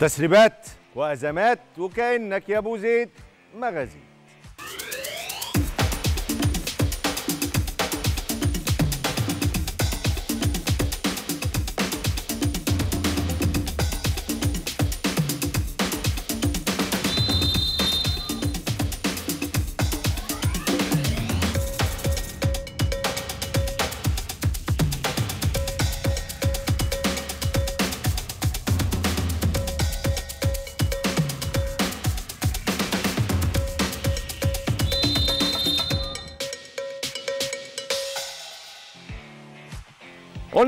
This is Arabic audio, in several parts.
تسريبات وأزمات وكأنك يا أبو زيد مغازي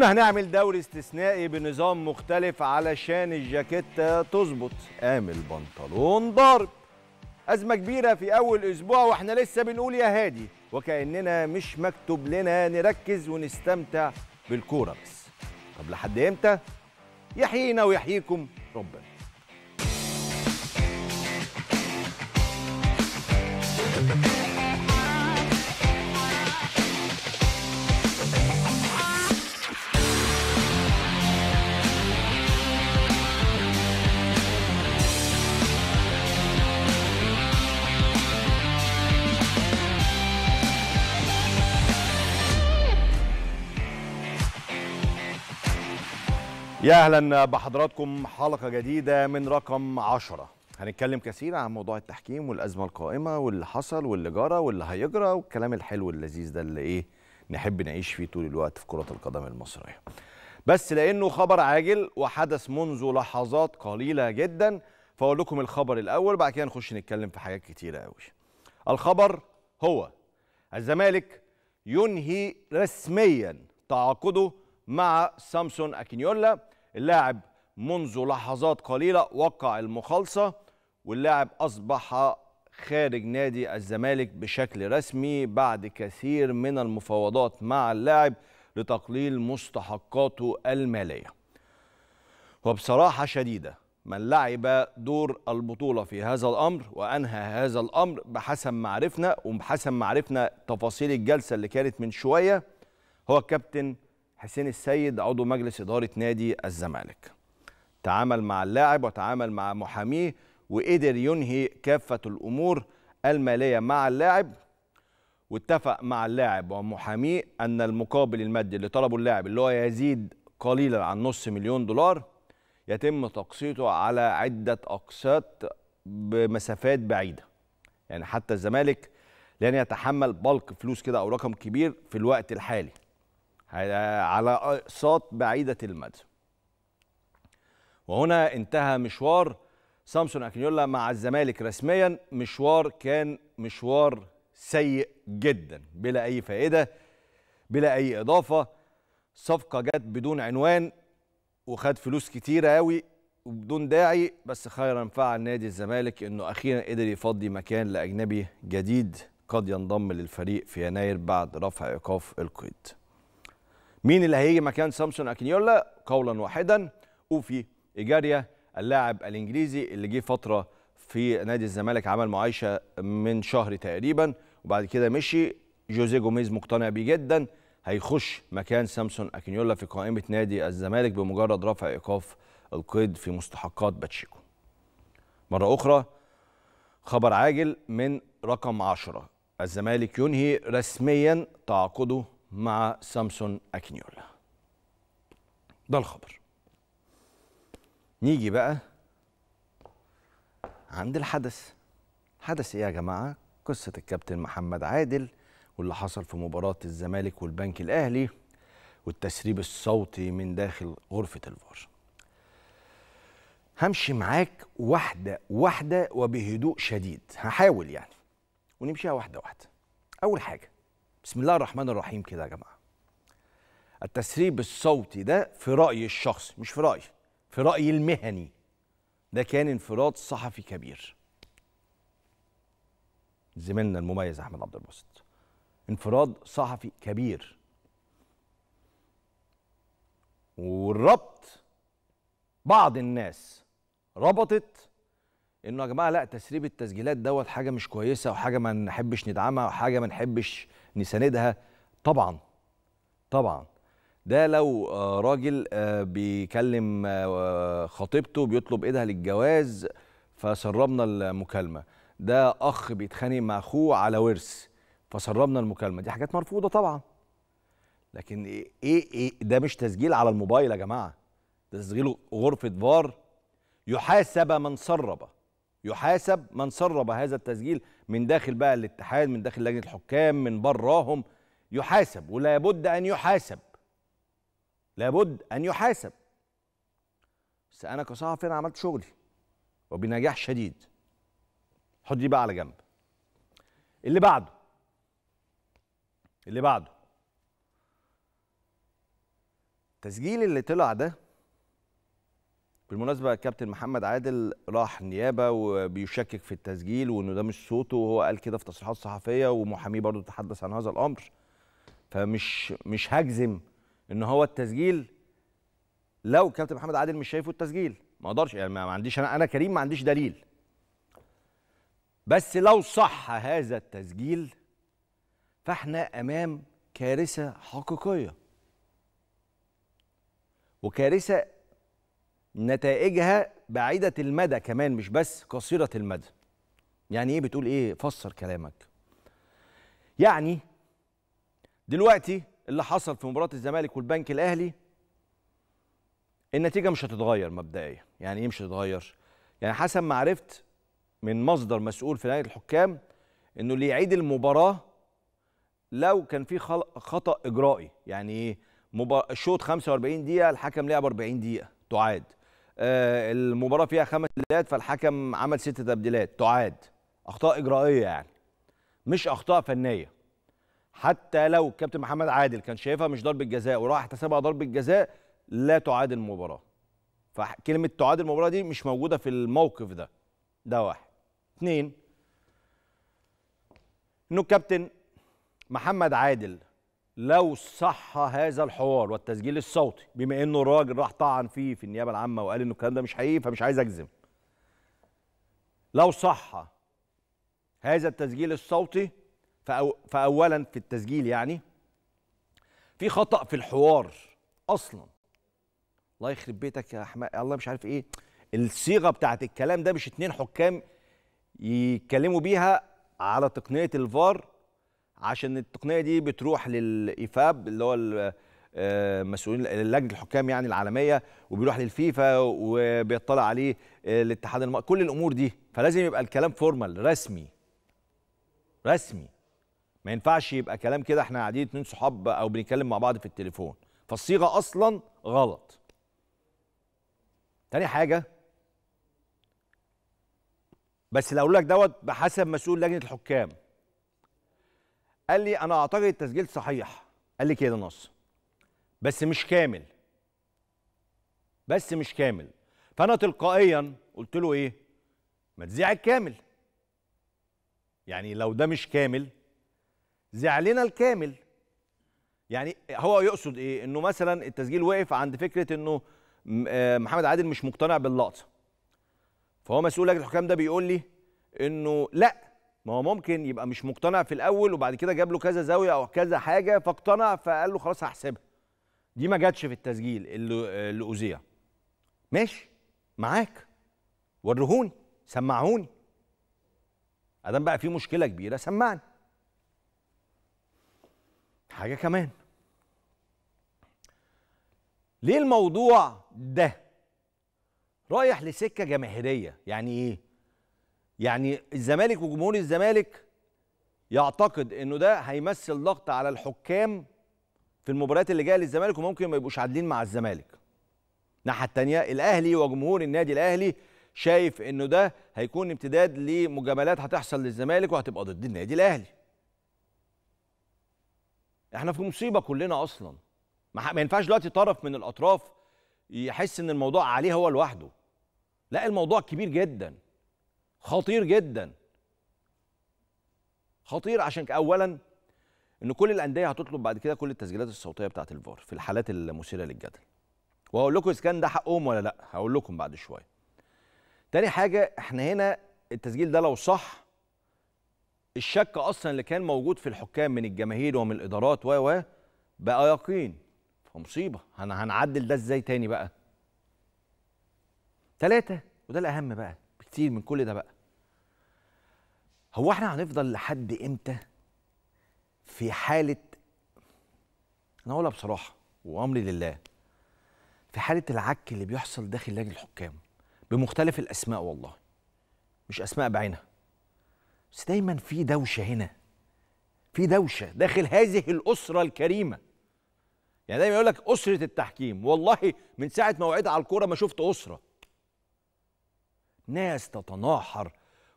قلنا هنعمل دوري استثنائي بنظام مختلف علشان الجاكيتة تظبط قام البنطلون ضارب أزمة كبيرة في أول أسبوع وإحنا لسه بنقول يا هادي وكأننا مش مكتوب لنا نركز ونستمتع بالكورة بس طب لحد إمتى؟ يحيينا ويحييكم ربنا يا اهلا بحضراتكم حلقه جديده من رقم 10 هنتكلم كثير عن موضوع التحكيم والازمه القائمه واللي حصل واللي جرى واللي هيجرى والكلام الحلو اللذيذ ده اللي ايه نحب نعيش فيه طول الوقت في كره القدم المصريه بس لانه خبر عاجل وحدث منذ لحظات قليله جدا فاقول لكم الخبر الاول بعد كده نخش نتكلم في حاجات كتيره قوي الخبر هو الزمالك ينهي رسميا تعاقده مع سامسون أكينيولا اللاعب منذ لحظات قليلة وقع المخالصة واللاعب أصبح خارج نادي الزمالك بشكل رسمي بعد كثير من المفاوضات مع اللاعب لتقليل مستحقاته المالية وبصراحة شديدة من لعب دور البطولة في هذا الأمر وأنهى هذا الأمر بحسب معرفنا وبحسب معرفنا تفاصيل الجلسة اللي كانت من شوية هو الكابتن حسين السيد عضو مجلس إدارة نادي الزمالك تعامل مع اللاعب وتعامل مع محاميه وقدر ينهي كافة الأمور المالية مع اللاعب واتفق مع اللاعب ومحاميه أن المقابل المادي اللي طلبه اللاعب اللي هو يزيد قليلا عن نص مليون دولار يتم تقسيطه على عدة أقساط بمسافات بعيدة يعني حتى الزمالك لن يتحمل بلق فلوس كده أو رقم كبير في الوقت الحالي على أقساط بعيدة المدى وهنا انتهى مشوار سامسون أكينيولا مع الزمالك رسميا مشوار كان مشوار سيء جدا بلا أي فائدة بلا أي إضافة صفقة جت بدون عنوان وخد فلوس كتيرة قوي وبدون داعي بس خيرا فعل نادي الزمالك انه اخيرا قدر يفضي مكان لاجنبي جديد قد ينضم للفريق في يناير بعد رفع ايقاف القيد مين اللي هيجي مكان سامسون اكينيولا قولا واحدا اوفي ايجاريا اللاعب الانجليزي اللي جه فتره في نادي الزمالك عمل معايشه من شهر تقريبا وبعد كده مشي جوزيه جوميز مقتنع بيه جدا هيخش مكان سامسون اكينيولا في قائمه نادي الزمالك بمجرد رفع ايقاف القيد في مستحقات باتشيكو مره اخرى خبر عاجل من رقم 10 الزمالك ينهي رسميا تعاقده مع سامسون أكنيولا ده الخبر نيجي بقى عند الحدث حدث ايه يا جماعة قصة الكابتن محمد عادل واللي حصل في مباراة الزمالك والبنك الأهلي والتسريب الصوتي من داخل غرفة الفار همشي معاك واحدة واحدة وبهدوء شديد هحاول يعني ونمشيها واحدة واحدة أول حاجة بسم الله الرحمن الرحيم كده يا جماعه التسريب الصوتي ده في رايي الشخصي مش في رايي في رايي المهني ده كان انفراد صحفي كبير زميلنا المميز احمد عبد الباسط انفراد صحفي كبير والربط بعض الناس ربطت انه يا جماعه لا تسريب التسجيلات دوت حاجه مش كويسه وحاجه ما نحبش ندعمها وحاجه ما نحبش نساندها طبعا طبعا ده لو آه، راجل آه، بيكلم آه، خطيبته بيطلب ايدها للجواز فسربنا المكالمه ده اخ بيتخانق مع اخوه على ورث فسربنا المكالمه دي حاجات مرفوضه طبعا لكن ايه ايه, إيه، ده مش تسجيل على الموبايل يا جماعه ده تسجيل غرفه فار يحاسب من سرب يحاسب من سرب هذا التسجيل من داخل بقى الاتحاد من داخل لجنه الحكام من براهم يحاسب ولا بد ان يحاسب لابد ان يحاسب بس انا كصحفي انا عملت شغلي وبنجاح شديد حط دي بقى على جنب اللي بعده اللي بعده التسجيل اللي طلع ده بالمناسبة كابتن محمد عادل راح نيابة وبيشكك في التسجيل وإنه ده مش صوته وهو قال كده في تصريحات صحفية ومحاميه برضه تحدث عن هذا الأمر فمش مش هجزم إن هو التسجيل لو كابتن محمد عادل مش شايفه التسجيل ما أقدرش يعني ما عنديش أنا أنا كريم ما عنديش دليل بس لو صح هذا التسجيل فإحنا أمام كارثة حقيقية وكارثة نتائجها بعيدة المدى كمان مش بس قصيرة المدى يعني ايه بتقول ايه فسر كلامك يعني دلوقتي اللي حصل في مباراة الزمالك والبنك الاهلي النتيجة مش هتتغير مبدئيا يعني ايه مش هتتغير يعني حسب ما عرفت من مصدر مسؤول في نادي الحكام انه اللي يعيد المباراة لو كان في خطأ اجرائي يعني ايه الشوط 45 دقيقة الحكم لعب 40 دقيقة تعاد آه، المباراه فيها خمس تبديلات فالحكم عمل ست تبديلات تعاد اخطاء اجرائيه يعني مش اخطاء فنيه حتى لو كابتن محمد عادل كان شايفها مش ضربه جزاء وراح احتسبها ضربه جزاء لا تعاد المباراه فكلمه تعاد المباراه دي مش موجوده في الموقف ده ده واحد اتنين انه الكابتن محمد عادل لو صح هذا الحوار والتسجيل الصوتي بما انه الراجل راح طعن فيه في النيابه العامه وقال انه الكلام ده مش حقيقي فمش عايز اجزم لو صح هذا التسجيل الصوتي فأو فاولا في التسجيل يعني في خطا في الحوار اصلا الله يخرب بيتك يا احمد الله مش عارف ايه الصيغه بتاعت الكلام ده مش اتنين حكام يتكلموا بيها على تقنيه الفار عشان التقنيه دي بتروح للايفاب اللي هو المسؤولين آه، لجنه الحكام يعني العالميه وبيروح للفيفا وبيطلع عليه آه، الاتحاد المقر. كل الامور دي فلازم يبقى الكلام فورمال رسمي رسمي ما ينفعش يبقى كلام كده احنا قاعدين اتنين صحاب او بنتكلم مع بعض في التليفون فالصيغه اصلا غلط تاني حاجه بس اللي اقول لك دوت بحسب مسؤول لجنه الحكام قال لي انا اعتقد التسجيل صحيح قال لي كده نص بس مش كامل بس مش كامل فانا تلقائيا قلت له ايه ما تذيع الكامل يعني لو ده مش كامل زعلنا لنا الكامل يعني هو يقصد ايه انه مثلا التسجيل وقف عند فكره انه آه، محمد عادل مش مقتنع باللقطه فهو مسؤول لجنه الحكام ده بيقول لي انه لا ما هو ممكن يبقى مش مقتنع في الاول وبعد كده جاب له كذا زاويه او كذا حاجه فاقتنع فقال له خلاص هحسبها دي ما جاتش في التسجيل اللي اللي اذيع ماشي معاك ورهوني سمعوني ادام بقى في مشكله كبيره سمعني حاجه كمان ليه الموضوع ده رايح لسكه جماهيريه يعني ايه يعني الزمالك وجمهور الزمالك يعتقد انه ده هيمثل ضغط على الحكام في المباريات اللي جايه للزمالك وممكن ما يبقوش عادلين مع الزمالك. الناحيه الثانيه الاهلي وجمهور النادي الاهلي شايف انه ده هيكون امتداد لمجاملات هتحصل للزمالك وهتبقى ضد النادي الاهلي. احنا في مصيبه كلنا اصلا. ما ينفعش دلوقتي طرف من الاطراف يحس ان الموضوع عليه هو لوحده. لا الموضوع كبير جدا. خطير جدا خطير عشان اولا ان كل الانديه هتطلب بعد كده كل التسجيلات الصوتيه بتاعه الفار في الحالات المثيره للجدل وهقول لكم اذا كان ده حقهم ولا لا هقول لكم بعد شويه تاني حاجه احنا هنا التسجيل ده لو صح الشك اصلا اللي كان موجود في الحكام من الجماهير ومن الادارات و و بقى يقين فمصيبه هنعدل ده ازاي تاني بقى ثلاثه وده الاهم بقى كتير من كل ده بقى هو احنا هنفضل لحد امتى في حاله انا اقولها بصراحه وامري لله في حاله العك اللي بيحصل داخل لجنه الحكام بمختلف الاسماء والله مش اسماء بعينها بس دايما في دوشه هنا في دوشه داخل هذه الاسره الكريمه يعني دايما يقول لك اسره التحكيم والله من ساعه ما على الكوره ما شفت اسره ناس تتناحر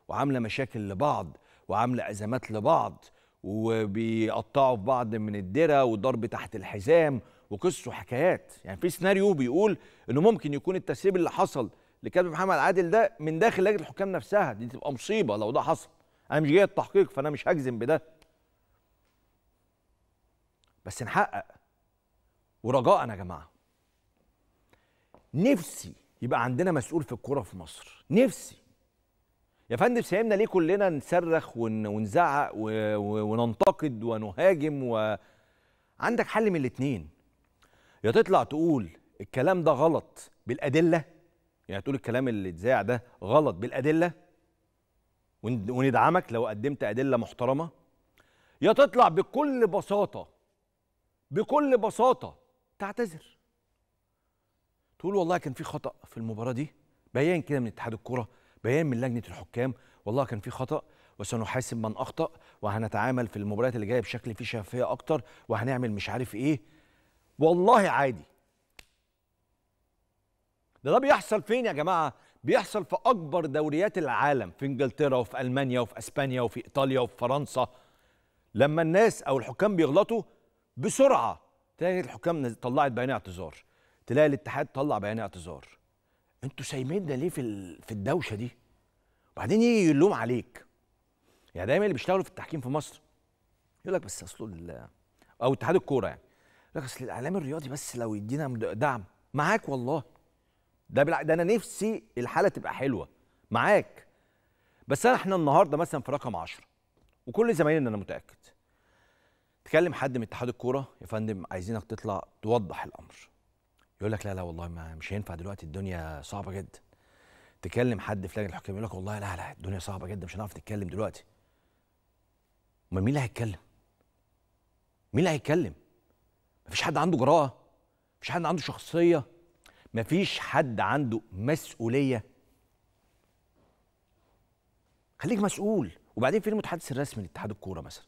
وعامله مشاكل لبعض وعامله ازمات لبعض وبيقطعوا في بعض من الدرة وضرب تحت الحزام وقصص وحكايات يعني في سيناريو بيقول انه ممكن يكون التسريب اللي حصل لكابتن محمد عادل ده من داخل لجنه الحكام نفسها دي تبقى مصيبه لو ده حصل انا مش جاي التحقيق فانا مش هجزم بده بس نحقق ورجاء يا جماعه نفسي يبقى عندنا مسؤول في الكوره في مصر نفسي يا فندم سايبنا ليه كلنا نصرخ ونزعق وننتقد ونهاجم و... عندك حل من الاثنين يا تطلع تقول الكلام ده غلط بالادله يعني تقول الكلام اللي اتذاع ده غلط بالادله وندعمك لو قدمت ادله محترمه يا تطلع بكل بساطه بكل بساطه تعتذر تقول والله كان في خطا في المباراه دي بيان كده من اتحاد الكوره بيان من لجنه الحكام والله كان في خطا وسنحاسب من اخطا وهنتعامل في المباريات اللي جايه بشكل فيه شفافيه اكتر وهنعمل مش عارف ايه والله عادي ده ده بيحصل فين يا جماعه بيحصل في اكبر دوريات العالم في انجلترا وفي المانيا وفي اسبانيا وفي ايطاليا وفي فرنسا لما الناس او الحكام بيغلطوا بسرعه تلاقي الحكام طلعت بيان اعتذار تلاقي الاتحاد طلع بيان اعتذار انتوا ده ليه في في الدوشه دي وبعدين يجي يلوم عليك يعني دايما اللي بيشتغلوا في التحكيم في مصر يقول لك بس اصله او اتحاد الكوره يعني يقول لك اصل الاعلام الرياضي بس لو يدينا دعم معاك والله ده بالع... ده انا نفسي الحاله تبقى حلوه معاك بس انا احنا النهارده مثلا في رقم 10 وكل زمايلنا انا متاكد تكلم حد من اتحاد الكوره يا فندم عايزينك تطلع توضح الامر يقول لك لا لا والله ما مش هينفع دلوقتي الدنيا صعبه جدا تكلم حد في لجنه الحكام يقول لك والله لا لا الدنيا صعبه جدا مش هنعرف نتكلم دلوقتي امال مين اللي هيتكلم مين اللي هيتكلم مفيش حد عنده جراءه مفيش حد عنده شخصيه مفيش حد عنده مسؤوليه خليك مسؤول وبعدين فين المتحدث الرسمي لاتحاد الكوره مثلا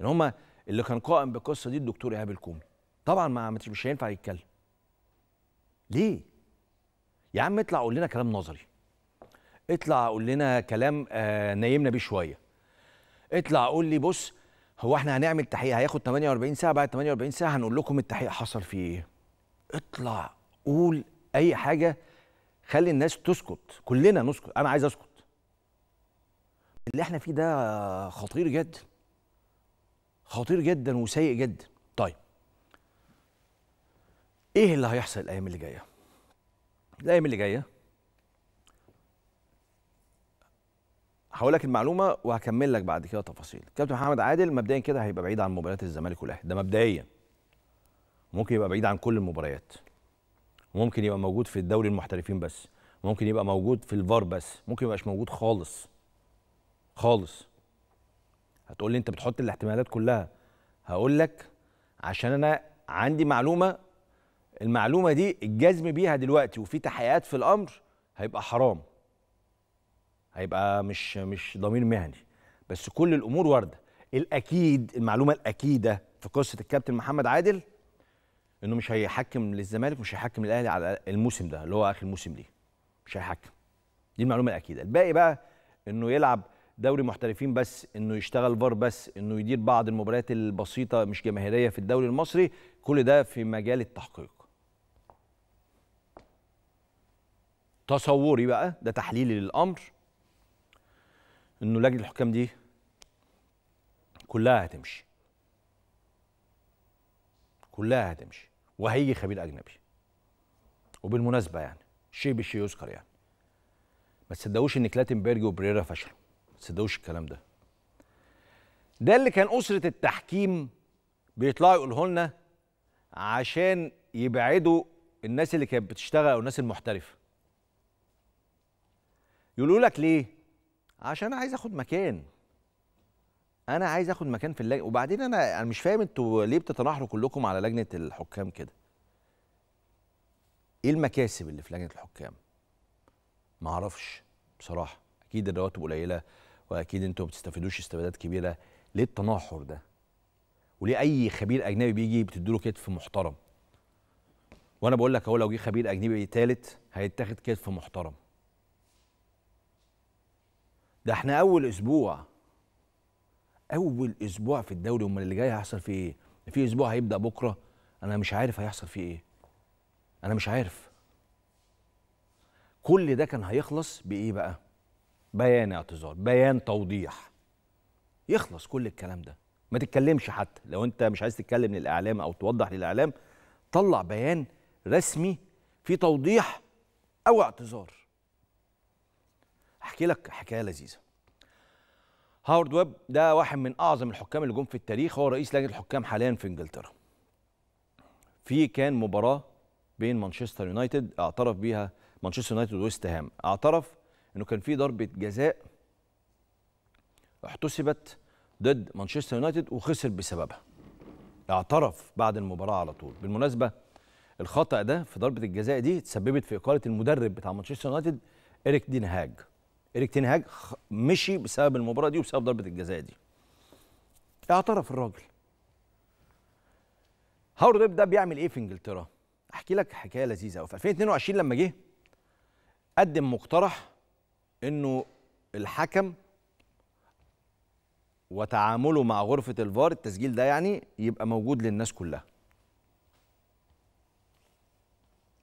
ان هم اللي كان قائم بالقصه دي الدكتور ايهاب الكومي طبعا ما مش هينفع يتكلم ليه يا عم اطلع قول لنا كلام نظري اطلع قول لنا كلام آه نايمنا بيه شويه اطلع قول لي بص هو احنا هنعمل تحقيق هياخد 48 ساعه بعد 48 ساعه هنقول لكم التحقيق حصل فيه ايه اطلع قول اي حاجه خلي الناس تسكت كلنا نسكت انا عايز اسكت اللي احنا فيه ده خطير جدا خطير جدا وسيء جدا ايه اللي هيحصل الايام اللي جايه الايام اللي جايه هقول لك المعلومه وهكمل لك بعد كده تفاصيل كابتن محمد عادل مبدئيا كده هيبقى بعيد عن مباريات الزمالك والاهلي ده مبدئيا ممكن يبقى بعيد عن كل المباريات ممكن يبقى موجود في الدوري المحترفين بس ممكن يبقى موجود في الفار بس ممكن يبقاش موجود خالص خالص هتقول لي انت بتحط الاحتمالات كلها هقول لك عشان انا عندي معلومه المعلومه دي الجزم بيها دلوقتي وفي تحقيقات في الامر هيبقى حرام هيبقى مش مش ضمير مهني بس كل الامور وارده الاكيد المعلومه الاكيده في قصه الكابتن محمد عادل انه مش هيحكم للزمالك مش هيحكم للاهلي على الموسم ده اللي هو اخر موسم ليه مش هيحكم دي المعلومه الاكيده الباقي بقى انه يلعب دوري محترفين بس انه يشتغل فار بس انه يدير بعض المباريات البسيطه مش جماهيريه في الدوري المصري كل ده في مجال التحقيق تصوري بقى ده تحليلي للامر انه لجنه الحكام دي كلها هتمشي كلها هتمشي وهيجي خبير اجنبي وبالمناسبه يعني شيء بالشيء يذكر يعني ما تصدقوش ان كلاتنبرج وبريرا فشلوا ما تصدقوش الكلام ده ده اللي كان اسره التحكيم بيطلعوا يقولوا لنا عشان يبعدوا الناس اللي كانت بتشتغل او الناس المحترفه يقولوا لك ليه عشان انا عايز اخد مكان انا عايز اخد مكان في اللجنه وبعدين انا انا مش فاهم انتوا ليه بتتناحروا كلكم على لجنه الحكام كده ايه المكاسب اللي في لجنه الحكام ما اعرفش بصراحه اكيد الرواتب قليله واكيد انتوا ما بتستفيدوش استفادات كبيره ليه التناحر ده وليه اي خبير اجنبي بيجي بتديله كتف محترم وانا بقول لك اهو لو جه خبير اجنبي ثالث هيتاخد كتف محترم ده احنا اول اسبوع اول اسبوع في الدوري امال اللي جاي هيحصل فيه ايه في اسبوع هيبدا بكره انا مش عارف هيحصل فيه ايه انا مش عارف كل ده كان هيخلص بايه بقى بيان اعتذار بيان توضيح يخلص كل الكلام ده ما تتكلمش حتى لو انت مش عايز تتكلم للاعلام او توضح للاعلام طلع بيان رسمي فيه توضيح او اعتذار احكي لك حكايه لذيذه هاورد ويب ده واحد من اعظم الحكام اللي جم في التاريخ هو رئيس لجنه الحكام حاليا في انجلترا في كان مباراه بين مانشستر يونايتد اعترف بيها مانشستر يونايتد وويست هام اعترف انه كان في ضربه جزاء احتسبت ضد مانشستر يونايتد وخسر بسببها اعترف بعد المباراه على طول بالمناسبه الخطا ده في ضربه الجزاء دي تسببت في اقاله المدرب بتاع مانشستر يونايتد اريك دين هاج إريك تنهاج هاج مشي بسبب المباراة دي وبسبب ضربة الجزاء دي اعترف الراجل هاورد ده بيعمل ايه في انجلترا احكي لك حكايه لذيذه قوي في 2022 لما جه قدم مقترح انه الحكم وتعامله مع غرفه الفار التسجيل ده يعني يبقى موجود للناس كلها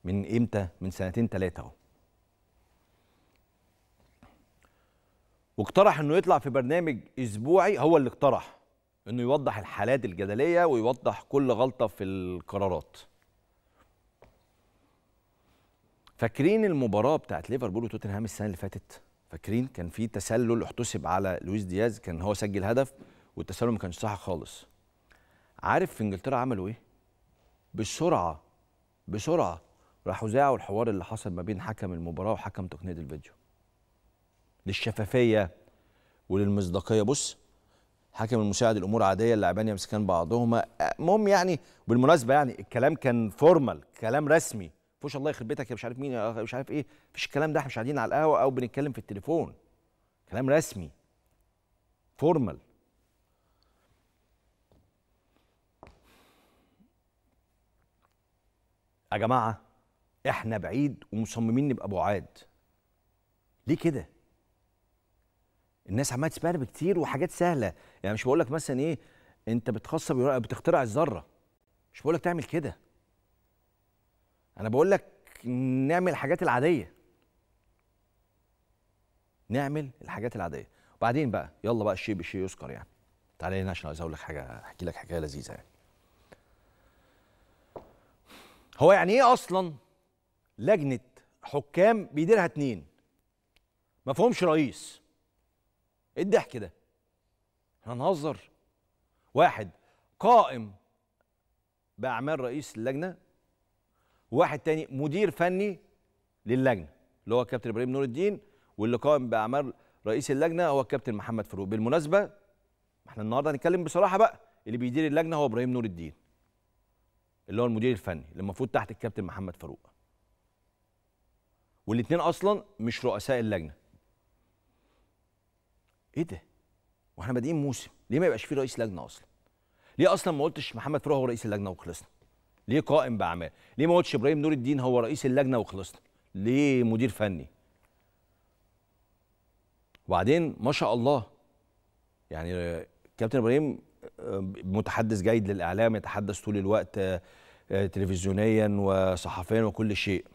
من امتى من سنتين ثلاثه اهو واقترح انه يطلع في برنامج اسبوعي هو اللي اقترح انه يوضح الحالات الجدليه ويوضح كل غلطه في القرارات فاكرين المباراه بتاعت ليفربول وتوتنهام السنه اللي فاتت فاكرين كان في تسلل احتسب على لويس دياز كان هو سجل هدف والتسلل ما كانش صح خالص عارف في انجلترا عملوا ايه بسرعه بسرعه راحوا ذاعوا الحوار اللي حصل ما بين حكم المباراه وحكم تقنيه الفيديو للشفافيه وللمصداقيه بص حكم المساعد الامور عاديه اللاعبين يمسكان بعضهما المهم يعني بالمناسبه يعني الكلام كان فورمال كلام رسمي فوش الله يخرب بيتك يا مش عارف مين يا مش عارف ايه مفيش الكلام ده احنا مش قاعدين على القهوه او بنتكلم في التليفون كلام رسمي فورمال يا جماعه احنا بعيد ومصممين نبقى بعاد ليه كده الناس عماله تسبقنا بكتير وحاجات سهله يعني مش بقول لك مثلا ايه انت بتخصب بتخترع الذره مش بقول لك تعمل كده انا بقول لك نعمل الحاجات العاديه نعمل الحاجات العاديه وبعدين بقى يلا بقى الشيء بالشيء يذكر يعني تعالى هنا عشان عايز اقول لك حاجه احكي لك حكايه لذيذه يعني هو يعني ايه اصلا لجنه حكام بيديرها اتنين مفهومش رئيس ايه الضحك ده احنا نهزر واحد قائم باعمال رئيس اللجنه واحد تاني مدير فني للجنه اللي هو الكابتن ابراهيم نور الدين واللي قائم باعمال رئيس اللجنه هو الكابتن محمد فاروق بالمناسبه احنا النهارده هنتكلم بصراحه بقى اللي بيدير اللجنه هو ابراهيم نور الدين اللي هو المدير الفني اللي المفروض تحت الكابتن محمد فاروق والاثنين اصلا مش رؤساء اللجنه ايه ده؟ واحنا بادئين موسم ليه ما يبقاش فيه رئيس لجنه اصلا؟ ليه اصلا ما قلتش محمد فراج هو رئيس اللجنه وخلصنا؟ ليه قائم باعمال؟ ليه ما قلتش ابراهيم نور الدين هو رئيس اللجنه وخلصنا؟ ليه مدير فني؟ وبعدين ما شاء الله يعني كابتن ابراهيم آه، متحدث جيد للاعلام يتحدث طول الوقت آه، آه، تلفزيونيا وصحفيا وكل شيء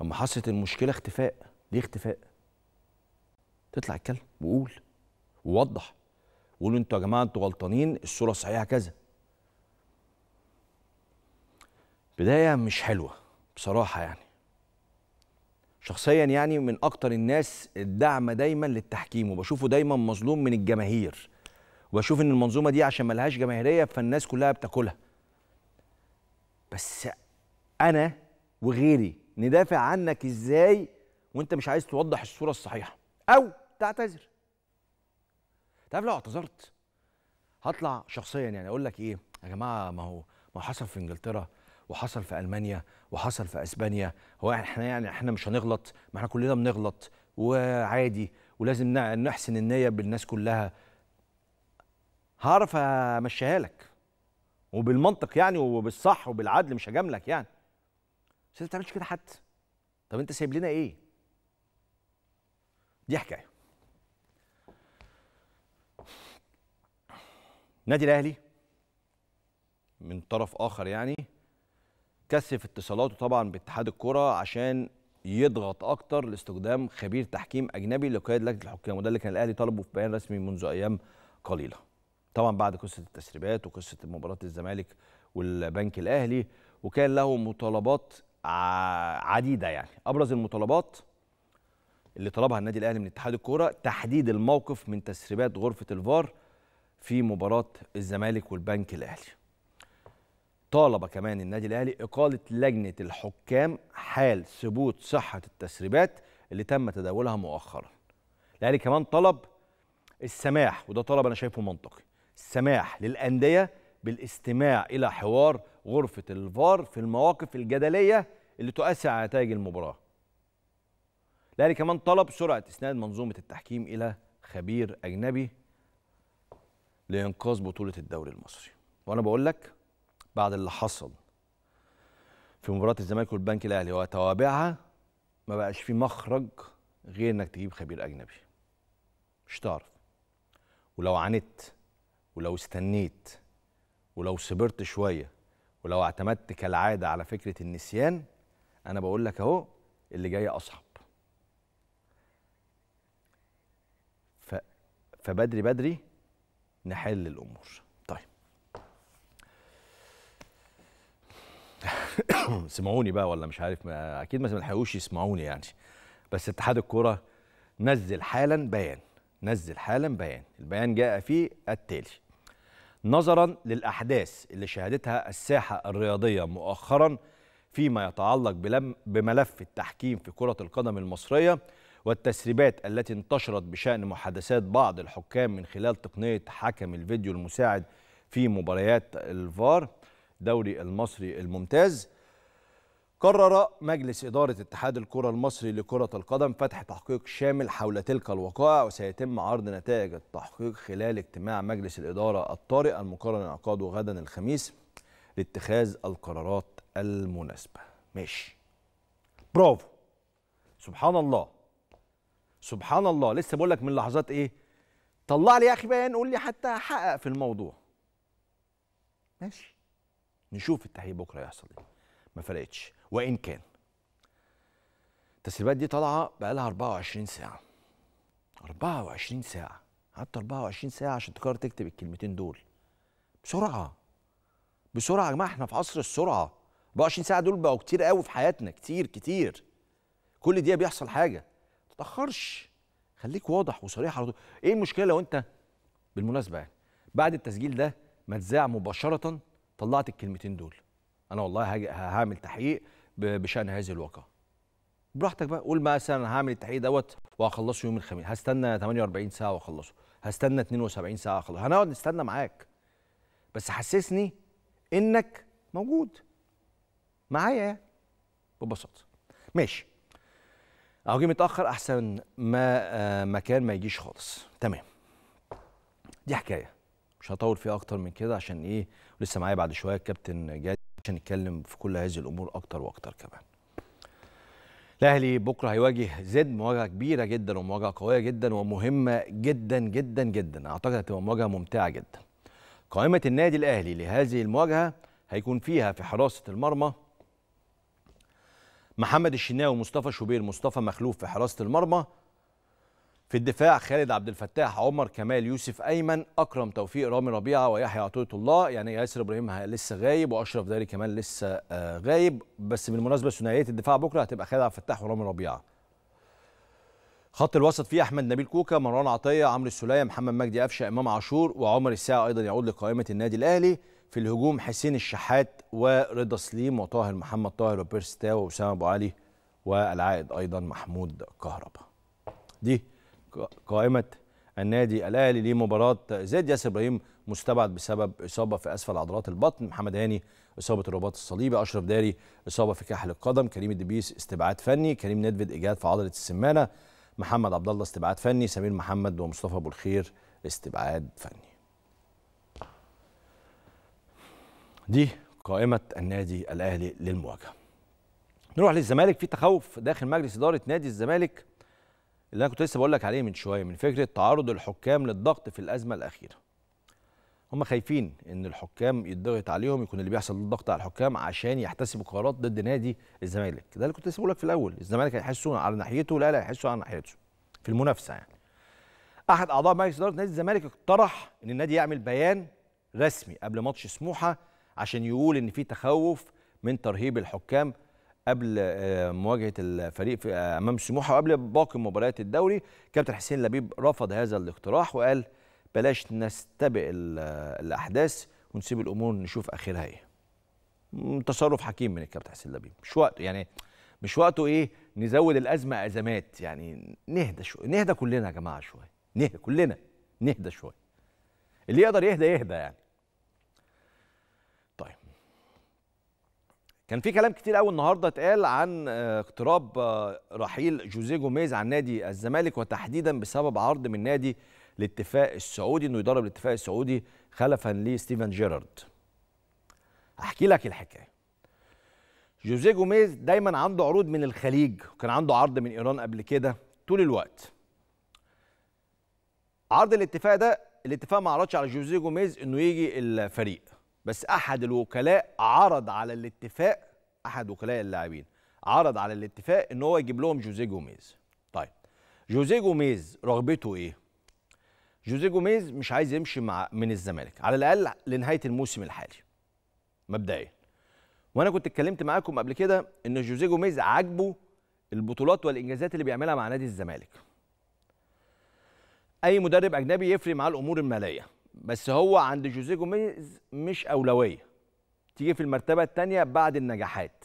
لما حصلت المشكله اختفاء ليه اختفاء تطلع اتكلم وقول ووضح وقولوا انتوا يا جماعه انتوا غلطانين الصوره الصحيحه كذا بدايه مش حلوه بصراحه يعني شخصيا يعني من اكتر الناس الدعم دايما للتحكيم وبشوفه دايما مظلوم من الجماهير وبشوف ان المنظومه دي عشان ملهاش جماهيريه فالناس كلها بتاكلها بس انا وغيري ندافع عنك ازاي وانت مش عايز توضح الصوره الصحيحه او تعتذر تعرف لو اعتذرت هطلع شخصيا يعني اقول لك ايه يا جماعه ما هو ما حصل في انجلترا وحصل في المانيا وحصل في اسبانيا هو احنا يعني احنا مش هنغلط ما احنا كلنا بنغلط وعادي ولازم نحسن النيه بالناس كلها هعرف امشيها لك وبالمنطق يعني وبالصح وبالعدل مش هجاملك يعني بس انت ما كده حد طب انت سايب لنا ايه دي حكايه النادي الاهلي من طرف اخر يعني كثف اتصالاته طبعا باتحاد الكره عشان يضغط اكتر لاستخدام خبير تحكيم اجنبي لقياده لجنه الحكام وده اللي كان الاهلي طلبه في بيان رسمي منذ ايام قليله طبعا بعد قصه التسريبات وقصه مباراه الزمالك والبنك الاهلي وكان له مطالبات عديده يعني ابرز المطالبات اللي طلبها النادي الاهلي من اتحاد الكوره تحديد الموقف من تسريبات غرفه الفار في مباراه الزمالك والبنك الاهلي طالب كمان النادي الاهلي اقاله لجنه الحكام حال ثبوت صحه التسريبات اللي تم تداولها مؤخرا الاهلي كمان طلب السماح وده طلب انا شايفه منطقي السماح للانديه بالاستماع الى حوار غرفه الفار في المواقف الجدليه اللي تؤثر على نتائج المباراه الاهلي كمان طلب سرعه اسناد منظومه التحكيم الى خبير اجنبي لإنقاذ بطولة الدوري المصري وأنا بقول لك بعد اللي حصل في مباراة الزمالك والبنك الأهلي وتوابعها ما بقاش في مخرج غير إنك تجيب خبير أجنبي مش تعرف ولو عانيت ولو استنيت ولو صبرت شوية ولو اعتمدت كالعادة على فكرة النسيان أنا بقول لك أهو اللي جاي أصعب ف... فبدري بدري نحل الامور طيب سمعوني بقى ولا مش عارف ما اكيد ما تلحقوش يسمعوني يعني بس اتحاد الكره نزل حالا بيان نزل حالا بيان البيان جاء فيه التالي نظرا للاحداث اللي شهدتها الساحه الرياضيه مؤخرا فيما يتعلق بملف التحكيم في كره القدم المصريه والتسريبات التي انتشرت بشأن محادثات بعض الحكام من خلال تقنية حكم الفيديو المساعد في مباريات الفار دوري المصري الممتاز قرر مجلس إدارة اتحاد الكرة المصري لكرة القدم فتح تحقيق شامل حول تلك الوقائع وسيتم عرض نتائج التحقيق خلال اجتماع مجلس الإدارة الطارئ المقرر انعقاده غدا الخميس لاتخاذ القرارات المناسبة ماشي برافو سبحان الله سبحان الله لسه بقول لك من لحظات ايه طلع لي يا اخي بيان قول لي حتى احقق في الموضوع ماشي نشوف التحقيق بكره هيحصل ايه ما فرقتش وان كان التسريبات دي طالعه بقى لها 24 ساعه 24 ساعه قعدت 24 ساعه عشان تقرر تكتب الكلمتين دول بسرعه بسرعه يا جماعه احنا في عصر السرعه 24 ساعه دول بقوا كتير قوي في حياتنا كتير كتير كل دقيقه بيحصل حاجه تاخرش خليك واضح وصريح على طول ايه المشكله لو انت بالمناسبه يعني بعد التسجيل ده ما تذاع مباشره طلعت الكلمتين دول انا والله هعمل تحقيق بشان هذه الواقعه براحتك بقى قول مثلا هعمل التحقيق دوت وهخلصه يوم الخميس هستنى 48 ساعه واخلصه هستنى 72 ساعه اخلصه هنقعد نستنى معاك بس حسسني انك موجود معايا ببساطه ماشي اهو جه متاخر احسن ما آه، مكان ما يجيش خالص تمام دي حكايه مش هطول فيها اكتر من كده عشان ايه لسه معايا بعد شويه الكابتن جاد عشان نتكلم في كل هذه الامور اكتر واكتر كمان الاهلي بكره هيواجه زد مواجهه كبيره جدا ومواجهه قويه جدا ومهمه جدا جدا جدا اعتقد هتبقى مواجهه ممتعه جدا قائمه النادي الاهلي لهذه المواجهه هيكون فيها في حراسه المرمى محمد الشناوي ومصطفى شوبير مصطفى مخلوف في حراسه المرمى في الدفاع خالد عبد الفتاح عمر كمال يوسف ايمن اكرم توفيق رامي ربيعه ويحيى عطيه الله يعني ياسر ابراهيم لسه غايب واشرف داري كمان لسه آه، غايب بس بالمناسبه ثنائيه الدفاع بكره هتبقى خالد عبد الفتاح ورامي ربيعه خط الوسط فيه احمد نبيل كوكا مروان عطيه عمرو السوليه محمد مجدي قفشه امام عاشور وعمر الساعه ايضا يعود لقائمه النادي الاهلي في الهجوم حسين الشحات ورضا سليم وطاهر محمد طاهر وبيرستا واسامه ابو علي والعائد ايضا محمود كهربا دي قائمه النادي الاهلي لمباراه زيد ياسر ابراهيم مستبعد بسبب اصابه في اسفل عضلات البطن محمد هاني اصابه الرباط الصليبي اشرف داري اصابه في كحل القدم كريم الدبيس استبعاد فني كريم ندفد اجهاد في عضله السمانه محمد عبد الله استبعاد فني سمير محمد ومصطفى ابو الخير استبعاد فني دي قائمة النادي الأهلي للمواجهة نروح للزمالك في تخوف داخل مجلس إدارة نادي الزمالك اللي أنا كنت لسه بقول لك عليه من شوية من فكرة تعرض الحكام للضغط في الأزمة الأخيرة هم خايفين ان الحكام يتضغط عليهم يكون اللي بيحصل الضغط على الحكام عشان يحتسبوا قرارات ضد نادي الزمالك ده اللي كنت لسه بقول لك في الاول الزمالك هيحسوا على ناحيته لا هيحسوا على ناحيته في المنافسه يعني احد اعضاء مجلس اداره نادي الزمالك اقترح ان النادي يعمل بيان رسمي قبل ماتش سموحه عشان يقول ان في تخوف من ترهيب الحكام قبل آه، مواجهه الفريق في آه، امام سموحه وقبل باقي مباريات الدوري كابتن حسين لبيب رفض هذا الاقتراح وقال بلاش نستبق آه، الاحداث ونسيب الامور نشوف اخرها ايه تصرف حكيم من الكابتن حسين لبيب مش وقته يعني مش وقته ايه نزود الازمه ازمات يعني نهدى شويه نهدى كلنا يا جماعه شويه نهدى كلنا نهدى شويه اللي يقدر يهدى يهدى يعني كان في كلام كتير قوي النهارده اتقال عن آه، اقتراب آه، رحيل جوزيه جوميز عن نادي الزمالك وتحديدا بسبب عرض من نادي الاتفاق السعودي انه يدرب الاتفاق السعودي خلفا لستيفن جيرارد. احكي لك الحكايه. جوزيه جوميز دايما عنده عروض من الخليج وكان عنده عرض من ايران قبل كده طول الوقت. عرض الاتفاق ده الاتفاق ما عرضش على جوزيه جوميز انه يجي الفريق بس احد الوكلاء عرض على الاتفاق احد وكلاء اللاعبين عرض على الاتفاق ان هو يجيب لهم جوزيه جوميز طيب جوزيه جوميز رغبته ايه جوزيه جوميز مش عايز يمشي مع من الزمالك على الاقل لنهايه الموسم الحالي مبدئيا وانا كنت اتكلمت معاكم قبل كده ان جوزيه جوميز عاجبه البطولات والانجازات اللي بيعملها مع نادي الزمالك اي مدرب اجنبي يفرق معاه الامور الماليه بس هو عند جوزيه جوميز مش اولويه تيجي في المرتبه الثانيه بعد النجاحات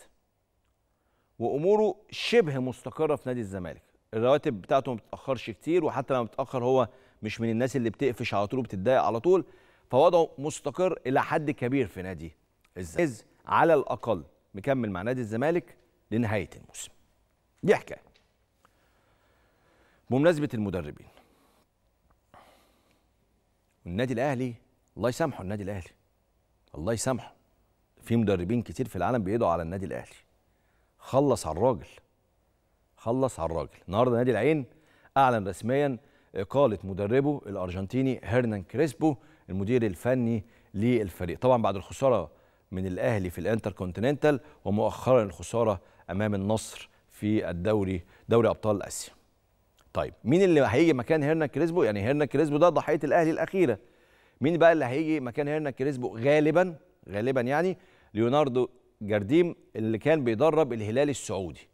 واموره شبه مستقره في نادي الزمالك الرواتب بتاعته ما بتتاخرش كتير وحتى لما بتاخر هو مش من الناس اللي بتقفش على طول وبتتضايق على طول فوضعه مستقر الى حد كبير في نادي الزمالك على الاقل مكمل مع نادي الزمالك لنهايه الموسم دي حكايه بمناسبه المدربين والنادي الاهلي الله يسامحه النادي الاهلي الله يسامحه في مدربين كتير في العالم بيدعوا على النادي الاهلي خلص على الراجل خلص على الراجل النهارده نادي العين اعلن رسميا اقاله مدربه الارجنتيني هيرنان كريسبو المدير الفني للفريق طبعا بعد الخساره من الاهلي في الانتر كونتيننتال ومؤخرا الخساره امام النصر في الدوري دوري ابطال اسيا طيب مين اللي هيجي مكان هيرنا كريسبو يعني هيرنا كريسبو ده ضحيه الاهلي الاخيره مين بقى اللي هيجي مكان هيرنا كريسبو غالبا غالبا يعني ليوناردو جارديم اللي كان بيدرب الهلال السعودي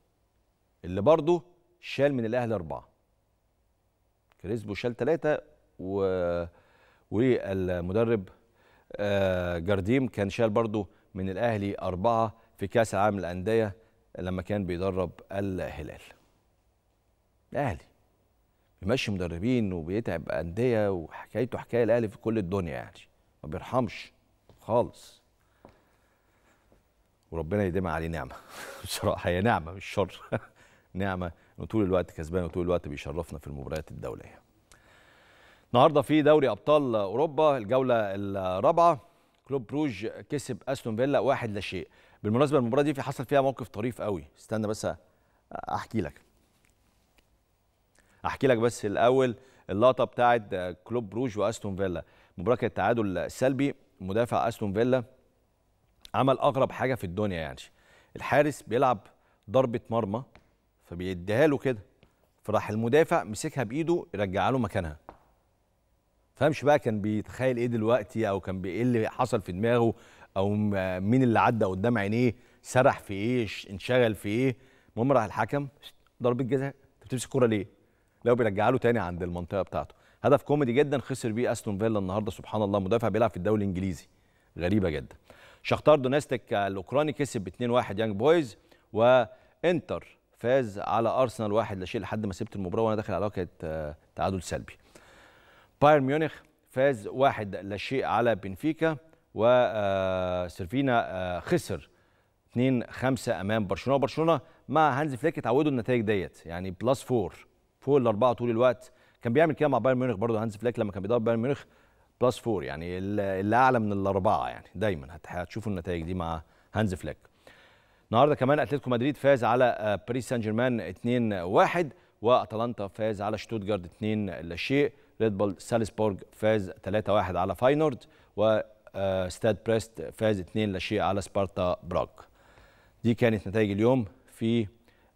اللي برضه شال من الاهلي اربعه كريسبو شال ثلاثه و والمدرب آه، جارديم كان شال برضه من الاهلي اربعه في كاس العالم للانديه لما كان بيدرب الهلال الاهلي بيمشي مدربين وبيتعب انديه وحكايته حكايه الاهلي في كل الدنيا يعني ما بيرحمش خالص وربنا يديمها عليه نعمه بصراحه هي نعمه مش شر نعمه انه طول الوقت كسبان وطول الوقت بيشرفنا في المباريات الدوليه النهارده في دوري ابطال اوروبا الجوله الرابعه كلوب بروج كسب استون فيلا واحد لا شيء بالمناسبه المباراه دي في حصل فيها موقف طريف قوي استنى بس احكي لك احكي لك بس الاول اللقطه بتاعه كلوب بروج واستون فيلا مباراه كانت تعادل سلبي مدافع استون فيلا عمل اغرب حاجه في الدنيا يعني الحارس بيلعب ضربه مرمى فبيديها له كده فراح المدافع مسكها بايده يرجعها له مكانها فهمش بقى كان بيتخيل ايه دلوقتي او كان ايه اللي حصل في دماغه او مين اللي عدى قدام عينيه سرح في ايه انشغل في ايه المهم راح الحكم ضربه جزاء انت بتمسك الكوره ليه لو بيرجع له تاني عند المنطقه بتاعته هدف كوميدي جدا خسر بيه استون فيلا النهارده سبحان الله مدافع بيلعب في الدوري الانجليزي غريبه جدا شختار دونستيك الاوكراني كسب 2-1 يانج بويز وانتر فاز على ارسنال 1 لشيء لحد ما سبت المباراه وانا داخل على كانت آه، تعادل سلبي بايرن ميونخ فاز 1 لشيء على بنفيكا وسيرفينا آه، آه، خسر 2 5 امام برشلونه برشلونه مع هانز فليك اتعودوا النتائج ديت يعني بلس 4 فوق الاربعه طول الوقت كان بيعمل كده مع بايرن ميونخ برضه هانز فليك لما كان بيدرب بايرن ميونخ بلس فور يعني اللي اعلى من الاربعه يعني دايما هتشوفوا النتائج دي مع هانز فليك النهارده كمان اتلتيكو مدريد فاز على آه، باريس سان جيرمان 2-1 واتلانتا فاز على شتوتجارد 2 لا شيء ريد بول سالزبورج فاز 3-1 على فاينورد وستاد آه، بريست فاز 2 لا شيء على سبارتا براغ دي كانت نتائج اليوم في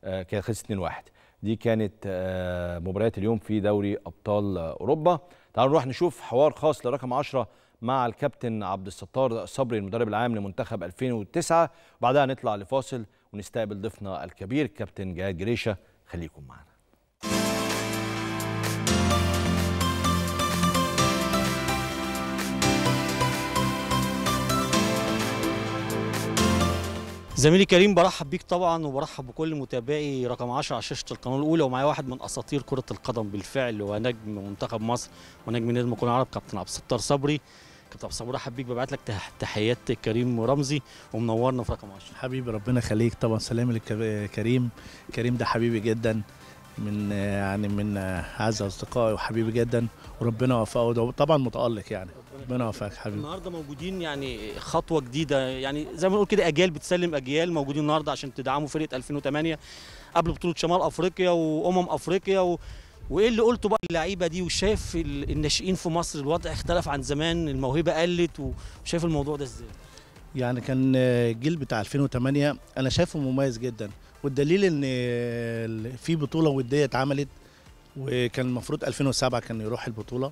آه، كانت خلصت 2-1 دي كانت آه، مباريات اليوم في دوري ابطال اوروبا تعالوا نروح نشوف حوار خاص لرقم 10 مع الكابتن عبد الستار صبري المدرب العام لمنتخب 2009 وبعدها نطلع لفاصل ونستقبل ضيفنا الكبير كابتن جهاد جريشه خليكم معنا زميلي كريم برحب بيك طبعا وبرحب بكل متابعي رقم 10 على شاشه القناه الاولى ومعايا واحد من اساطير كره القدم بالفعل ونجم منتخب مصر ونجم نادي المقاولون العرب كابتن عبد الستار صبري كابتن عبد الستار برحب بيك ببعت لك تحيات كريم رمزي ومنورنا في رقم 10 حبيبي ربنا يخليك طبعا سلام لكريم كريم ده حبيبي جدا من يعني من اعز اصدقائي وحبيبي جدا وربنا يوفقه طبعا متالق يعني ربنا يوفقك حبيبي النهارده موجودين يعني خطوه جديده يعني زي ما بنقول كده اجيال بتسلم اجيال موجودين النهارده عشان تدعموا فرقه 2008 قبل بطوله شمال افريقيا وامم افريقيا و... وايه اللي قلته بقى اللعيبه دي وشايف الناشئين في مصر الوضع اختلف عن زمان الموهبه قلت وشايف الموضوع ده ازاي يعني كان الجيل بتاع 2008 انا شايفه مميز جدا والدليل ان في بطوله وديه اتعملت وكان المفروض 2007 كان يروح البطوله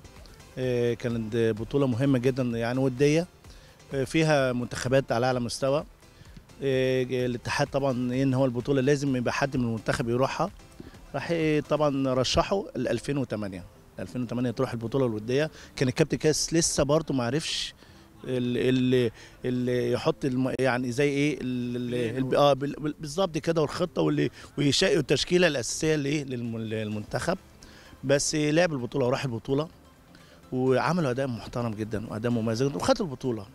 آه، كانت بطوله مهمه جدا يعني وديه آه، فيها منتخبات على اعلى مستوى آه، الاتحاد طبعا ان هو البطوله لازم يبقى حد من المنتخب يروحها راح طبعا رشحه ل 2008 2008 تروح البطوله الوديه كان الكابتن كاس لسه برضه ما عرفش اللي, اللي يحط الم... يعني زي ايه اللي... اه بالظبط كده والخطه واللي ويشقي التشكيله الاساسيه ليه للمنتخب بس لعب البطوله وراح البطوله وعملوا اداء محترم جدا واداء مميز جدا وخدوا البطوله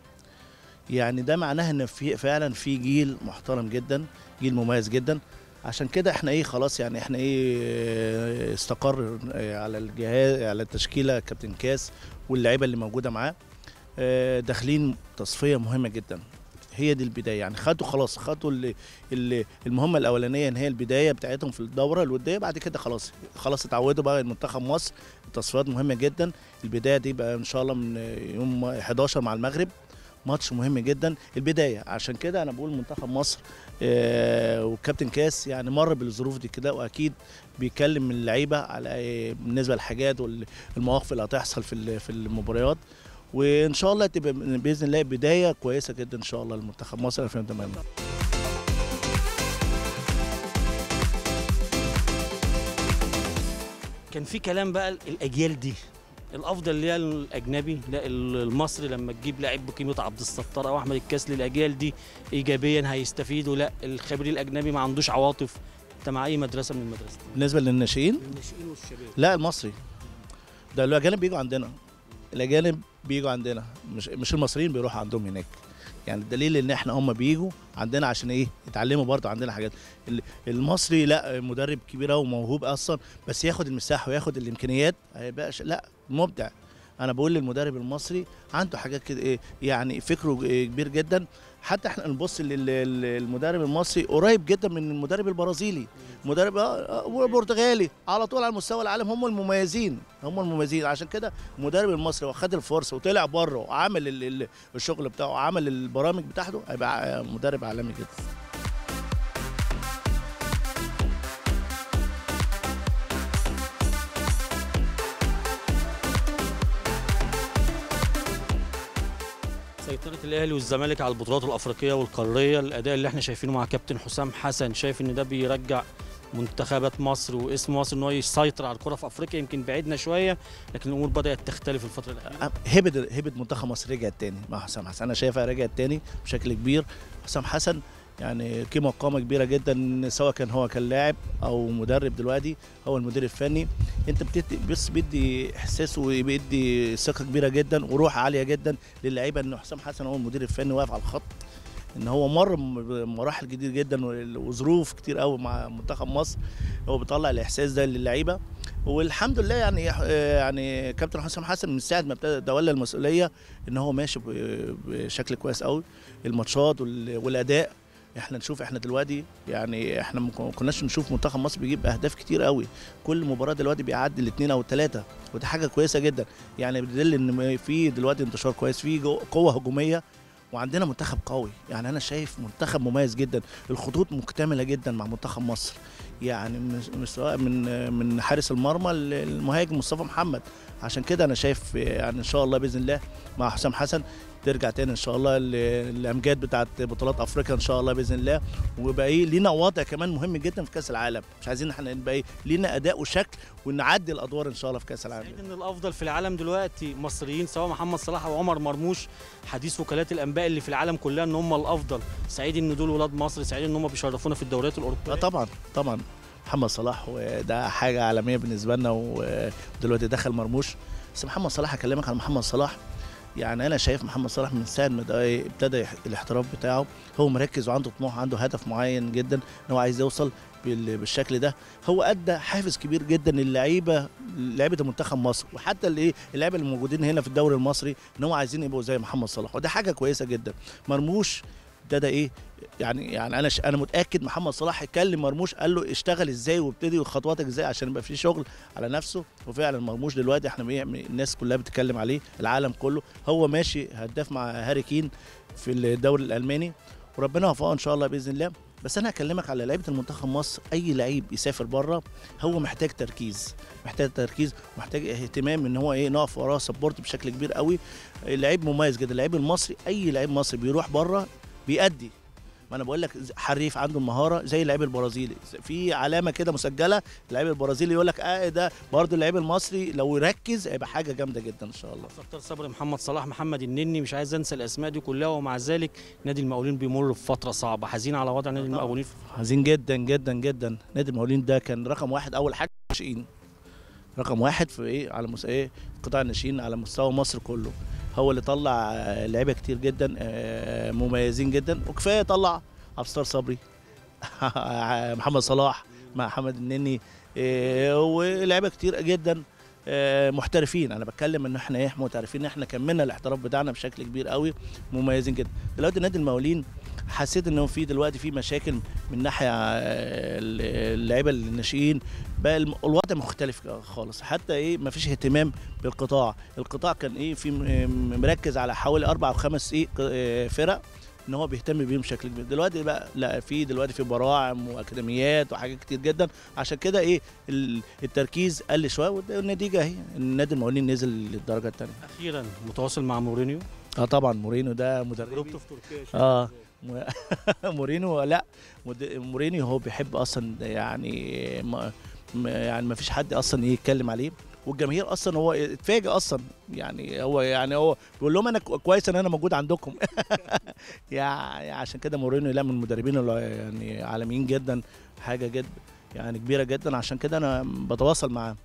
يعني ده معناه ان في فعلا في جيل محترم جدا جيل مميز جدا عشان كده احنا ايه خلاص يعني احنا ايه استقر آه، على الجهاز على التشكيله كابتن كاس واللعيبه اللي موجوده معاه آه، داخلين تصفيه مهمه جدا هي دي البدايه يعني خدوا خلاص خدوا المهمه الاولانيه ان هي البدايه بتاعتهم في الدوره الوديه بعد كده خلاص خلاص اتعودوا بقى المنتخب مصر التصفيات مهمه جدا البدايه دي بقى ان شاء الله من يوم 11 مع المغرب ماتش مهم جدا البدايه عشان كده انا بقول منتخب مصر آه، وكابتن والكابتن كاس يعني مر بالظروف دي كده واكيد بيكلم اللعيبه على إيه، بالنسبه للحاجات والمواقف اللي هتحصل في في المباريات وان شاء الله تبقى باذن الله بدايه كويسه جدا ان شاء الله لمنتخب مصر 2008 كان في كلام بقى الاجيال دي الافضل اللي هي الاجنبي لا المصري لما تجيب لاعب بقيمه عبد الستار او احمد الكاسلي الاجيال دي ايجابيا هيستفيدوا لا الخبير الاجنبي ما عندوش عواطف انت مع اي مدرسه من المدرسه بالنسبه للناشئين الناشئين والشباب لا المصري ده الاجانب بيجوا عندنا الاجانب بيجوا عندنا مش مش المصريين بيروحوا عندهم هناك يعني الدليل ان احنا هم بيجوا عندنا عشان ايه يتعلموا برضه عندنا حاجات المصري لا مدرب كبير وموهوب اصلا بس ياخد المساحه وياخد الامكانيات هيبقى لا مبدع انا بقول للمدرب المصري عنده حاجات كده ايه يعني فكره إيه؟ كبير جدا حتى احنا نبص للمدرب المصري قريب جدا من المدرب البرازيلي مدرب آه، آه، البرتغالي على طول على مستوى العالم هم المميزين هم المميزين عشان كده المدرب المصري لو خد الفرصه وطلع بره وعمل الشغل بتاعه وعمل البرامج بتاعته هيبقى مدرب عالمي جدا سيطره الاهلي والزمالك على البطولات الافريقيه والقاريه الاداء اللي احنا شايفينه مع كابتن حسام حسن شايف ان ده بيرجع منتخبات مصر واسم مصر ان هو يسيطر على الكره في افريقيا يمكن بعدنا شويه لكن الامور بدات تختلف الفتره الاخيره هبد هبد منتخب مصر رجع تاني مع حسام حسن انا شايفها رجعت تاني بشكل كبير حسام حسن يعني قيمه وقامه كبيره جدا سواء كان هو كان لاعب او مدرب دلوقتي هو المدير الفني انت بتدي بس بيدي احساس وبيدي ثقه كبيره جدا وروح عاليه جدا للعيبه ان حسام حسن هو المدير الفني واقف على الخط ان هو مر بمراحل كتير جدا وظروف كتير قوي مع منتخب مصر هو بيطلع الاحساس ده للعيبه والحمد لله يعني يعني كابتن حسام حسن من ساعه ما ابتدى تولى المسؤوليه ان هو ماشي بشكل كويس قوي الماتشات والاداء احنا نشوف احنا دلوقتي يعني احنا ما كناش نشوف منتخب مصر بيجيب اهداف كتير قوي كل مباراه دلوقتي بيعدي الاثنين او الثلاثه ودي حاجه كويسه جدا يعني بدل ان في دلوقتي انتشار كويس في قوه هجوميه وعندنا منتخب قوي يعني انا شايف منتخب مميز جدا الخطوط مكتمله جدا مع منتخب مصر يعني من سواء من من حارس المرمى المهاجم مصطفى محمد عشان كده انا شايف يعني ان شاء الله باذن الله مع حسام حسن ترجع تاني ان شاء الله الامجاد بتاعه بطولات افريقيا ان شاء الله باذن الله ويبقى ايه لينا وضع كمان مهم جدا في كاس العالم مش عايزين احنا نبقى ايه لينا اداء وشكل ونعدي الادوار ان شاء الله في كاس العالم ان الافضل في العالم دلوقتي مصريين سواء محمد صلاح او عمر مرموش حديث وكالات الانباء اللي في العالم كلها ان هم الافضل سعيد ان دول ولاد مصر سعيد ان هم بيشرفونا في الدوريات الاوروبيه آه، طبعا طبعا محمد صلاح وده حاجه عالميه بالنسبه لنا ودلوقتي دخل مرموش بس محمد صلاح هكلمك عن محمد صلاح يعني انا شايف محمد صلاح من ساعه ما ابتدى الاحتراف بتاعه هو مركز وعنده طموح عنده هدف معين جدا ان هو عايز يوصل بالشكل ده هو ادى حافز كبير جدا للعيبه لعيبه المنتخب مصر وحتى اللي اللعيبه اللي موجودين هنا في الدوري المصري ان هم عايزين يبقوا زي محمد صلاح وده حاجه كويسه جدا مرموش ابتدى ايه يعني يعني انا انا متاكد محمد صلاح كلم مرموش قال له اشتغل ازاي وابتدي خطواتك ازاي عشان يبقى في شغل على نفسه وفعلا مرموش دلوقتي احنا الناس كلها بتتكلم عليه العالم كله هو ماشي هداف مع هاري كين في الدوري الالماني وربنا يوفقه ان شاء الله باذن الله بس انا هكلمك على لعيبه المنتخب مصر اي لعيب يسافر بره هو محتاج تركيز محتاج تركيز محتاج اهتمام ان هو ايه نقف وراه سبورت بشكل كبير قوي لعيب مميز جدا اللعيب المصري اي لعيب مصري بيروح بره بيأدي ما انا بقول لك حريف عنده المهاره زي اللعيب البرازيلي في علامه كده مسجله اللعيب البرازيلي يقول لك اه ده برضه اللعيب المصري لو يركز هيبقى حاجه جامده جدا ان شاء الله دكتور صبري محمد صلاح محمد النني مش عايز انسى الاسماء دي كلها ومع ذلك نادي المقاولين بيمر بفتره صعبه حزين على وضع نادي المقاولين حزين جدا جدا جدا نادي المقاولين ده كان رقم واحد اول حاجه ناشئين رقم واحد في ايه على مستوى ايه قطاع الناشئين على مستوى مصر كله هو اللي طلع آه، لعيبه كتير جدا آه، مميزين جدا وكفايه طلع عبد الستار صبري محمد صلاح مع حمد النني آه، ولعيبه كتير جدا محترفين انا بتكلم ان احنا ايه محترفين احنا كملنا الاحتراف بتاعنا بشكل كبير قوي مميزين جدا دلوقتي نادي المولين حسيت ان في دلوقتي في مشاكل من ناحيه آه، اللعيبه الناشئين بقى الوضع مختلف خالص حتى ايه ما فيش اهتمام بالقطاع القطاع كان ايه في مركز على حوالي اربع او خمس ايه آه، فرق ان هو بيهتم بيهم بشكل كبير دلوقتي بقى لا في دلوقتي في براعم واكاديميات وحاجات كتير جدا عشان كده ايه التركيز قل شويه والنتيجه اهي النادي المقاولين نزل للدرجه الثانيه اخيرا متواصل مع مورينيو اه طبعا مورينيو ده مدرب في تركيا اه مورينو لا مورينيو هو بيحب اصلا يعني ما يعني ما فيش حد اصلا يتكلم عليه والجماهير اصلا هو اتفاجئ اصلا يعني هو يعني هو بيقول لهم انا كويس ان انا موجود عندكم يعني عشان كده مورينيو لا من المدربين اللي يعني عالميين جدا حاجه جد يعني كبيره جدا عشان كده انا بتواصل مع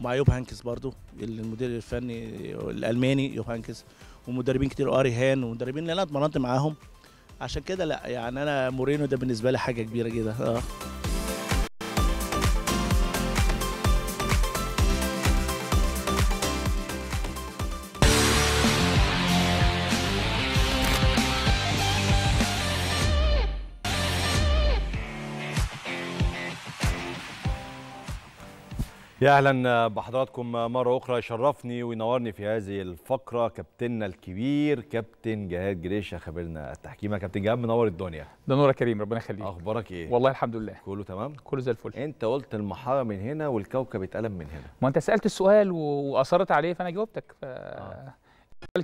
مع يوب هانكس برضو المدير الفني الالماني يوب هانكس ومدربين كتير اري هان ومدربين اللي انا اتمرنت معاهم عشان كده لا يعني انا مورينو ده بالنسبه لي حاجه كبيره جدا اه يا اهلا بحضراتكم مره اخرى يشرفني وينورني في هذه الفقره كابتننا الكبير كابتن جهاد جريشه خبيرنا التحكيم يا كابتن جهاد منور الدنيا ده نور كريم ربنا يخليك اخبارك ايه والله الحمد لله كله تمام كله زي الفل انت قلت المحاره من هنا والكوكب اتقلب من هنا ما انت سالت السؤال واثرت عليه فانا جاوبتك ف... آه.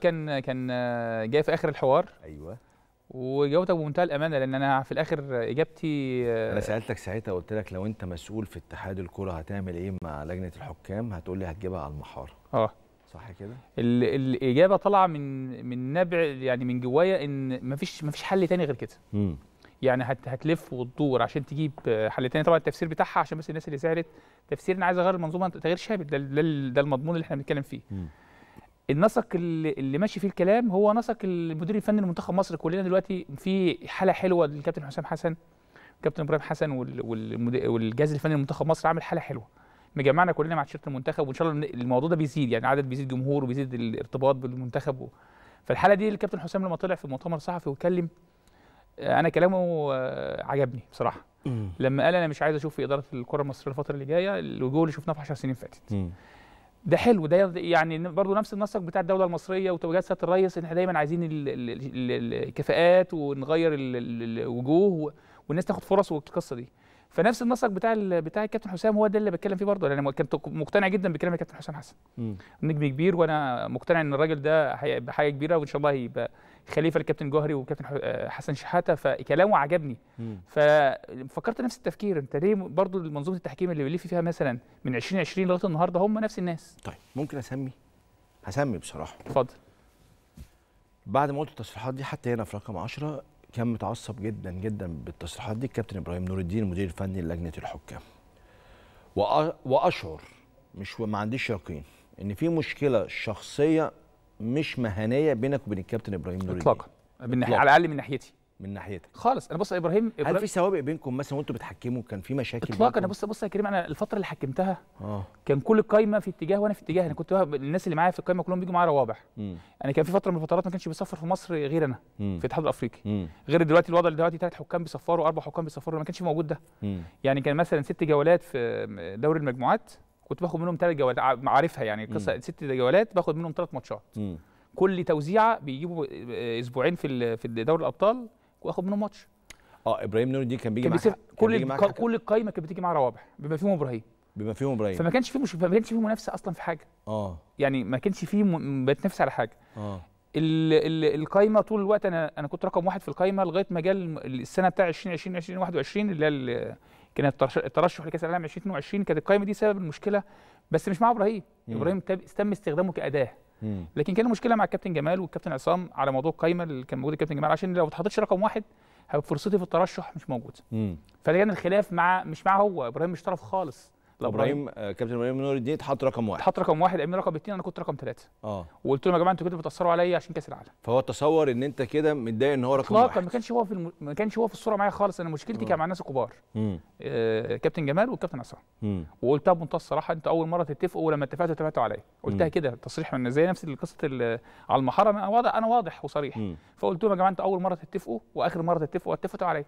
كان كان آه، جاي في اخر الحوار ايوه وجاوبتك بمنتهى الامانه لان انا في الاخر اجابتي آه، انا سالتك ساعتها قلت لك لو انت مسؤول في اتحاد الكوره هتعمل ايه مع لجنه الحكام هتقول لي هتجيبها على المحار اه صح كده الاجابه طالعه من من نبع يعني من جوايا ان مفيش مفيش حل تاني غير كده امم يعني هت هتلف وتدور عشان تجيب حل تاني طبعا التفسير بتاعها عشان بس الناس اللي زعلت تفسير انا عايز اغير المنظومه تغيير شامل ده, ده, ده المضمون اللي احنا بنتكلم فيه مم. النسق اللي, اللي ماشي فيه الكلام هو نسق المدير الفني لمنتخب مصر كلنا دلوقتي في حاله حلوه للكابتن حسام حسن كابتن ابراهيم حسن والجهاز الفني لمنتخب مصر عامل حاله حلوه مجمعنا كلنا مع تيشيرت المنتخب وان شاء الله الموضوع ده بيزيد يعني عدد بيزيد جمهور وبيزيد الارتباط بالمنتخب و... فالحاله دي الكابتن حسام لما طلع في مؤتمر صحفي واتكلم آه، انا كلامه آه، عجبني بصراحه لما قال انا مش عايز اشوف في اداره الكره المصريه الفتره اللي جايه الوجوه اللي شفناه في 10 سنين فاتت ده حلو ده يعني برضو نفس النسق بتاع الدوله المصريه وتوجيهات سياده الرئيس ان احنا دايما عايزين الكفاءات ونغير الوجوه والناس تاخد فرص والقصه دي فنفس النسق بتاع بتاع الكابتن حسام هو ده اللي بتكلم فيه برضه انا كنت مقتنع جدا بكلام الكابتن حسام حسن نجم كبير وانا مقتنع ان الراجل ده حاجه كبيره وان شاء الله هيبقى خليفه الكابتن جوهري والكابتن آه، حسن شحاته فكلامه عجبني ففكرت نفس التفكير انت ليه برضو منظومه التحكيم اللي بيلف فيها مثلا من 2020 لغايه النهارده هم نفس الناس طيب ممكن اسمي هسمي بصراحه اتفضل بعد ما قلت التصريحات دي حتى هنا في رقم 10 كان متعصب جدا جدا بالتصريحات دي الكابتن ابراهيم نور الدين المدير الفني للجنه الحكام واشعر مش ما عنديش يقين ان في مشكله شخصيه مش مهنيه بينك وبين الكابتن ابراهيم نوري اطلاقا بالناحيه على الاقل من ناحيتي من ناحيتك خالص انا بص يا ابراهيم, هل في سوابق بينكم مثلا وانتم بتحكموا كان في مشاكل اطلاقا انا بص بص يا كريم انا الفتره اللي حكمتها آه. كان كل القايمه في اتجاه وانا في اتجاه انا كنت الناس اللي معايا في القايمه كلهم بيجوا معايا روابع م. انا كان في فتره من الفترات ما كانش بيسفر في مصر غير انا م. في الاتحاد الافريقي م. غير دلوقتي الوضع اللي دلوقتي ثلاث حكام بيسفروا اربع حكام بيسفروا ما كانش موجود ده م. يعني كان مثلا ست جولات في دوري المجموعات كنت باخد منهم ثلاث جولات معارفها يعني قصه ست جولات باخد منهم ثلاث ماتشات كل توزيعه بيجيبوا آه، اسبوعين في في دوري الابطال واخد منهم ماتش اه ابراهيم نوري دي كان بيجي كان معاك كل بيجي كل القايمه كانت بتيجي مع روابح بما فيهم ابراهيم بما فيهم ابراهيم فما كانش فيه مش ما كانش فيه منافسه اصلا في حاجه اه يعني ما كانش فيه م... بتنافس على حاجه اه ال... ال... القايمه طول الوقت انا انا كنت رقم واحد في القايمه لغايه ما جه السنه بتاع 2020 2021 اللي هي كان الترشح لكاس العالم 2022 كانت القائمه دي سبب المشكله بس مش مع ابراهيم ابراهيم تم استخدامه كاداه مم. لكن كان المشكله مع الكابتن جمال والكابتن عصام على موضوع القايمه اللي كان موجود الكابتن جمال عشان لو ما اتحطتش رقم واحد هيبقى فرصتي في الترشح مش موجوده فده كان الخلاف مع مش مع هو ابراهيم مش طرف خالص ابراهيم آه، كابتن ابراهيم نور الدين اتحط رقم واحد اتحط رقم واحد امين رقم اثنين انا كنت رقم ثلاثه اه وقلت لهم يا جماعه انتوا كده بتاثروا عليا عشان كاس العالم فهو تصور ان انت كده متضايق ان هو رقم واحد اطلاقا ما كانش هو في الم... ما كانش هو في الصوره معايا خالص انا مشكلتي كان آه. مع الناس الكبار آه كابتن جمال والكابتن عصام وقلتها بمنتهى الصراحه انتوا اول مره تتفقوا ولما اتفقتوا اتفقتوا عليا قلتها كده تصريح من زي نفس قصه على المحرم انا واضح انا واضح وصريح فقلت لهم يا جماعه انتوا اول مره تتفقوا واخر مره تتفقوا واتفقتوا عليا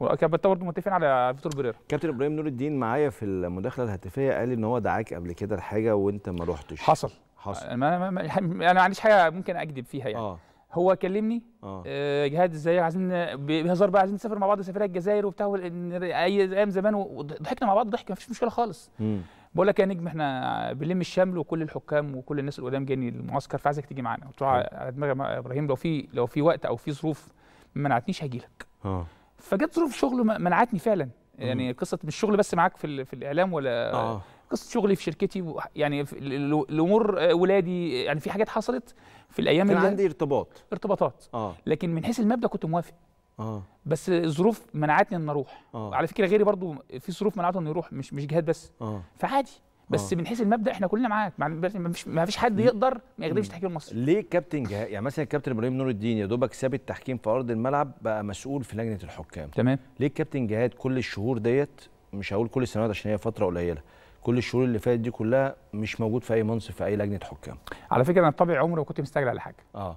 وكان برضه متفقين على فيتور بيريرا كابتن ابراهيم نور الدين معايا في المداخله الهاتفيه قال ان هو دعاك قبل كده لحاجه وانت ما رحتش حصل حصل انا ما انا ما عنديش حاجه ممكن اكذب فيها يعني آه. هو كلمني آه. آه، جهاد ازاي عايزين بهزار بقى عايزين نسافر مع بعض سفريه الجزائر وبتاع اي ايام زمان وضحكنا مع بعض ضحك ما فيش مشكله خالص بقول لك يا نجم احنا بنلم الشمل وكل الحكام وكل الناس القدام جايين المعسكر فعايزك تيجي معانا قلت له على دماغي ابراهيم لو في لو في وقت او في ظروف ما منعتنيش هاجي لك آه. فجت ظروف شغل منعتني فعلا يعني قصه مش شغل بس معاك في, في الاعلام ولا آه. قصه شغلي في شركتي يعني الامور آه، ولادي يعني في حاجات حصلت في الايام كان اللي عندي ارتباط ارتباطات آه. لكن من حيث المبدا كنت موافق آه. بس الظروف منعتني ان اروح آه. على فكره غيري برضو في ظروف منعته انه يروح مش مش جهاد بس آه. فعادي بس آه. من حيث المبدا احنا كلنا معاك ما فيش حد يقدر ما يخدمش تحكيم مصر ليه كابتن جهاد يعني مثلا كابتن ابراهيم نور الدين يا دوبك ساب التحكيم في ارض الملعب بقى مسؤول في لجنه الحكام تمام ليه الكابتن جهاد كل الشهور ديت مش هقول كل السنوات عشان هي فتره قليله كل الشهور اللي فاتت دي كلها مش موجود في اي منصب في اي لجنه حكام على فكره انا طبع عمري ما كنت مستعجل على حاجه اه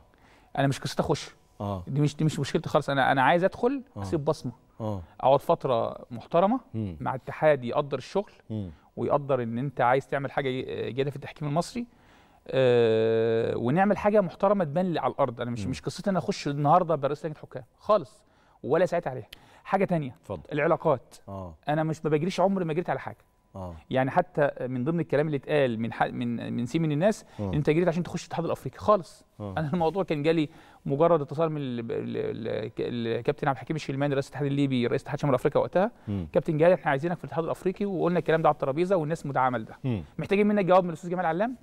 انا مش قصتي اخش اه دي مش دي مش مشكلتي خالص انا انا عايز ادخل آه. اسيب بصمه اه اقعد فتره محترمه م. مع اتحادي يقدر الشغل م. ويقدر ان انت عايز تعمل حاجه جيده في التحكيم المصري أه ونعمل حاجه محترمه تبان على الارض انا مش مش قصتي انا اخش النهارده برئيس لجنه حكام خالص ولا ساعت عليها حاجه تانية العلاقات آه. انا مش ما بجريش عمري ما جريت على حاجه آه. يعني حتى من ضمن الكلام اللي اتقال من من من سي من الناس أوه. انت جريت عشان تخش الاتحاد الافريقي خالص أوه. انا الموضوع كان جالي مجرد اتصال من الكابتن عبد الحكيم الشلماني رئيس الاتحاد الليبي رئيس اتحاد شمال افريقيا وقتها كابتن جالي احنا عايزينك في الاتحاد الافريقي وقلنا الكلام ده على الترابيزه والناس ده لده محتاجين منك جواب من الاستاذ جمال علام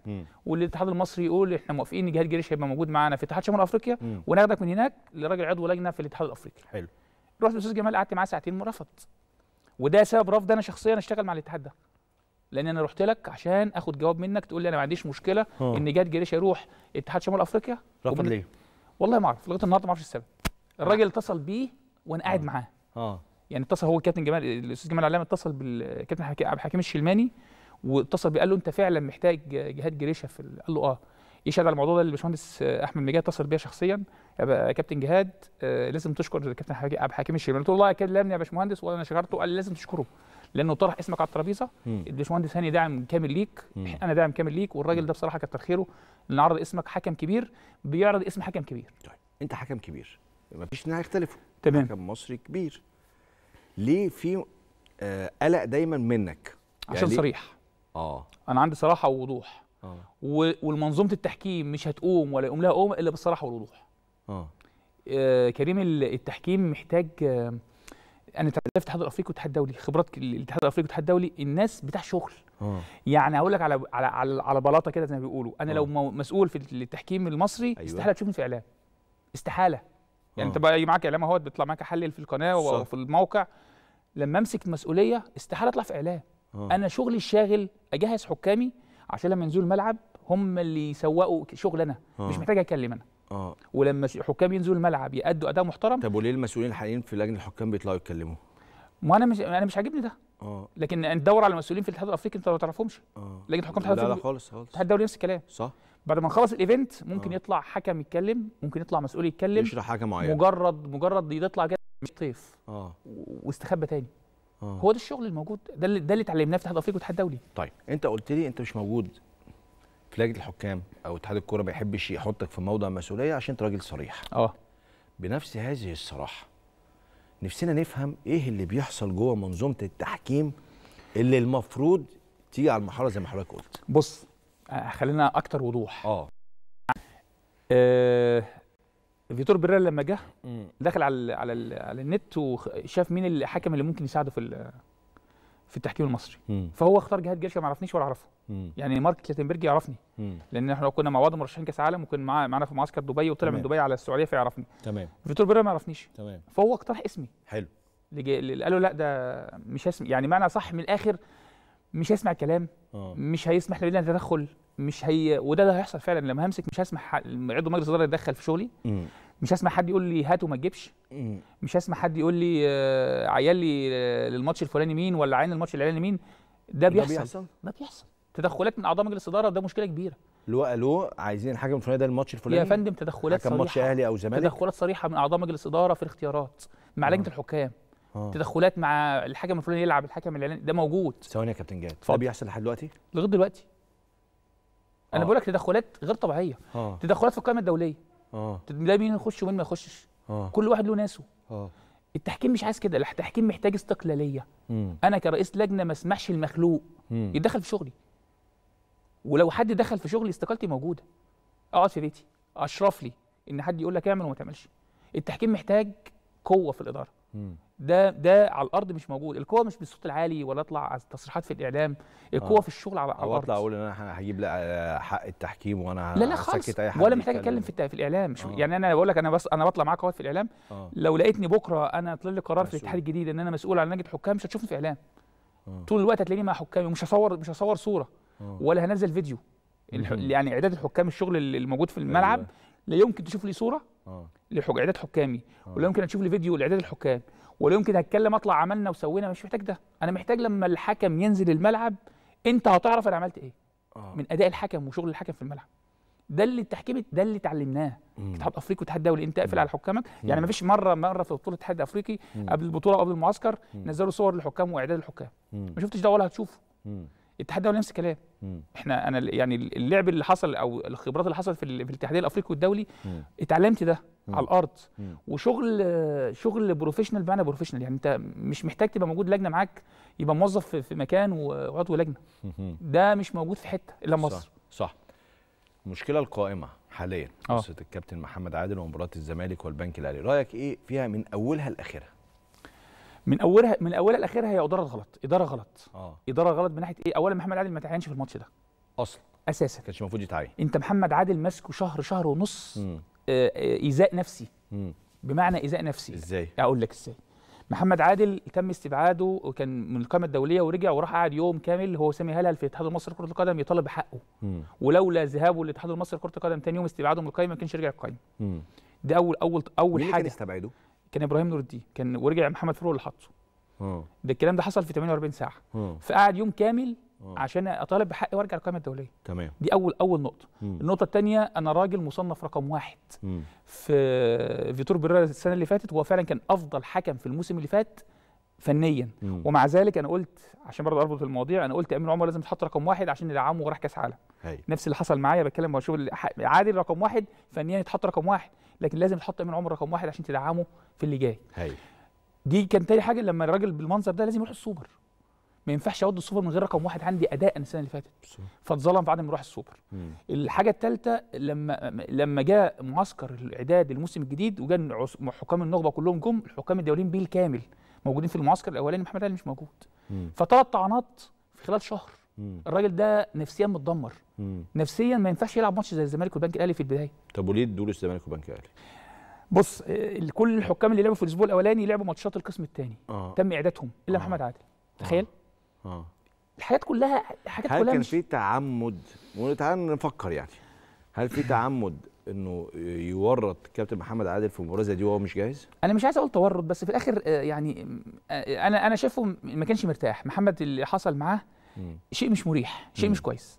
والاتحاد المصري يقول احنا موافقين ان جهاد جريش هيبقى موجود معانا في اتحاد شمال افريقيا وناخدك من هناك لراجل عضو لجنه في الاتحاد الافريقي حلو رحت الاستاذ جمال قعدت معاه ساعتين ورفض وده سبب رفض انا شخصيا اشتغل مع الاتحاد ده لان انا رحت لك عشان اخد جواب منك تقول لي انا ما عنديش مشكله أوه. ان جاد جريش يروح اتحاد شمال افريقيا رفض وبن... ليه والله ما اعرف لغايه النهارده ما اعرفش السبب الراجل اتصل بيه وانا قاعد آه. معاه اه يعني اتصل هو كابتن جمال الاستاذ جمال علام اتصل بالكابتن عبد الحكيم الشلماني واتصل بيه قال له انت فعلا محتاج جهاد جريشه في قال له اه يشهد على الموضوع ده الباشمهندس آه، احمد مجاهد اتصل بيا شخصيا يا كابتن جهاد آه، لازم تشكر الكابتن عبد الحكيم الشربيني قلت له والله كلمني يا باشمهندس وانا شكرته قال لي لازم تشكره لانه طرح اسمك على الترابيزه الباشمهندس هاني داعم كامل ليك انا داعم كامل ليك والراجل ده بصراحه كتر خيره عرض اسمك حكم كبير بيعرض اسم حكم كبير طيب انت حكم كبير ما فيش نهايه هيختلفوا تمام حكم مصري كبير ليه في آه، قلق دايما منك عشان يعني صريح اه انا عندي صراحه ووضوح آه. والمنظومه التحكيم مش هتقوم ولا يقوم لها قوم الا بالصراحه والوضوح اه, آه، كريم التحكيم محتاج آه، أنا انا في الاتحاد الافريقي والاتحاد الدولي خبرات الاتحاد الافريقي والاتحاد الدولي الناس بتاع شغل أوه. يعني هقول لك على على على, على بلاطه كده زي ما بيقولوا انا أوه. لو مسؤول في التحكيم المصري أيوة. استحاله تشوفني في اعلام استحاله يعني أوه. انت بقى معاك اعلام اهوت بيطلع معاك احلل في القناه او وفي الموقع لما امسك مسؤوليه استحاله اطلع في اعلام أوه. انا شغلي الشاغل اجهز حكامي عشان لما ينزلوا الملعب هم اللي يسوقوا شغل انا آه. مش محتاج اتكلم انا اه ولما الحكام ينزلوا الملعب يأدوا اداء محترم طب وليه المسؤولين الحاليين في لجنه الحكام بيطلعوا يتكلموا؟ ما انا مش انا مش عاجبني ده اه لكن ندور على المسؤولين في الاتحاد الافريقي انت ما تعرفهمش اه لجنه الحكام لا لا خالص خالص الاتحاد الدولي نفس الكلام صح بعد ما نخلص الايفنت ممكن آه. يطلع حكم يتكلم ممكن يطلع مسؤول يتكلم يشرح حاجه معينه مجرد مجرد يطلع كده مش طيف اه واستخبى تاني آه. هو ده الشغل الموجود ده اللي ده اللي اتعلمناه في اتحاد افريقيا والاتحاد الدولي طيب انت قلت لي انت مش موجود في لجنه الحكام او اتحاد الكوره ما يحبش يحطك في موضع مسؤوليه عشان انت راجل صريح اه بنفس هذه الصراحه نفسنا نفهم ايه اللي بيحصل جوه منظومه التحكيم اللي المفروض تيجي على المحاره زي ما حضرتك قلت بص خلينا اكتر وضوح آه, آه، فيتور بيريرا لما جه دخل على الـ على, الـ على النت وشاف مين الحكم اللي ممكن يساعده في في التحكيم المصري مم. فهو اختار جهاد جرشه ما عرفنيش ولا اعرفه يعني مارك كلاتنبرج يعرفني مم. لان احنا كنا مع بعض مرشحين كاس عالم وكان معاه معانا في معسكر دبي وطلع من دبي على السعوديه فيعرفني تمام فيتور بيريرا ما عرفنيش تمام فهو اقترح اسمي حلو قال له لا ده مش اسمي يعني معنى صح من الاخر مش هيسمع الكلام أوه. مش هيسمح ان تدخل مش هي وده ده هيحصل فعلا لما همسك مش هسمح عضو مجلس اداره يتدخل في شغلي مش هسمع حد يقول لي هات وما تجيبش مش هسمع حد يقول لي آه، عيال عيالي آه، للماتش الفلاني مين ولا عين الماتش الاعلاني مين ده بيحصل ده بيحصل ده بيحصل تدخلات من اعضاء مجلس اداره ده مشكله كبيره اللي هو الو عايزين حاجه من الفلانيه ده الماتش الفلاني يا فندم تدخلات صريحه ماتش اهلي او زمالك تدخلات صريحه من اعضاء مجلس اداره في الاختيارات مع لجنه آه. الحكام آه. تدخلات مع الحكم الفلاني يلعب الحكم العلاني ده موجود ثواني يا كابتن جاد ده بيحصل لحد دلوقتي لغايه دلوقتي انا آه. بقول لك تدخلات غير طبيعيه أوه. تدخلات في القائمه الدوليه اه لا مين يخش ومين ما يخشش أوه. كل واحد له ناسه آه. التحكيم مش عايز كده التحكيم محتاج استقلاليه مم. انا كرئيس لجنه ما اسمحش المخلوق مم. يتدخل في شغلي ولو حد دخل في شغلي استقالتي موجوده اقعد في بيتي اشرف لي ان حد يقول لك اعمل وما تعملش التحكيم محتاج قوه في الاداره مم. ده ده على الارض مش موجود القوه مش بالصوت العالي ولا اطلع تصريحات في الاعلام القوه آه. في الشغل على, الارض اطلع اقول ان انا هجيب حق التحكيم وانا لا لا خالص أي حد ولا محتاج اتكلم في, في الاعلام آه. يعني انا بقول لك انا بس انا بطلع معاك قوات في الاعلام آه. لو لقيتني بكره انا طلع لي قرار في الاتحاد الجديد ان انا مسؤول عن نجد حكام مش هتشوفني في اعلام آه. طول الوقت هتلاقيني مع حكامي ومش هصور مش هصور صوره آه. ولا هنزل فيديو يعني اعداد الحكام الشغل الموجود في الملعب أيوه. لا يمكن تشوف لي صوره آه. لاعداد حكامي آه. ولا يمكن اشوف لي فيديو لاعداد الحكام ولا يمكن اتكلم اطلع عملنا وسوينا مش محتاج ده انا محتاج لما الحكم ينزل الملعب انت هتعرف انا عملت ايه آه. من اداء الحكم وشغل الحكم في الملعب ده اللي التحكيم ده اللي اتعلمناه اتحاد افريقي واتحاد دولي انت قافل على حكامك يعني ما فيش مره مره في بطوله الاتحاد الافريقي قبل البطوله قبل المعسكر نزلوا صور للحكام واعداد الحكام ما شفتش ده ولا هتشوفه الاتحاد الدولي نفس الكلام احنا انا يعني اللعب اللي حصل او الخبرات اللي حصلت في الاتحاد الافريقي والدولي اتعلمت ده مم. على الارض مم. وشغل شغل بروفيشنال بمعنى بروفيشنال يعني انت مش محتاج تبقى موجود لجنه معاك يبقى موظف في مكان وعضو لجنه مم. ده مش موجود في حته الا مصر صح, صح. المشكله القائمه حاليا آه. قصه الكابتن محمد عادل ومباراه الزمالك والبنك الاهلي رايك ايه فيها من اولها لاخرها من اولها من اولها لاخرها هي اداره غلط اداره غلط آه. اداره غلط من ناحيه ايه اولا محمد عادل ما تعينش في الماتش ده اصلا اساسا كانش المفروض يتعين انت محمد عادل ماسكه شهر شهر ونص مم. آه، آه، ايذاء نفسي بمعنى ايذاء نفسي ازاي اقول لك ازاي محمد عادل تم استبعاده وكان من القائمه الدوليه ورجع وراح قعد يوم كامل هو سامي هلال في الاتحاد المصري لكره القدم يطالب بحقه ولولا ذهابه للاتحاد المصري لكره القدم ثاني يوم استبعاده من القائمه ما كانش رجع القائمه ده اول اول اول مين حاجه كان استبعده كان ابراهيم نور الدين كان ورجع محمد فرو اللي حطه آه. ده الكلام ده حصل في 48 ساعه فقعد يوم كامل أوه. عشان اطالب بحقي وارجع للقائمه الدوليه تمام دي اول اول نقطه مم. النقطه الثانيه انا راجل مصنف رقم واحد مم. في فيتور بيريرا السنه اللي فاتت وهو فعلا كان افضل حكم في الموسم اللي فات فنيا مم. ومع ذلك انا قلت عشان برضه اربط المواضيع انا قلت امين عمر لازم يتحط رقم واحد عشان يدعمه وراح كاس عالم نفس اللي حصل معايا بتكلم بشوف عادل رقم واحد فنيا يتحط رقم واحد لكن لازم تحط امين عمر رقم واحد عشان تدعمه في اللي جاي هي. دي كان تاني حاجه لما الراجل بالمنظر ده لازم يروح السوبر ما ينفعش اود السوبر من غير رقم واحد عندي اداء السنه اللي فاتت فاتظلم بعد ما يروح السوبر مم. الحاجه الثالثه لما لما جاء معسكر الاعداد الموسم الجديد وجاء حكام النخبه كلهم جم الحكام الدوليين بالكامل موجودين في المعسكر الاولاني محمد علي مش موجود فثلاث طعنات في خلال شهر مم. الراجل ده نفسيا متدمر نفسيا ما ينفعش يلعب ماتش زي الزمالك والبنك الاهلي في البدايه طب وليه ادوا الزمالك والبنك الاهلي بص كل الحكام اللي لعبوا في الاسبوع الاولاني لعبوا ماتشات القسم الثاني آه. تم اعدادهم الا آه. محمد عادل تخيل آه. اه الحاجات كلها حاجات هل كلها كان مش... في تعمد تعال نفكر يعني هل في تعمد انه يورط كابتن محمد عادل في المباراه دي وهو مش جاهز؟ انا مش عايز اقول تورط بس في الاخر آه، يعني آه، انا انا شايفه ما كانش مرتاح محمد اللي حصل معاه شيء مش مريح شيء مش كويس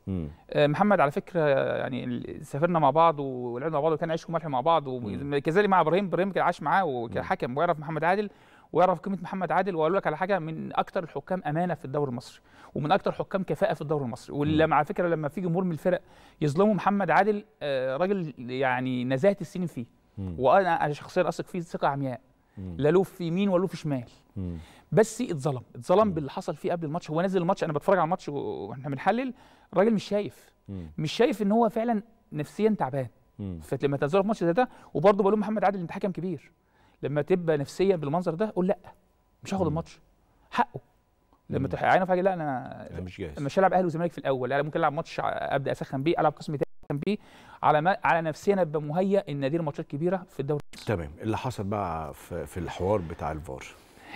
آه، محمد على فكره يعني سافرنا مع بعض ولعبنا مع بعض وكان عيش وملح مع بعض وكذلك مع ابراهيم ابراهيم كان عاش معاه وكحكم ويعرف محمد عادل ويعرف قيمه محمد عادل واقول لك على حاجه من اكتر الحكام امانه في الدوري المصري ومن اكتر حكام كفاءه في الدوري المصري واللي على فكره لما في جمهور من الفرق يظلموا محمد عادل آه، راجل يعني نزاهه السنين فيه وانا شخصيا اثق فيه ثقه عمياء لا لوف في يمين ولا في شمال بس اتظلم اتظلم باللي حصل فيه قبل الماتش هو نازل الماتش انا بتفرج على الماتش واحنا بنحلل الراجل مش شايف مش شايف ان هو فعلا نفسيا تعبان فلما تنزله في ماتش زي ده وبرضه بقول محمد عادل انت حكم كبير لما تبقى نفسيا بالمنظر ده قول لا مش هاخد الماتش حقه لما تروح عينه فجاه لا انا مش جاهز مش هلعب اهلي وزمالك في الاول انا ممكن العب ماتش ابدا اسخن بيه العب قسم تاني بيه على ما على نفسيا ابقى مهيئ ان دي الماتشات كبيره في الدوري تمام اللي حصل بقى في الحوار بتاع الفار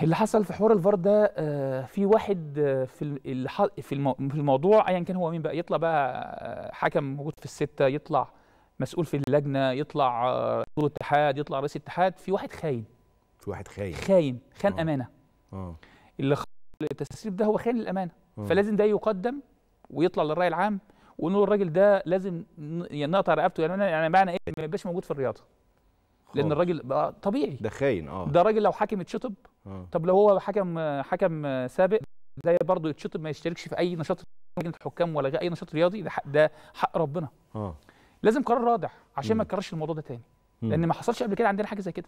اللي حصل في حوار الفار ده آه، في واحد آه، في في الموضوع ايا كان هو مين بقى يطلع بقى آه، حكم موجود في السته يطلع مسؤول في اللجنه يطلع عضو آه، اتحاد يطلع رئيس اتحاد في واحد خاين في واحد خاين خاين خان أوه. امانه اه اللي التسريب ده هو خاين الامانه أوه. فلازم ده يقدم ويطلع للراي العام ونقول الراجل ده لازم يعني نقطع رقبته يعني يعني معنى ايه ما يبقاش موجود في الرياضه لان الراجل بقى طبيعي ده خاين اه ده راجل لو حاكم يتشطب آه. طب لو هو حكم حكم سابق ده برضه يتشطب ما يشتركش في اي نشاط لجنه حكام ولا اي نشاط رياضي ده حق, ده حق ربنا اه لازم قرار رادع عشان ما يتكررش الموضوع ده تاني لان ما حصلش قبل كده عندنا حاجه زي كده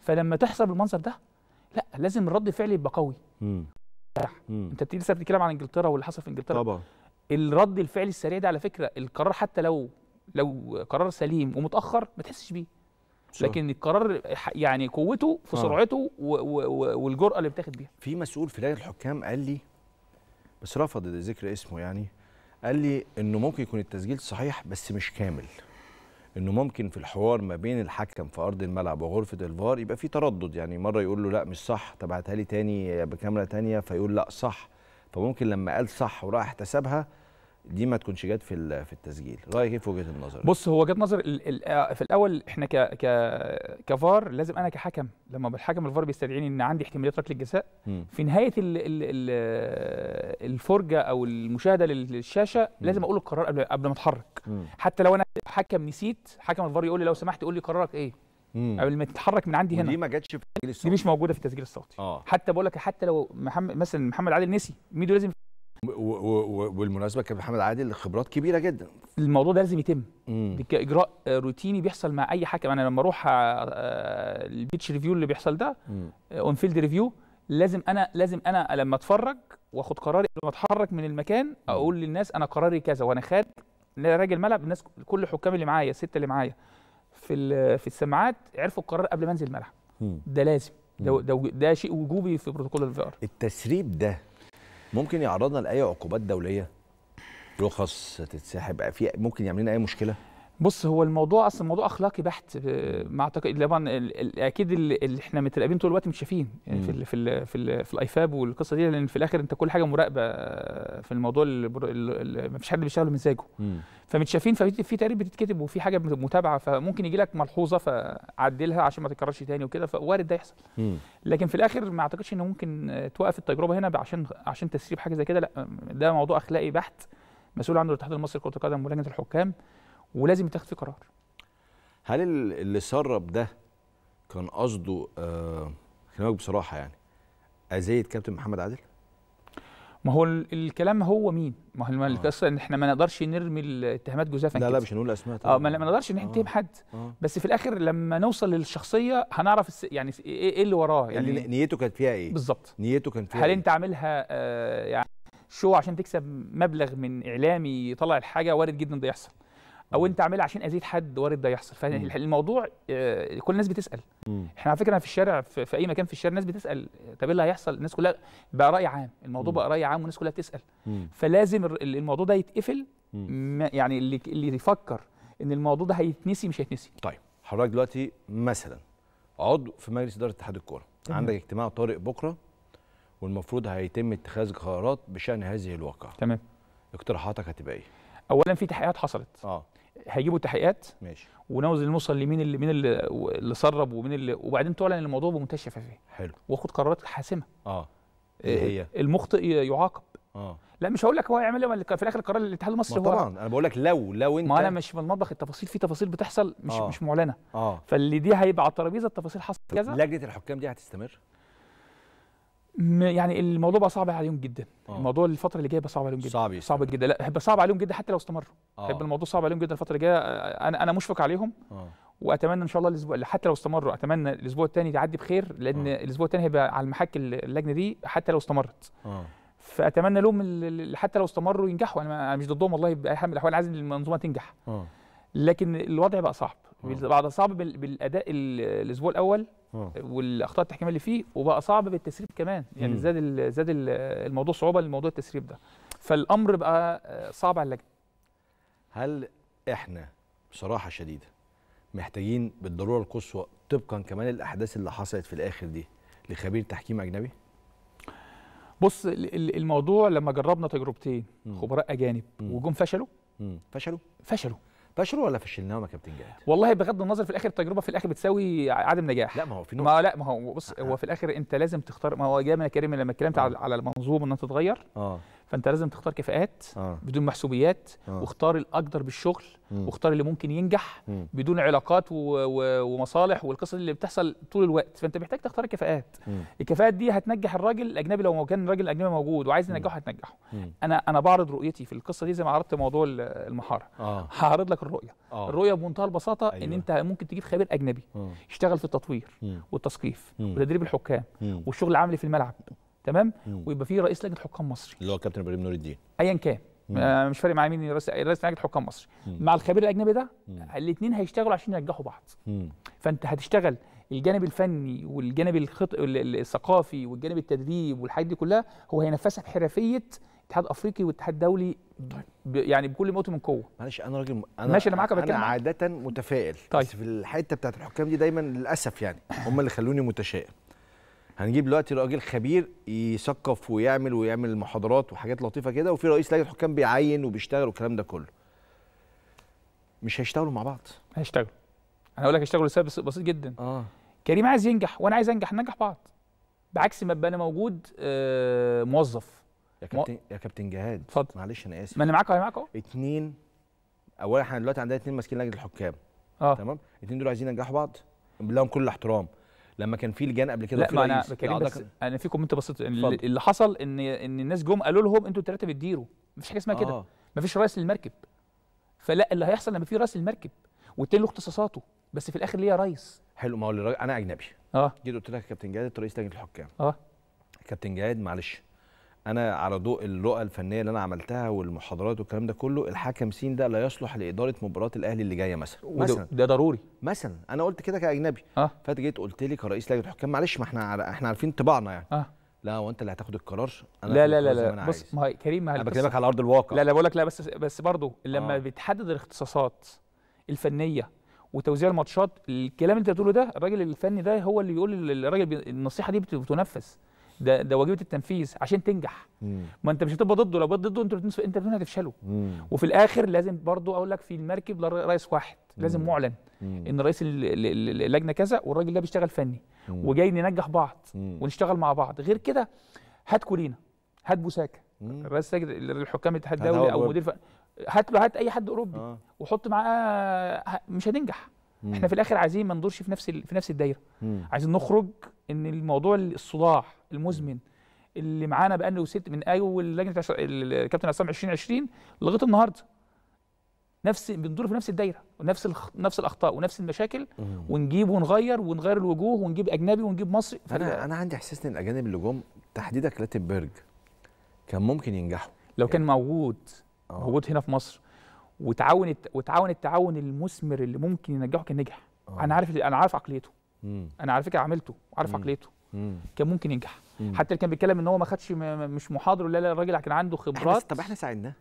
فلما تحصل بالمنظر ده لا لازم الرد الفعل يبقى قوي انت لسه بتتكلم عن انجلترا واللي حصل في انجلترا طبعا الرد الفعل السريع ده على فكره القرار حتى لو لو قرار سليم ومتاخر ما تحسش بيه لكن القرار يعني قوته في آه. سرعته والجرأه اللي بتاخد بيها في مسؤول في لجنه الحكام قال لي بس رفض ذكر اسمه يعني قال لي انه ممكن يكون التسجيل صحيح بس مش كامل انه ممكن في الحوار ما بين الحكم في ارض الملعب وغرفه الفار يبقى في تردد يعني مره يقول له لا مش صح تبعتها لي تاني بكاميرا تانية فيقول لا صح فممكن لما قال صح وراح احتسبها دي ما تكونش جت في في التسجيل رايك ايه في وجهه النظر بص هو وجهه نظر آه، في الاول احنا ك ك كفار لازم انا كحكم لما بالحكم الفار بيستدعيني ان عندي احتماليه ركله جزاء في نهايه الـ الـ الـ الفرجه او المشاهده للشاشه لازم اقول القرار قبل قبل ما اتحرك حتى لو انا حكم نسيت حكم الفار يقول لي لو سمحت قول لي قرارك ايه قبل ما تتحرك من عندي هنا دي ما جاتش في التسجيل الصوتي دي مش موجوده في التسجيل الصوتي آه. حتى بقول لك حتى لو محمد مثلا محمد عادل نسي ميدو لازم وبالمناسبه كابتن محمد عادل خبرات كبيره جدا الموضوع ده لازم يتم كاجراء روتيني بيحصل مع اي حكم انا لما اروح آه، آه، البيتش ريفيو اللي بيحصل ده اون فيلد ريفيو لازم انا لازم انا لما اتفرج واخد قراري لما اتحرك من المكان اقول للناس انا قراري كذا وانا خد راجل الملعب الناس كل الحكام اللي معايا السته اللي معايا في في السماعات عرفوا القرار قبل ما انزل الملعب ده لازم ده, ده, ده شيء وجوبي في بروتوكول الفي ار التسريب ده ممكن يعرضنا لاي عقوبات دوليه رخص تتسحب في ممكن يعمل لنا اي مشكله بص هو الموضوع اصلا موضوع اخلاقي بحت آه، ما اعتقد طبعا اكيد اللي احنا متراقبين طول الوقت متشافين يعني في الـ في الـ في, الـ في الايفاب والقصه دي لان في الاخر انت كل حاجه مراقبه آه، في الموضوع ما فيش حد بيشتغل مزاجه فمتشافين ففي تقرير بتتكتب وفي حاجه متابعه فممكن يجي لك ملحوظه فعدلها عشان ما تتكررش تاني وكده فوارد ده يحصل لكن في الاخر ما اعتقدش ان ممكن آه، توقف التجربه هنا عشان عشان تسريب حاجه زي كده لا ده موضوع اخلاقي بحت مسؤول عنه الاتحاد المصري لكره القدم ولجنه الحكام ولازم يتاخد فيه قرار هل اللي سرب ده كان قصده آه خلينا بصراحه يعني اذيه كابتن محمد عادل ما هو الكلام هو مين ما هو القصه آه. ان احنا ما نقدرش نرمي الاتهامات جزافا لا كده. لا مش هنقول اسماء اه ما نقدرش ان احنا آه. نتهم حد آه. بس في الاخر لما نوصل للشخصيه هنعرف الس... يعني إيه-, ايه اللي وراه يعني, يعني نيته كانت فيها ايه بالظبط نيته كانت فيها هل إيه؟ انت عاملها آه يعني شو عشان تكسب مبلغ من اعلامي يطلع الحاجه وارد جدا ده يحصل او انت اعملها عشان اذيت حد وارد ده يحصل فالموضوع آه، كل الناس بتسال احنا على فكره في الشارع في, في اي مكان في الشارع الناس بتسال طب ايه اللي هيحصل الناس كلها بقى راي عام الموضوع بقى راي عام والناس كلها بتسال فلازم الموضوع ده يتقفل يعني اللي اللي يفكر ان الموضوع ده هيتنسي مش هيتنسي طيب حضرتك دلوقتي مثلا عضو في مجلس اداره اتحاد الكوره عندك اجتماع طارئ بكره والمفروض هيتم اتخاذ قرارات بشان هذه الواقعه تمام اقتراحاتك هتبقى ايه اولا في تحقيقات حصلت اه هيجيبوا تحقيقات ماشي ونوز نوصل لمين اللي مين اللي, اللي سرب ومين اللي وبعدين تعلن الموضوع بمنتهى الشفافيه حلو واخد قرارات حاسمه اه ايه هي المخطئ يعاقب اه لا مش هقول لك هو هيعمل ايه في الاخر قرار الاتحاد المصري هو طبعا انا بقول لك لو لو انت ما انا مش في المطبخ التفاصيل في تفاصيل بتحصل مش آه. مش معلنه آه. فاللي دي هيبقى على الترابيزه التفاصيل حصلت كذا لجنه الحكام دي هتستمر يعني الموضوع بقى صعب عليهم جدا أوه. الموضوع الفتره اللي جايه بقى صعب عليهم جدا صعب صعب جدا لا هيبقى صعب عليهم جدا حتى لو استمروا آه. هيبقى الموضوع صعب عليهم جدا الفتره اللي جايه انا انا مشفق عليهم أوه. واتمنى ان شاء الله الاسبوع حتى لو استمروا اتمنى الاسبوع الثاني يعدي بخير لان أوه. الاسبوع الثاني هيبقى على المحك اللجنه دي حتى لو استمرت أوه. فاتمنى لهم حتى لو استمروا ينجحوا انا مش ضدهم والله باي حال من الاحوال عايز المنظومه تنجح أوه. لكن الوضع بقى صعب آه. بعد صعب بالاداء الاسبوع الاول آه. والاخطاء التحكيميه اللي فيه وبقى صعب بالتسريب كمان يعني زاد زاد الموضوع صعوبه لموضوع التسريب ده فالامر بقى آه، صعب على اللجنه هل احنا بصراحه شديده محتاجين بالضروره القصوى طبقا كمان الاحداث اللي حصلت في الاخر دي لخبير تحكيم اجنبي بص الموضوع لما جربنا تجربتين خبراء اجانب وجم فشلوا مم. فشلوا فشلوا فشلوا ولا فشلناهم يا كابتن جاد والله بغض النظر في الاخر التجربه في الاخر بتساوي عدم نجاح لا ما هو في نقطه ما لا ما هو بص آه. هو في الاخر انت لازم تختار ما هو جاي من كريم لما اتكلمت آه. على المنظومه انها تتغير اه فانت لازم تختار كفاءات آه. بدون محسوبيات آه. واختار الاقدر بالشغل مم. واختار اللي ممكن ينجح مم. بدون علاقات و... و... ومصالح والقصص اللي بتحصل طول الوقت فانت محتاج تختار كفاءات مم. الكفاءات دي هتنجح الراجل الاجنبي لو كان الراجل الاجنبي موجود وعايز ينجحه هتنجحه انا انا بعرض رؤيتي في القصه دي زي ما عرضت موضوع المحاره آه. هعرض لك الرؤيه آه. الرؤيه بمنتهى البساطه أيوة. ان انت ممكن تجيب خبير اجنبي آه. يشتغل في التطوير والتثقيف وتدريب الحكام والشغل العملي في الملعب تمام ويبقى في رئيس لجنه حكام مصري اللي هو كابتن ابراهيم نور الدين ايا كان آه مش فارق معايا مين رئيس لجنه حكام مصري مم. مع الخبير الاجنبي ده الاثنين هيشتغلوا عشان ينجحوا بعض مم. فانت هتشتغل الجانب الفني والجانب الخط... الثقافي والجانب التدريب والحاجات دي كلها هو هينفذها بحرفيه اتحاد افريقي والاتحاد الدولي ب... يعني بكل موت من قوه معلش انا راجل انا ماشي انا معاك انا عاده متفائل طيب. بس في الحته بتاعت الحكام دي دايما للاسف يعني هم اللي خلوني متشائم هنجيب دلوقتي راجل خبير يثقف ويعمل ويعمل محاضرات وحاجات لطيفه كده وفي رئيس لجنه حكام بيعين وبيشتغل والكلام ده كله مش هيشتغلوا مع بعض هيشتغلوا انا اقول لك هيشتغلوا لسبب بسيط جدا اه كريم عايز ينجح وانا عايز انجح ننجح بعض بعكس ما ابقى انا موجود آه موظف يا كابتن مو... يا كابتن جهاد اتفضل معلش انا اسف ما انا معاك معاك اهو اتنين اولا احنا دلوقتي عندنا اتنين ماسكين لجنه الحكام اه تمام اتنين دول عايزين ينجحوا بعض لهم كل الاحترام لما كان في لجان قبل كده لا ما انا بكلم بس انا في كومنت بسيط اللي حصل ان ان الناس جم قالوا لهم انتوا الثلاثه بتديروا مفيش حاجه اسمها آه. كده مفيش رئيس للمركب فلا اللي هيحصل لما في رئيس للمركب والتاني له اختصاصاته بس في الاخر ليا رئيس حلو ما هو انا اجنبي اه جيت قلت لك يا كابتن جاد رئيس لجنه الحكام اه كابتن جاد معلش انا على ضوء الرؤى الفنيه اللي انا عملتها والمحاضرات والكلام ده كله الحكم سين ده لا يصلح لاداره مباراه الاهلي اللي جايه مثلا مثلا ده ضروري مثلا انا قلت كده كاجنبي أه؟ فانت جيت قلت لي كرئيس لجنه الحكام معلش ما احنا احنا عارفين طباعنا يعني أه؟ لا هو انت اللي هتاخد القرار انا لا لا لا, لا بص ما هي كريم ما انا بكلمك على ارض الواقع لا لا بقول لك لا بس بس برضه لما آه. بتحدد الاختصاصات الفنيه وتوزيع الماتشات الكلام اللي انت بتقوله ده الراجل الفني ده هو اللي يقول الراجل النصيحه دي بتنفذ ده ده واجبه التنفيذ عشان تنجح مم. ما انت مش هتبقى ضده لو بقيت ضده انتوا الاثنين انت الاثنين هتفشلوا وفي الاخر لازم برضو اقول لك في المركب رئيس واحد مم. لازم معلن مم. ان رئيس اللجنه كذا والراجل ده بيشتغل فني مم. وجاي ننجح بعض مم. ونشتغل مع بعض غير كده هات كولينا هات بوساكا رئيس الحكام الاتحاد الدولي او مدير ف... هات له هات اي حد اوروبي آه. وحط معاه مش هننجح مم. احنا في الاخر عايزين ما ندورش في نفس ال... في نفس الدايره عايزين نخرج ان الموضوع الصداع المزمن اللي معانا بقالنا وست من اول لجنه عش... الكابتن عصام 2020 لغايه النهارده نفس بندور في نفس الدايره ونفس نفس الاخطاء ونفس المشاكل ونجيب ونغير ونغير الوجوه ونجيب اجنبي ونجيب مصري انا انا عندي احساس ان الاجانب اللي جم تحديدا كلاتنبرج كان ممكن ينجحوا لو كان يعني- موجود أوه. موجود هنا في مصر وتعاون الت... وتعاون التعاون المثمر اللي ممكن ينجحه كان نجح أوه. انا عارف انا عارف عقليته مم. انا على فكره عملته عارف عقليته كان ممكن ينجح حتى اللي كان بيتكلم ان هو ما خدش مش محاضر ولا لا الراجل كان عنده خبرات طب احنا ساعدناه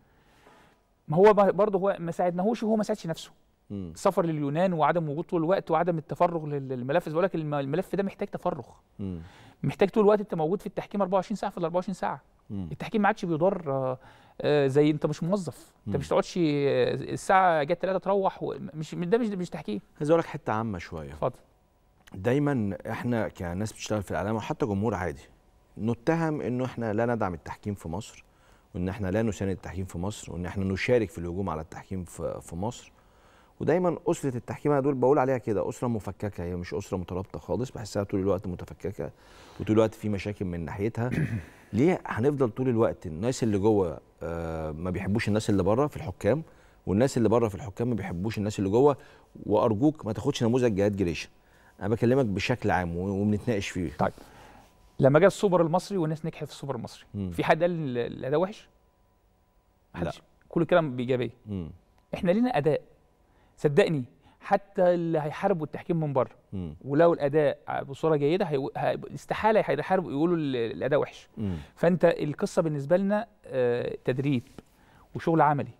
ما هو برضه هو ما ساعدناهوش وهو ما ساعدش نفسه سفر لليونان وعدم وجود طول الوقت وعدم التفرغ للملف بقول لك الملف ده محتاج تفرغ مم. محتاج طول الوقت انت موجود في التحكيم 24 ساعه في ال 24 ساعه مم. التحكيم ما عادش بيضر آه، آه، زي انت مش موظف انت مش تقعدش آه، الساعه جت 3 تروح مش ده مش ده مش تحكيم عايز اقول لك حته عامه شويه اتفضل دايما احنا كناس بتشتغل في الاعلام وحتى جمهور عادي نتهم انه احنا لا ندعم التحكيم في مصر وان احنا لا نساند التحكيم في مصر وان احنا نشارك في الهجوم على التحكيم في, مصر ودايما اسره التحكيم انا دول بقول عليها كده اسره مفككه هي مش اسره مترابطه خالص بحسها طول الوقت متفككه وطول الوقت في مشاكل من ناحيتها ليه هنفضل طول الوقت الناس اللي جوه آه، ما بيحبوش الناس اللي بره في الحكام والناس اللي بره في الحكام ما بيحبوش الناس اللي جوه وارجوك ما تاخدش نموذج جهاد جريشه انا بكلمك بشكل عام وبنتناقش فيه طيب لما جه السوبر المصري والناس نجحت في السوبر المصري مم. في حد قال الاداء وحش لا كل الكلام بايجابيه احنا لينا اداء صدقني حتى اللي هيحاربوا التحكيم من بره ولو الاداء بصوره جيده هي... هي... استحاله هيحاربوا يقولوا الاداء وحش مم. فانت القصه بالنسبه لنا آه، تدريب وشغل عملي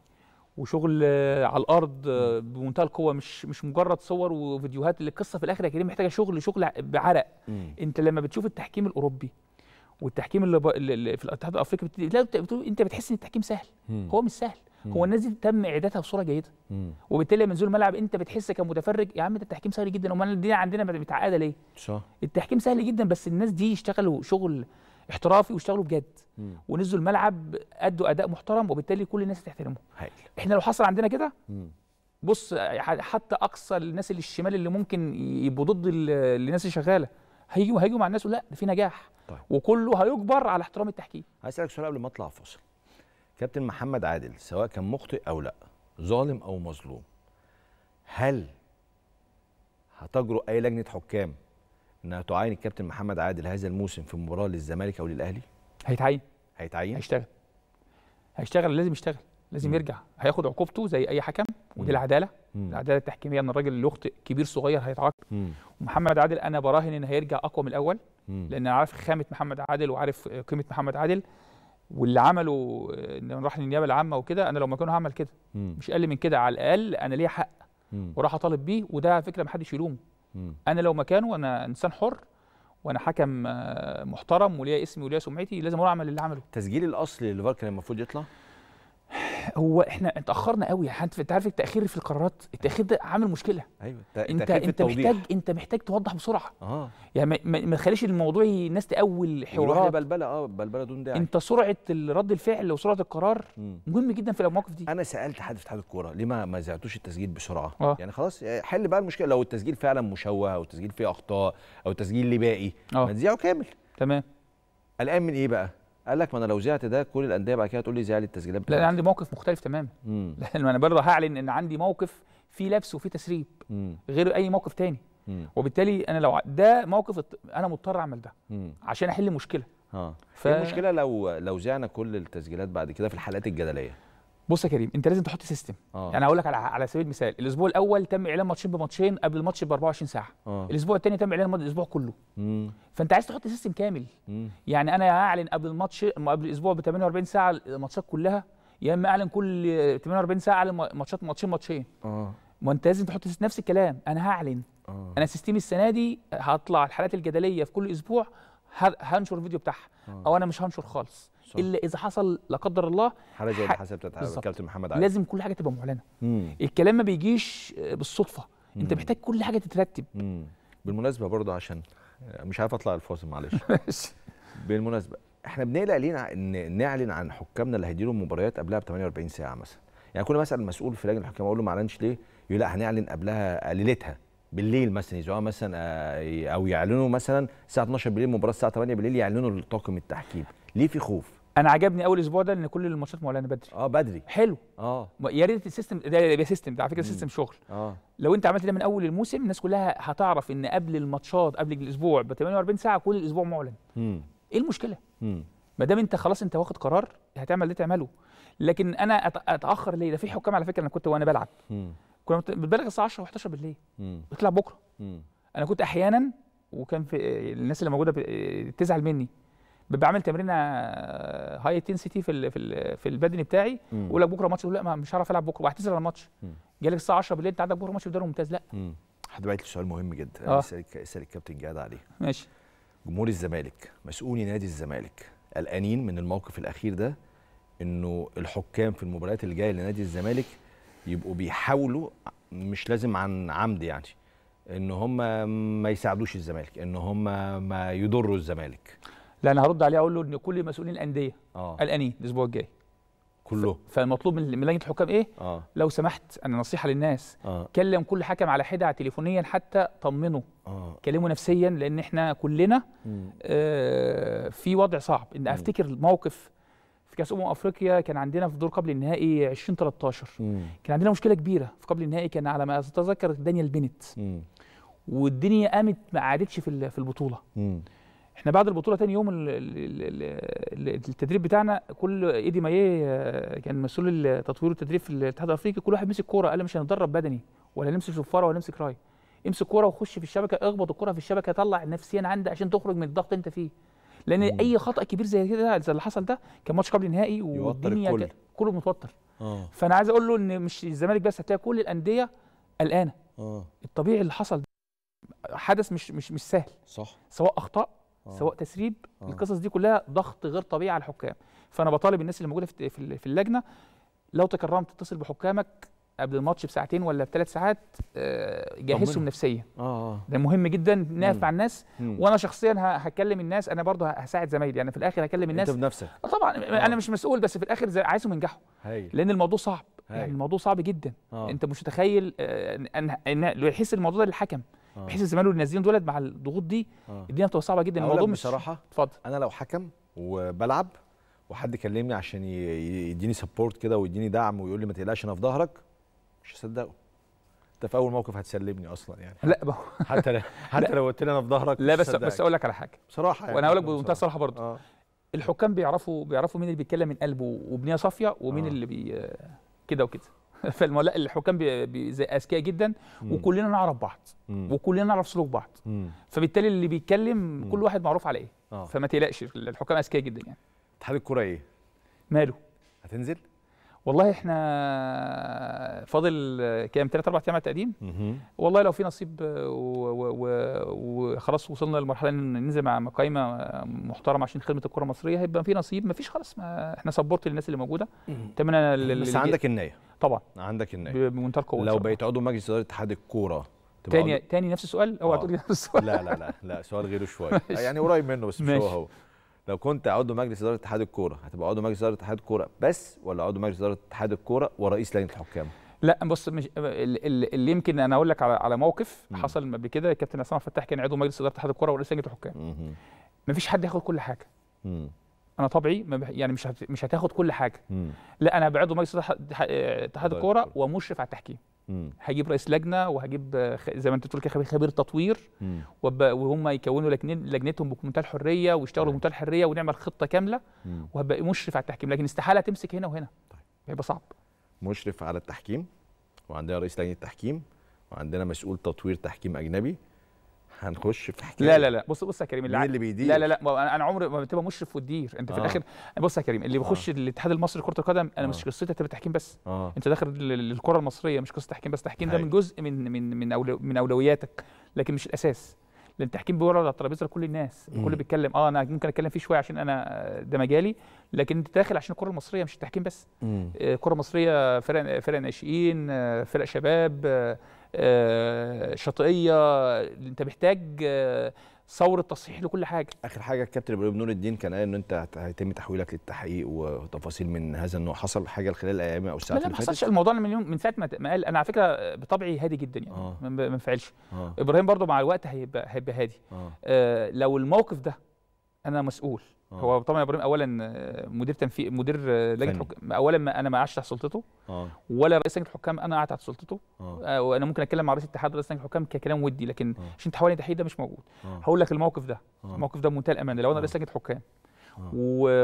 وشغل آه، على الارض آه، بمنتهى القوه مش مش مجرد صور وفيديوهات القصه في الاخر يا كريم محتاجه شغل شغل بعرق مم. انت لما بتشوف التحكيم الاوروبي والتحكيم اللي, ب... اللي في الاتحاد الافريقي بت... انت بتحس ان التحكيم سهل مم. هو مش سهل مم. هو الناس دي تم اعدادها بصوره جيده وبالتالي لما نزول الملعب انت بتحس كمتفرج يا عم ده التحكيم سهل جدا امال الدنيا عندنا متعقده ليه صح التحكيم سهل جدا بس الناس دي اشتغلوا شغل احترافي واشتغلوا بجد ونزلوا الملعب ادوا اداء محترم وبالتالي كل الناس هتحترمهم احنا لو حصل عندنا كده بص حتى اقصى الناس اللي الشمال اللي ممكن يبقوا ضد الناس اللي شغاله هيجوا هيجوا مع الناس لا ده في نجاح طيب. وكله هيجبر على احترام التحكيم هسالك سؤال قبل ما اطلع فاصل كابتن محمد عادل سواء كان مخطئ او لا ظالم او مظلوم هل هتجرؤ اي لجنه حكام انها تعاين الكابتن محمد عادل هذا الموسم في مباراه للزمالك او للاهلي؟ هيتعين هيتعين هيشتغل هيشتغل لازم يشتغل لازم م. يرجع هياخد عقوبته زي اي حكم ودي العداله م. العداله التحكيميه ان الراجل اللي يخطئ كبير صغير هيتعاقب ومحمد عادل انا براهن ان هيرجع اقوى من الاول م. لان انا عارف خامه محمد عادل وعارف قيمه محمد عادل واللي عمله ان راح للنيابه العامه وكده انا لو ما كانوا هعمل كده مش اقل من كده على الاقل انا ليا حق وراح اطالب بيه وده على فكره محدش يلومه انا لو مكانه انا انسان حر وانا حكم آه، محترم وليا اسمي وليا سمعتي لازم اروح اعمل اللي عمله تسجيل الاصلي لفاركر المفروض يطلع هو احنا اتاخرنا قوي انت عارف التاخير في القرارات التاخير ده عامل مشكله ايوه انت انت محتاج انت محتاج توضح بسرعه اه يعني ما تخليش الموضوع الناس تاول حوارات بلبله اه بلبله دون داعي انت سرعه رد الفعل وسرعه القرار م. مهم جدا في المواقف دي انا سالت حد في اتحاد الكوره ليه ما ما زعتوش التسجيل بسرعه آه. يعني خلاص آه، حل بقى المشكله لو التسجيل فعلا مشوه او التسجيل فيه اخطاء او التسجيل لبائي آه. ما تذيعه كامل تمام قلقان من ايه بقى قال لك ما انا لو زعت ده كل الانديه بعد كده تقول لي زعل التسجيلات بتاعتي. لا انا عندي موقف مختلف تماما لان انا برضه هعلن ان عندي موقف فيه لبس وفيه تسريب مم. غير اي موقف تاني مم. وبالتالي انا لو ده موقف انا مضطر اعمل ده مم. عشان احل مشكله اه ف... المشكله لو لو زعنا كل التسجيلات بعد كده في الحالات الجدليه بص يا كريم انت لازم تحط سيستم آه. يعني اقول لك على على سبيل المثال الاسبوع الاول تم اعلان ماتشين بماتشين قبل الماتش ب 24 ساعه آه. الاسبوع الثاني تم اعلان الاسبوع كله مم. فانت عايز تحط سيستم كامل مم. يعني انا اعلن قبل الماتش قبل الاسبوع ب 48 ساعه الماتشات كلها يا اما اعلن كل 48 ساعه على ماتشات ماتشين ماتشين اه ما انت لازم تحط نفس الكلام انا هعلن آه. انا سيستمي السنه دي هطلع الحالات الجدليه في كل اسبوع هنشر الفيديو بتاعها آه. او انا مش هنشر خالص صح. الا اذا حصل لا قدر الله حاله زي اللي ح... حصلت بتاعت محمد علي لازم كل حاجه تبقى معلنه مم. الكلام ما بيجيش بالصدفه مم. انت محتاج كل حاجه تترتب مم. بالمناسبه برضه عشان مش عارف اطلع الفاصل معلش بالمناسبه احنا بنقلق لينا ان نعلن عن حكامنا اللي هيديروا المباريات قبلها ب 48 ساعه مثلا يعني كل ما اسال مسؤول في لجنه الحكام اقول له ما اعلنش ليه يقول لا هنعلن قبلها ليلتها بالليل مثلا يذاعوها مثلا آه، او يعلنوا مثلا الساعه 12 بالليل مباراه الساعه 8 بالليل يعلنوا للطاقم التحكيم ليه في خوف انا عجبني اول اسبوع ده ان كل الماتشات معلنه بدري اه بدري حلو اه يا ريت السيستم ده يبقى سيستم ده على فكره سيستم شغل اه لو انت عملت ده من اول الموسم الناس كلها هتعرف ان قبل الماتشات قبل الاسبوع ب 48 ساعه كل الاسبوع معلن مم. ايه المشكله ما دام انت خلاص انت واخد قرار هتعمل اللي تعمله لكن انا اتاخر ليه ده في حكام على فكره انا كنت وانا بلعب مم. كنا بنبالغ الساعه 10 و11 بالليل بتلعب بكره مم. انا كنت احيانا وكان في الناس اللي موجوده تزعل مني ببقى عامل تمرينه هاي آه، انتنسيتي في الـ في, الـ في البدني بتاعي يقول لك بكره ماتش لا ما مش هعرف العب بكره واعتذر على الماتش جالك الساعه 10 بالليل انت عندك بكره ماتش في الدوري الممتاز لا حد بعت لي سؤال مهم جدا آه. اسال الكابتن جاد عليه ماشي جمهور الزمالك مسؤولي نادي الزمالك قلقانين من الموقف الاخير ده انه الحكام في المباريات اللي جايه لنادي الزمالك يبقوا بيحاولوا مش لازم عن عمد يعني ان هم ما يساعدوش الزمالك ان هم ما يضروا الزمالك لا انا هرد عليه اقول له ان كل مسؤولين الانديه آه. قلقانين الاسبوع الجاي كله فالمطلوب من لجنه الحكام ايه آه. لو سمحت انا نصيحه للناس آه. كلم كل حكم على حده تليفونيا حتى طمنه آه. كلمه نفسيا لان احنا كلنا آه في وضع صعب ان افتكر موقف في كاس امم افريقيا كان عندنا في دور قبل النهائي 2013 مم. كان عندنا مشكله كبيره في قبل النهائي كان على ما اتذكر دانيال بنت مم. والدنيا قامت ما قعدتش في في البطوله مم. احنا بعد البطوله تاني يوم التدريب بتاعنا كل ايدي مايه آه، كان مسؤول التطوير والتدريب في الاتحاد الافريقي كل واحد مسك كوره قال مش هنتدرب بدني ولا نمسك شفاره ولا نمسك راي امسك كوره وخش في الشبكه اخبط الكوره في الشبكه طلع نفسيا عندك عشان تخرج من الضغط انت فيه لان مم. اي خطا كبير زي كده زي اللي حصل ده كان ماتش قبل النهائي والدنيا كله كله متوتر آه. فانا عايز اقول له ان مش الزمالك بس هتلاقي كل الانديه قلقانه آه. الطبيعي اللي حصل ده حدث مش مش مش سهل صح سواء اخطاء آه. سواء تسريب آه. القصص دي كلها ضغط غير طبيعي على الحكام فانا بطالب الناس اللي موجوده في في اللجنه لو تكرمت اتصل بحكامك قبل الماتش بساعتين ولا بثلاث ساعات آه، جهزهم نفسيا اه ده مهم جدا نقف مع الناس مم. وانا شخصيا هكلم الناس انا برضه هساعد زمايلي يعني في الاخر هكلم الناس انت بنفسك طبعا انا مش مسؤول بس في الاخر عايزهم ينجحوا لان الموضوع صعب هي. يعني الموضوع صعب جدا أوه. انت مش متخيل ان يحس الموضوع ده للحكم آه. بحيث الزمالك والنازلين دولت مع الضغوط دي آه. الدنيا بتبقى صعبه جدا الموضوع مش بصراحه اتفضل انا لو حكم وبلعب وحد كلمني عشان يديني سبورت كده ويديني دعم ويقول لي ما تقلقش انا في ظهرك مش هصدقه انت في اول موقف هتسلمني اصلا يعني لا ب... حتى حتى لو قلت لي انا في ظهرك لا بس بس اقول لك على حاجه بصراحه يعني وانا هقول لك بمنتهى الصراحه برضه آه. الحكام بيعرفوا بيعرفوا مين اللي بيتكلم من قلبه وبنيه صافيه ومين آه. اللي بي كده وكده لا الحكام اذكياء جدا مم. وكلنا نعرف بعض مم. وكلنا نعرف سلوك بعض مم. فبالتالي اللي بيتكلم مم. كل واحد معروف على ايه آه. فما تقلقش الحكام اذكياء جدا يعني اتحاد الكوره ايه ماله هتنزل والله احنا فاضل كام ثلاث اربع ايام على التقديم والله لو في نصيب وخلاص وصلنا لمرحله ان ننزل مع قائمه محترمه عشان خدمه الكره المصريه هيبقى في نصيب ما فيش خلاص ما احنا سبورت للناس اللي موجوده اتمنى بس عندك النيه طبعا عندك النهائي بمنتهى القوه لو بقيت عضو مجلس اداره اتحاد الكوره تاني عضو... تاني نفس السؤال اوعى آه. تقول نفس السؤال لا لا لا لا سؤال غيره شويه يعني قريب منه بس مش هو هو لو كنت عضو مجلس اداره اتحاد الكوره هتبقى عضو مجلس اداره اتحاد الكوره بس ولا عضو مجلس اداره اتحاد الكوره ورئيس لجنه الحكام لا بص مش اللي يمكن انا اقول لك على على موقف مم. حصل قبل كده الكابتن عصام فتاح كان عضو مجلس اداره اتحاد الكوره ورئيس لجنه الحكام مفيش حد ياخد كل حاجه مم. انا طبعي يعني مش مش هتاخد كل حاجه مم. لا انا بعضو مجلس اتحاد الكوره ومشرف على التحكيم هجيب رئيس لجنه وهجيب زي ما انت بتقول كده خبير تطوير وهم يكونوا لجنتهم بمنتهى الحريه ويشتغلوا طيب. بمنتهى الحريه ونعمل خطه كامله وهبقى مشرف على التحكيم لكن استحاله تمسك هنا وهنا طيب. هيبقى صعب مشرف على التحكيم وعندنا رئيس لجنه التحكيم وعندنا مسؤول تطوير تحكيم اجنبي هنخش في حكايه لا لا لا بص بص يا كريم اللي, اللي بيدير لا لا لا انا عمري ما بتبقى مشرف وتدير انت آه. في الاخر بص يا كريم اللي بيخش آه. الاتحاد المصري لكره القدم انا آه. مش قصتي تبقى تحكيم بس آه. انت داخل للكره المصريه مش قصه تحكيم بس تحكيم ده من جزء من من من, أولو من اولوياتك لكن مش الاساس لان التحكيم بيورد على الترابيزه لكل الناس الكل بيتكلم اه انا ممكن اتكلم فيه شويه عشان انا ده مجالي لكن انت داخل عشان الكره المصريه مش التحكيم بس الكره آه، المصريه فرق فرق ناشئين آه، فرق شباب آه، آه، شاطئيه انت محتاج آه، ثوره تصحيح لكل حاجه اخر حاجه الكابتن ابراهيم نور الدين كان قال ان انت هيتم تحويلك للتحقيق وتفاصيل من هذا النوع حصل حاجه خلال الايام او الساعات اللي فاتت ما حصلش الموضوع من يوم من ساعه ما قال انا على فكره بطبعي هادي جدا يعني آه. ما انفعلش آه. ابراهيم برضو مع الوقت هيبقى هيبقى هادي آه. آه لو الموقف ده انا مسؤول أوه. هو طبعا ابراهيم اولا آه، مدير تنفيذ مدير آه، لجنه حكام اولا ما انا ما قعدتش تحت سلطته أوه. ولا رئيس لجنه الحكام انا قعدت تحت سلطته آه. آه وانا ممكن اتكلم مع رئيس الاتحاد رئيس لجنه الحكام ككلام ودي لكن عشان تحولني تحيد ده مش موجود أوه. هقول لك الموقف ده أوه. الموقف ده بمنتهى الامانه لو انا رئيس لجنه حكام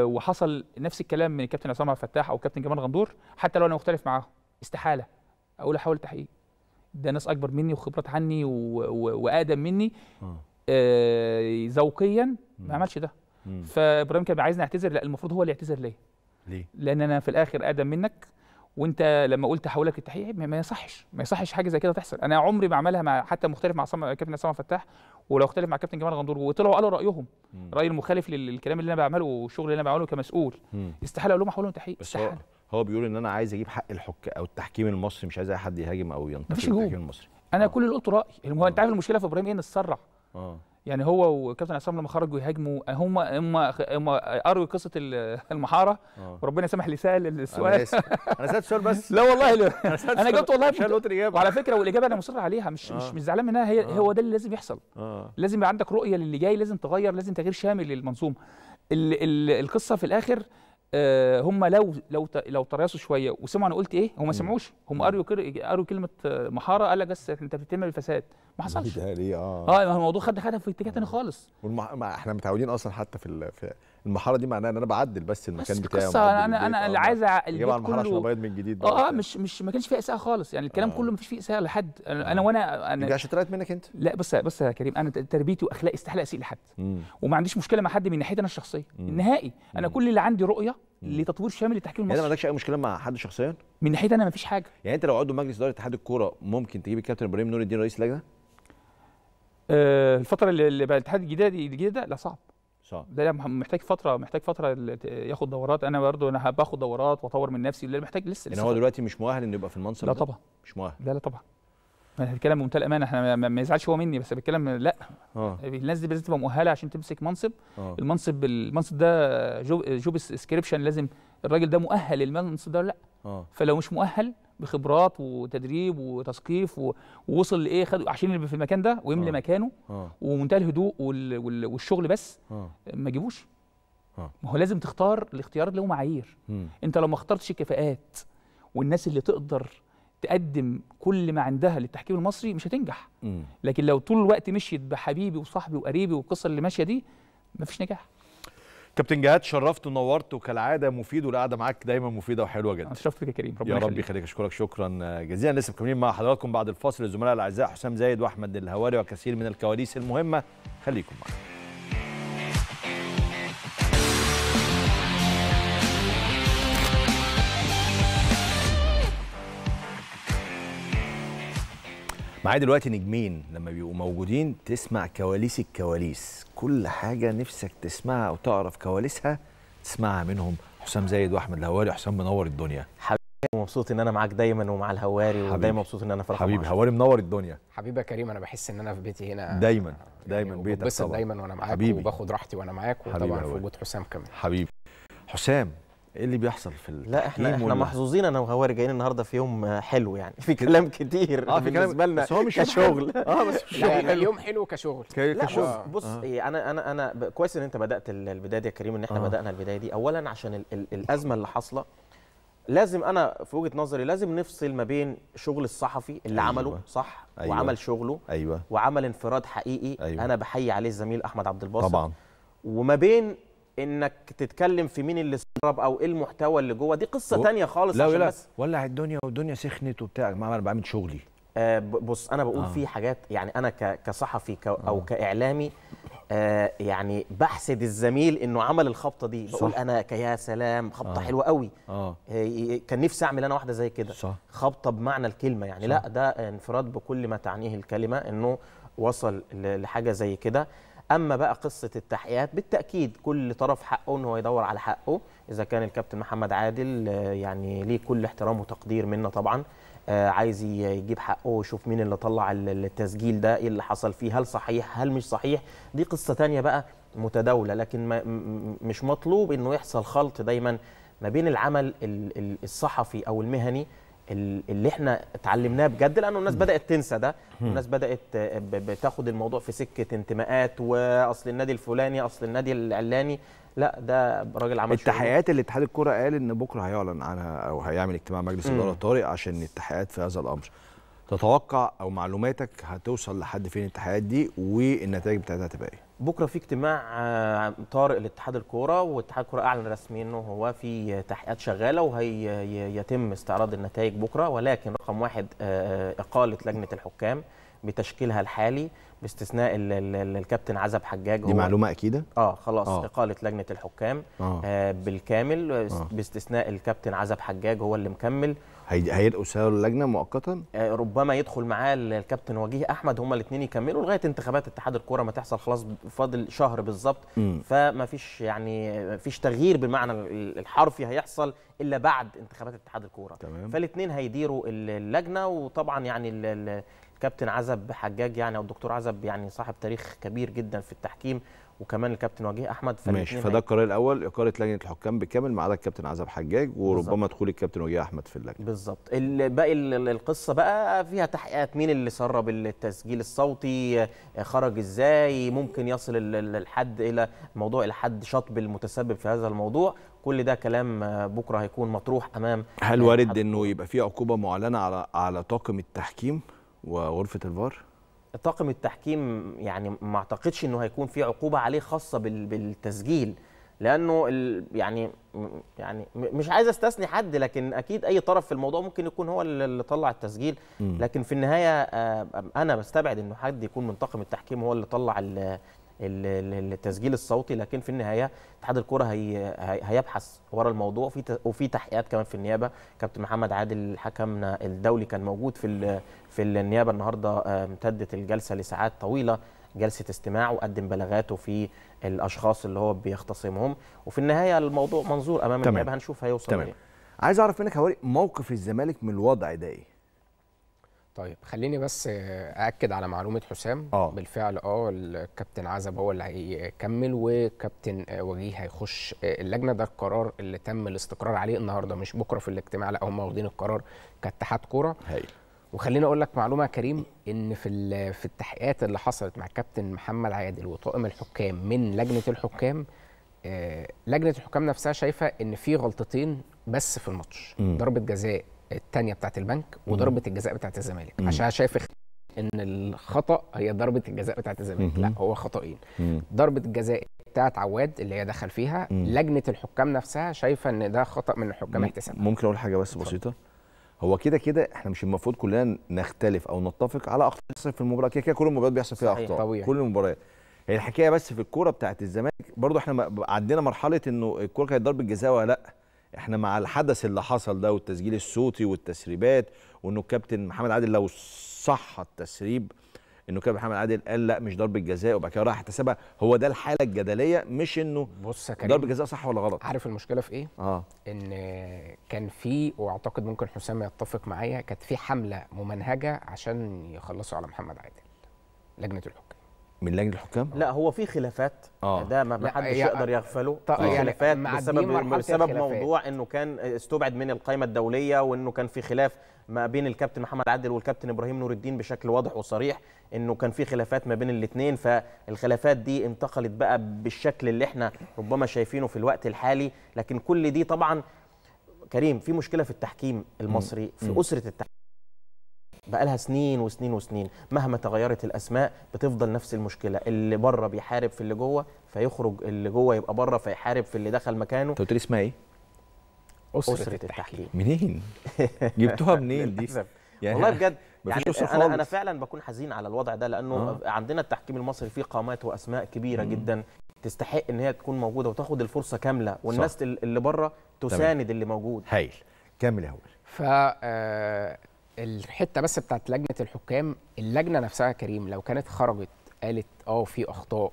وحصل نفس الكلام من الكابتن عصام عبد الفتاح او كابتن جمال غندور حتى لو انا مختلف معاهم استحاله اقول احاول تحقيق ده ناس اكبر مني وخبرات عني و... و... واقدم مني ذوقيا آه ما عملش ده فابراهيم كان عايزني اعتذر لا المفروض هو اللي يعتذر ليا ليه؟ لان انا في الاخر ادم منك وانت لما قلت هحول لك التحقيق ما يصحش ما يصحش حاجه زي كده تحصل انا عمري ما عملها مع حتى مختلف مع صم... كابتن عصام فتاح ولو اختلف مع كابتن جمال غندور وطلعوا قالوا رايهم مم. راي المخالف للكلام اللي انا بعمله والشغل اللي انا بعمله كمسؤول استحاله اقول لهم احولهم تحقيق استحاله هو بيقول ان انا عايز اجيب حق الحك او التحكيم المصري مش عايز اي حد يهاجم او ينتقد التحكيم المصري انا آه. كل اللي قلته رايي آه. انت عارف المشكله في ابراهيم ايه ان اتسرع آه. يعني هو وكابتن عصام لما خرجوا يهاجموا هم هم هم قروا قصه المحاره آه. وربنا يسامح اللي سال السؤال انا سالت السؤال بس لا والله لا انا جبت والله الاجابه وعلى فكره والاجابه انا مصر عليها مش مش آه. مش زعلان منها هي آه. هو ده اللي لازم يحصل لازم يبقى عندك رؤيه للي جاي لازم تغير لازم تغيير شامل للمنظومه القصه في الاخر آه، هم لو لو لو تريثوا شويه وسمعوا انا قلت ايه هم ما سمعوش هم قروا قروا كلمه محاره قال لك بس انت بتتهم بالفساد ما حصلش اه اه الموضوع خد خدها في اتجاه تاني آه. خالص والمح... احنا متعودين اصلا حتى في ال... في المحاره دي معناها ان انا بعدل بس المكان بتاعي بس انا انا انا اللي آه، عايز البيت كله المحاره عشان ابيض من جديد اه مش مش ما كانش فيه اساءه خالص يعني الكلام آه. كله ما فيش فيه اساءه لحد انا, آه. أنا وانا انا ما عشان طلعت منك انت لا بص بص يا كريم انا تربيتي واخلاقي استحاله اسيء لحد وما عنديش مشكله مع حد من ناحيتي انا الشخصيه نهائي انا كل اللي عندي رؤيه لتطوير شامل للتحكيم المصري يعني ما عندكش اي مشكله مع حد شخصيا من ناحيتي انا ما فيش حاجه يعني انت لو عضو مجلس اداره اتحاد الكوره ممكن تجيب الكابتن ابراهيم نور الدين رئيس لجنه آه، الفتره اللي بقى الاتحاد الجديده دي الجديده لا صعب صح ده محتاج فتره محتاج فتره ياخد دورات انا برضو انا باخد دورات واطور من نفسي اللي محتاج لسه يعني لسه هو دلوقتي مش مؤهل انه يبقى في المنصب لا ده. طبعا مش مؤهل لا لا طبعا انا بتكلم بمنتهى الامانه احنا ما يزعلش هو مني بس بتكلم لا أوه. الناس دي لازم تبقى مؤهله عشان تمسك منصب أوه. المنصب المنصب ده جوب, سكريبشن لازم الراجل ده مؤهل للمنصب ده ولا لا آه. فلو مش مؤهل بخبرات وتدريب وتثقيف ووصل لايه خد عشان اللي في المكان ده ويملي آه. مكانه آه. ومنتهى الهدوء وال وال والشغل بس آه. ما تجيبوش آه. ما هو لازم تختار الاختيار له معايير م. انت لو ما اخترتش الكفاءات والناس اللي تقدر تقدم كل ما عندها للتحكيم المصري مش هتنجح م. لكن لو طول الوقت مشيت بحبيبي وصاحبي وقريبي والقصه اللي ماشيه دي مفيش نجاح كابتن جهاد شرفت ونورت وكالعاده مفيد والقعده معاك دايما مفيده وحلوه جدا شرفت بك يا كريم ربنا يا رب يخليك اشكرك شكرا جزيلا لسه مكملين مع حضراتكم بعد الفاصل الزملاء الاعزاء حسام زايد واحمد الهواري وكثير من الكواليس المهمه خليكم معنا معايا دلوقتي نجمين لما بيبقوا موجودين تسمع كواليس الكواليس كل حاجه نفسك تسمعها او تعرف كواليسها تسمعها منهم حسام زايد واحمد الهواري حسام منور الدنيا حبيبي مبسوط ان انا معاك دايما ومع الهواري ودايما مبسوط ان انا فرحان حبيبي هواري منور الدنيا حبيبي يا كريم انا بحس ان انا في بيتي هنا دايما يعني دايما بيتك طبعا دايما وانا معاك حبيبي. وباخد راحتي وانا معاك وطبعا في وجود حسام كمان حبيبي حسام ايه اللي بيحصل في لا احنا احنا محظوظين انا وهواري جايين النهارده في يوم حلو يعني في كلام كتير اه في كلام بالنسبه لنا بس هو مش كشغل اه بس مش يعني حلو. يوم حلو كشغل لا كشغل. بص, بص آه. إيه انا انا انا كويس ان انت بدات البدايه دي يا كريم ان احنا آه. بدانا البدايه دي اولا عشان الـ الـ الازمه اللي حاصله لازم انا في وجهه نظري لازم نفصل ما بين شغل الصحفي اللي أيوة. عمله صح أيوة. وعمل شغله أيوة. وعمل انفراد حقيقي أيوة. انا بحيي عليه الزميل احمد عبد الباسط طبعا وما بين انك تتكلم في مين اللي سرب او ايه المحتوى اللي جوه دي قصه و... تانية خالص لا عشان لا بس ولع الدنيا والدنيا سخنت وبتاع يا جماعه انا بعمل شغلي آه بص انا بقول آه. في حاجات يعني انا كصحفي ك... آه. او آه. كاعلامي آه يعني بحسد الزميل انه عمل الخبطه دي بقول صح. انا يا سلام خبطه آه. حلوه قوي آه. آه كان نفسي اعمل انا واحده زي كده خبطه بمعنى الكلمه يعني صح. لا ده انفراد بكل ما تعنيه الكلمه انه وصل لحاجه زي كده اما بقى قصه التحقيقات بالتاكيد كل طرف حقه ان هو يدور على حقه اذا كان الكابتن محمد عادل آه، يعني ليه كل احترام وتقدير منا طبعا آه، عايز يجيب حقه ويشوف مين اللي طلع التسجيل ده ايه اللي حصل فيه هل صحيح هل مش صحيح دي قصه ثانيه بقى متداوله لكن ما مش مطلوب انه يحصل خلط دايما ما بين العمل الصحفي او المهني اللي احنا اتعلمناه بجد لانه الناس بدات تنسى ده الناس بدات بتاخد الموضوع في سكه انتماءات واصل النادي الفلاني اصل النادي العلاني لا ده راجل عمل التحيات اللي اتحاد الكوره قال ان بكره هيعلن عنها او هيعمل اجتماع مجلس اداره الطارئ عشان التحيات في هذا الامر تتوقع او معلوماتك هتوصل لحد فين التحيات دي والنتائج بتاعتها هتبقى ايه بكره في اجتماع آه، طارئ لاتحاد الكوره واتحاد الكوره اعلن رسميا انه هو في تحقيقات شغاله وهيتم استعراض النتائج بكره ولكن رقم واحد آه، آه، اقاله لجنه الحكام بتشكيلها الحالي باستثناء الكابتن عزب حجاج دي معلومه اكيده اه خلاص آه. اقاله لجنه الحكام آه. آه بالكامل آه. باستثناء الكابتن عزب حجاج هو اللي مكمل هيرقوا سير اللجنه مؤقتا آه، ربما يدخل معاه الكابتن وجيه احمد هما الاثنين يكملوا لغايه انتخابات اتحاد الكوره ما تحصل خلاص فاضل شهر بالظبط فما فيش يعني فيش تغيير بالمعنى الحرفي هيحصل الا بعد انتخابات اتحاد الكوره فالاثنين هيديروا اللجنه وطبعا يعني الكابتن عزب حجاج يعني او الدكتور عزب يعني صاحب تاريخ كبير جدا في التحكيم وكمان الكابتن وجيه احمد ماشي فده القرار الاول اقاله لجنه الحكام بكامل ما عدا الكابتن عزب حجاج وربما دخول الكابتن وجيه احمد في اللجنه بالظبط باقي القصه بقى فيها تحقيقات مين اللي سرب التسجيل الصوتي خرج ازاي ممكن يصل الحد الى الموضوع الى حد شطب المتسبب في هذا الموضوع كل ده كلام بكره هيكون مطروح امام هل وارد انه يبقى في عقوبه معلنه على على طاقم التحكيم وغرفه الفار طاقم التحكيم يعني ما اعتقدش انه هيكون في عقوبه عليه خاصه بالتسجيل لانه يعني يعني مش عايز استثني حد لكن اكيد اي طرف في الموضوع ممكن يكون هو اللي طلع التسجيل لكن في النهايه آه، انا بستبعد انه حد يكون من طاقم التحكيم هو اللي طلع التسجيل الصوتي لكن في النهايه اتحاد الكوره هي هيبحث ورا الموضوع وفي وفي تحقيقات كمان في النيابه كابتن محمد عادل حكمنا الدولي كان موجود في في النيابه النهارده آه، امتدت الجلسه لساعات طويله جلسه استماع وقدم بلاغاته في الاشخاص اللي هو بيختصمهم وفي النهايه الموضوع منظور امام النيابه هنشوف هيوصل تمام. إيه. عايز اعرف منك هوري موقف الزمالك من الوضع ده ايه طيب خليني بس أأكد على معلومه حسام آه. بالفعل اه الكابتن عزب هو اللي هيكمل وكابتن وجيه هيخش اللجنه ده القرار اللي تم الاستقرار عليه النهارده مش بكره في الاجتماع لا هم واخدين القرار كاتحاد كوره هايل وخليني اقول لك معلومه يا كريم ان في في التحقيقات اللي حصلت مع كابتن محمد عادل وطاقم الحكام من لجنه الحكام آه، لجنه الحكام نفسها شايفه ان في غلطتين بس في الماتش ضربه جزاء الثانيه بتاعت البنك وضربه الجزاء بتاعت الزمالك عشان شايف ان الخطا هي ضربه الجزاء بتاعت الزمالك لا هو خطأين ضربه الجزاء بتاعت عواد اللي هي دخل فيها لجنه الحكام نفسها شايفه ان ده خطا من الحكام احتسب ممكن اقول حاجه بس بسيطه هو كده كده احنا مش المفروض كلنا نختلف او نتفق على اخطاء في المباراه كده كده كل المباريات بيحصل فيها اخطاء طبيعي. كل المباريات هي الحكايه بس في الكوره بتاعت الزمالك برضو احنا عدينا مرحله انه الكوره كانت ضربه جزاء ولا لا احنا مع الحدث اللي حصل ده والتسجيل الصوتي والتسريبات وانه الكابتن محمد عادل لو صح التسريب انه كابتن محمد عادل قال لا مش ضربه جزاء وبعد كده راح احتسبها هو ده الحاله الجدليه مش انه بص يا كريم ضربه جزاء صح ولا غلط عارف المشكله في ايه؟ اه ان كان في واعتقد ممكن حسام يتفق معايا كانت في حمله ممنهجه عشان يخلصوا على محمد عادل لجنه الحكم من لجنه الحكام؟ لا هو في خلافات آه. ده ما حدش يقدر يغفله طيب في يعني خلافات بسبب بسبب موضوع انه كان استبعد من القائمه الدوليه وانه كان في خلاف ما بين الكابتن محمد عادل والكابتن ابراهيم نور الدين بشكل واضح وصريح انه كان في خلافات ما بين الاثنين فالخلافات دي انتقلت بقى بالشكل اللي احنا ربما شايفينه في الوقت الحالي لكن كل دي طبعا كريم في مشكله في التحكيم المصري في اسره التحكيم بقالها سنين وسنين وسنين مهما تغيرت الاسماء بتفضل نفس المشكله اللي بره بيحارب في اللي جوه فيخرج اللي جوه يبقى بره فيحارب في اللي دخل مكانه انت قلت لي اسمها ايه أسرة, أسرة التحكيم, التحكيم. منين؟ جبتوها منين دي؟ يعني والله بجد يعني انا انا فعلا بكون حزين على الوضع ده لانه آه. عندنا التحكيم المصري فيه قامات واسماء كبيره مم. جدا تستحق ان هي تكون موجوده وتاخد الفرصه كامله والناس صح. اللي بره تساند طبعًا. اللي موجود هايل كامل يا فا ف آه، الحته بس بتاعت لجنه الحكام اللجنه نفسها كريم لو كانت خرجت قالت اه في اخطاء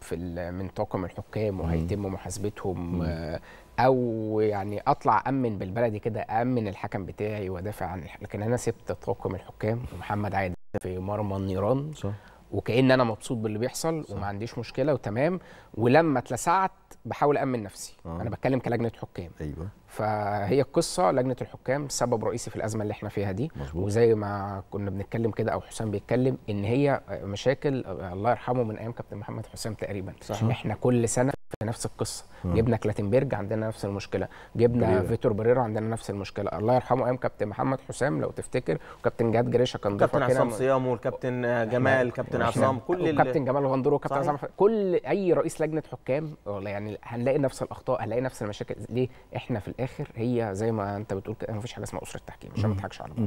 في من طاقم الحكام وهيتم محاسبتهم آه، او يعني اطلع امن بالبلدي كده امن الحكم بتاعي وادافع عن الحكم. لكن انا سبت طاقم الحكام ومحمد عادل في مرمى النيران صح. وكأن انا مبسوط باللي بيحصل صح. وما عنديش مشكله وتمام ولما اتلسعت بحاول امن نفسي آه. انا بتكلم كلجنه حكام ايوه فهي القصه لجنه الحكام سبب رئيسي في الازمه اللي احنا فيها دي مزبوط. وزي ما كنا بنتكلم كده او حسام بيتكلم ان هي مشاكل الله يرحمه من ايام كابتن محمد حسام تقريبا صح. احنا كل سنه نفس القصه آه. جبنا كلاتنبرج عندنا نفس المشكله جبنا فيتور بريرا عندنا نفس المشكله الله يرحمه ايام كابتن محمد حسام لو تفتكر وكابتن جاد جريشه كان ضيف كابتن عصام صيام والكابتن آه، جمال كابتن عصام كل كابتن جمال غندور وكابتن عصام كل اي رئيس لجنه حكام يعني هنلاقي نفس الاخطاء هنلاقي نفس المشاكل ليه احنا في الاخر هي زي ما انت بتقول كده مفيش حاجه اسمها اسره تحكيم عشان ما على بعض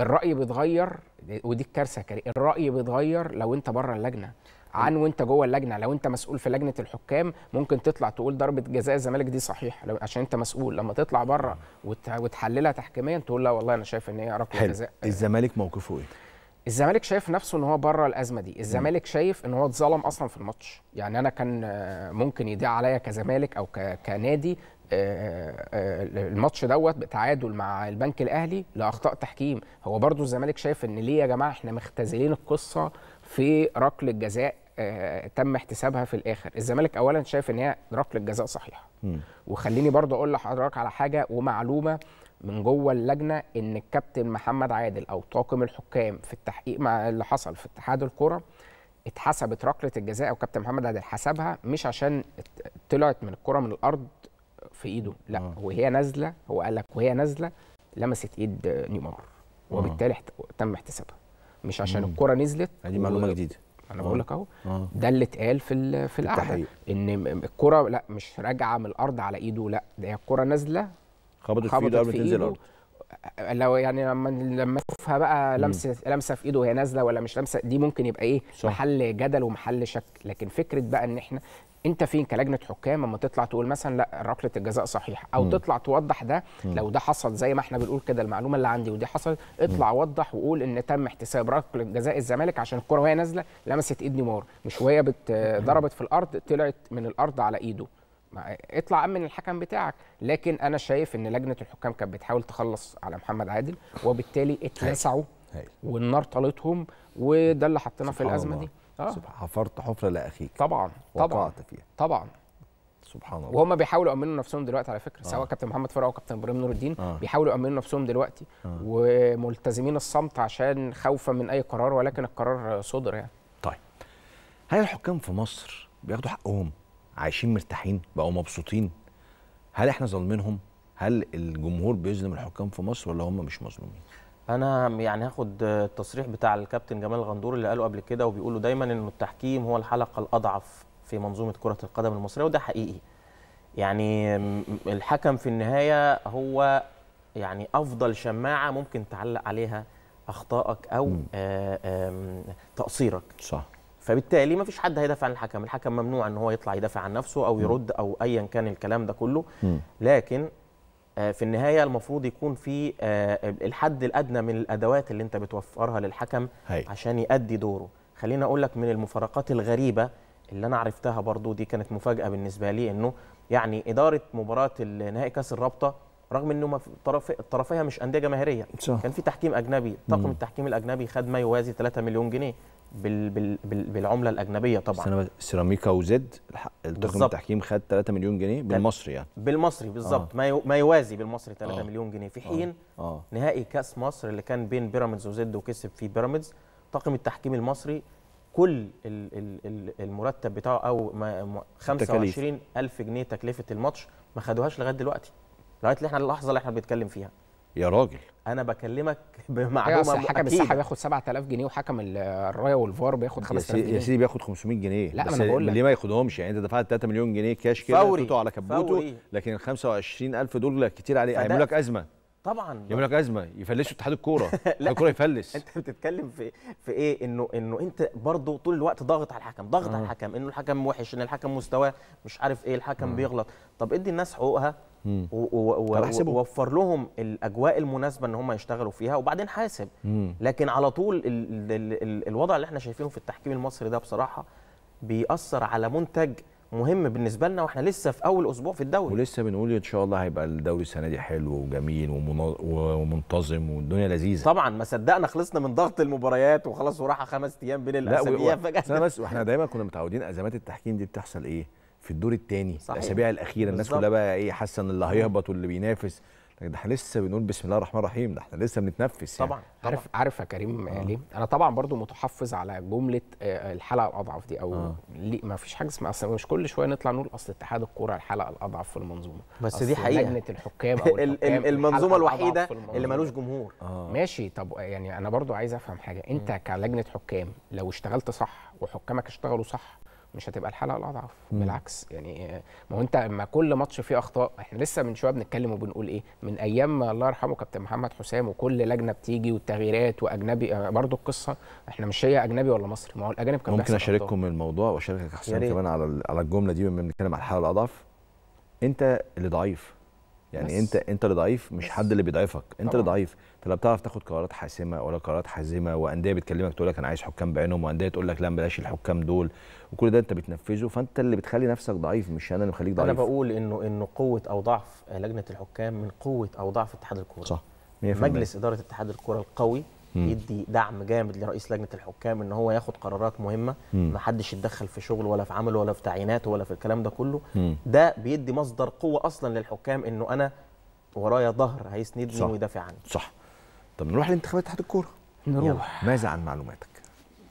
الراي بيتغير ودي الكارثه الراي بيتغير لو انت بره اللجنه عن وانت جوه اللجنه لو انت مسؤول في لجنه الحكام ممكن تطلع تقول ضربه جزاء الزمالك دي صحيحه لو عشان انت مسؤول لما تطلع بره وتحللها تحكيميا تقول لا والله انا شايف ان هي ركله جزاء الزمالك موقفه ايه؟ الزمالك شايف نفسه ان هو بره الازمه دي الزمالك شايف ان هو اتظلم اصلا في الماتش يعني انا كان آه، ممكن يضيع عليا كزمالك او كنادي آه، آه، الماتش دوت بتعادل مع البنك الاهلي لاخطاء تحكيم هو برضو الزمالك شايف ان ليه يا جماعه احنا مختزلين القصه في ركله جزاء آه، تم احتسابها في الاخر الزمالك اولا شايف ان هي ركله جزاء صحيحه وخليني برضه اقول لحضرتك على حاجه ومعلومه من جوه اللجنه ان الكابتن محمد عادل او طاقم الحكام في التحقيق مع اللي حصل في اتحاد الكره اتحسبت ركله الجزاء او كابتن محمد عادل حسبها مش عشان طلعت من الكره من الارض في ايده لا آه. وهي نازله هو قال لك وهي نازله لمست ايد نيمار وبالتالي تم احتسابها مش عشان الكره نزلت دي معلومه جديده انا آه. بقول لك اهو آه. ده اللي اتقال في في القعده ان الكره لا مش راجعه من الارض على ايده لا ده هي الكره نازله خبطت في ايده قبل ما تنزل الارض لو يعني لما لما تشوفها بقى لمسه لمسه في ايده وهي نازله ولا مش لمسه دي ممكن يبقى ايه صح. محل جدل ومحل شك لكن فكره بقى ان احنا انت فين كلجنه حكام اما تطلع تقول مثلا لا ركله الجزاء صحيحه او م. تطلع توضح ده م. لو ده حصل زي ما احنا بنقول كده المعلومه اللي عندي ودي حصلت اطلع م. وضح وقول ان تم احتساب ركله جزاء الزمالك عشان الكره وهي نازله لمست ايد نيمار مش وهي ضربت في الارض طلعت من الارض على ايده اطلع امن الحكم بتاعك لكن انا شايف ان لجنه الحكام كانت بتحاول تخلص على محمد عادل وبالتالي اتلسعوا والنار طالتهم وده اللي حطينا في الازمه الله. دي آه. حفرت حفره لاخيك طبعا طبعا فيها طبعا سبحان الله وهم بيحاولوا يامنوا نفسهم دلوقتي على فكره آه. سواء كابتن محمد فرع او كابتن ابراهيم نور الدين آه. بيحاولوا يامنوا نفسهم دلوقتي آه. وملتزمين الصمت عشان خوفا من اي قرار ولكن القرار صدر يعني طيب هل الحكام في مصر بياخدوا حقهم عايشين مرتاحين بقوا مبسوطين هل احنا ظالمينهم هل الجمهور بيظلم الحكام في مصر ولا هم مش مظلومين انا يعني هاخد التصريح بتاع الكابتن جمال غندور اللي قاله قبل كده وبيقولوا دايما ان التحكيم هو الحلقه الاضعف في منظومه كره القدم المصريه وده حقيقي يعني الحكم في النهايه هو يعني افضل شماعه ممكن تعلق عليها اخطائك او آه، تقصيرك صح فبالتالي ما فيش حد هيدافع عن الحكم الحكم ممنوع ان هو يطلع يدافع عن نفسه او يرد او ايا كان الكلام ده كله لكن آه، في النهاية المفروض يكون في آه، الحد الأدنى من الأدوات اللي أنت بتوفرها للحكم عشان يؤدي دوره خليني أقول لك من المفارقات الغريبة اللي أنا عرفتها برضو دي كانت مفاجأة بالنسبة لي أنه يعني إدارة مباراة نهائي كأس الرابطة رغم انه الطرفيها مش انديه جماهيريه كان في تحكيم اجنبي طاقم التحكيم الاجنبي خد ما يوازي 3 مليون جنيه بال بال بالعمله الاجنبيه طبعا سيراميكا وزد التقييم التحكيم خد 3 مليون جنيه بالمصري يعني بالمصري بالظبط آه. ما يوازي بالمصري 3 آه. مليون جنيه في آه. حين آه. آه. نهائي كاس مصر اللي كان بين بيراميدز وزد وكسب فيه بيراميدز طاقم التحكيم المصري كل المرتب بتاعه او 25000 جنيه تكلفه الماتش ما خدوهاش لغايه دلوقتي لغايه اللي احنا اللحظه اللي احنا بنتكلم فيها يا راجل انا بكلمك بمعلومه أيوة حكم الساحه بياخد 7000 جنيه وحكم الرايه والفار بياخد 5000 جنيه يا سيدي بياخد 500 جنيه لا بس انا بقول لك ليه ما ياخدهمش يعني انت دفعت 3 مليون جنيه كاش كده فوري على كبوته فوري. لكن 25000 دول كتير عليه هيعملوا لك ازمه طبعا يعمل لك ازمه يفلشوا اتحاد الكوره الكوره يفلس انت بتتكلم في في ايه انه انه انت برضه طول الوقت ضاغط على الحكم ضاغط على آه. الحكم انه الحكم وحش ان الحكم مستواه مش عارف ايه الحكم آه. بيغلط طب ادي الناس حقوقها ووفر لهم الاجواء المناسبه ان هم يشتغلوا فيها وبعدين حاسب لكن على طول الوضع اللي احنا شايفينه في التحكيم المصري ده بصراحه بيأثر على منتج مهم بالنسبه لنا واحنا لسه في اول اسبوع في الدوري ولسه بنقول ان شاء الله هيبقى الدوري السنه دي حلو وجميل ومنتظم والدنيا لذيذه طبعا ما صدقنا خلصنا من ضغط المباريات وخلاص وراحه خمس ايام بين الاسابيع فجاه بس واحنا دايما كنا متعودين ازمات التحكيم دي بتحصل ايه في الدور الثاني الاسابيع الاخيره الناس كلها بقى ايه حاسه ان اللي هيهبط واللي بينافس ده احنا لسه بنقول بسم الله الرحمن الرحيم ده احنا لسه بنتنفس يعني. طبعا يعني. عارف طبعا. عارف يا كريم آه. ليه انا طبعا برضو متحفظ على جمله آه، الحلقه الاضعف دي او آه. ليه ما فيش حاجه اسمها اصل مش كل شويه نطلع نقول اصل اتحاد الكوره الحلقه الاضعف في المنظومه بس دي حقيقه لجنه الحكام او الحكام المنظومه الوحيده اللي ملوش جمهور آه. ماشي طب يعني انا برضو عايز افهم حاجه انت آه. كلجنه حكام لو اشتغلت صح وحكامك اشتغلوا صح مش هتبقى الحلقه الاضعف بالعكس يعني ما هو انت لما كل ماتش فيه اخطاء احنا لسه من شويه بنتكلم وبنقول ايه من ايام الله يرحمه كابتن محمد حسام وكل لجنه بتيجي والتغييرات واجنبي آه، برضو القصه احنا مش هي اجنبي ولا مصري ما هو الاجانب كانوا ممكن اشارككم الموضوع واشاركك حسام كمان على على الجمله دي بما بنتكلم على الحلقه الاضعف انت اللي ضعيف يعني انت انت اللي ضعيف مش حد اللي بيضعفك انت اللي ضعيف فلا بتعرف تاخد قرارات حاسمه ولا قرارات حازمه وانديه بتكلمك تقول لك انا عايز حكام بعينهم وانديه تقول لك لا بلاش الحكام دول وكل ده انت بتنفذه فانت اللي بتخلي نفسك ضعيف مش انا اللي مخليك ضعيف انا بقول انه انه قوه او ضعف لجنه الحكام من قوه او ضعف اتحاد الكوره صح 100% مجلس اداره اتحاد الكوره القوي مم. يدي دعم جامد لرئيس لجنه الحكام ان هو ياخد قرارات مهمه ما حدش يتدخل في شغله ولا في عمله ولا في تعييناته ولا في الكلام ده كله مم. ده بيدي مصدر قوه اصلا للحكام انه انا ورايا ظهر هيسندني ويدافع عني صح طب نروح لانتخابات اتحاد الكوره نروح ماذا عن معلوماتك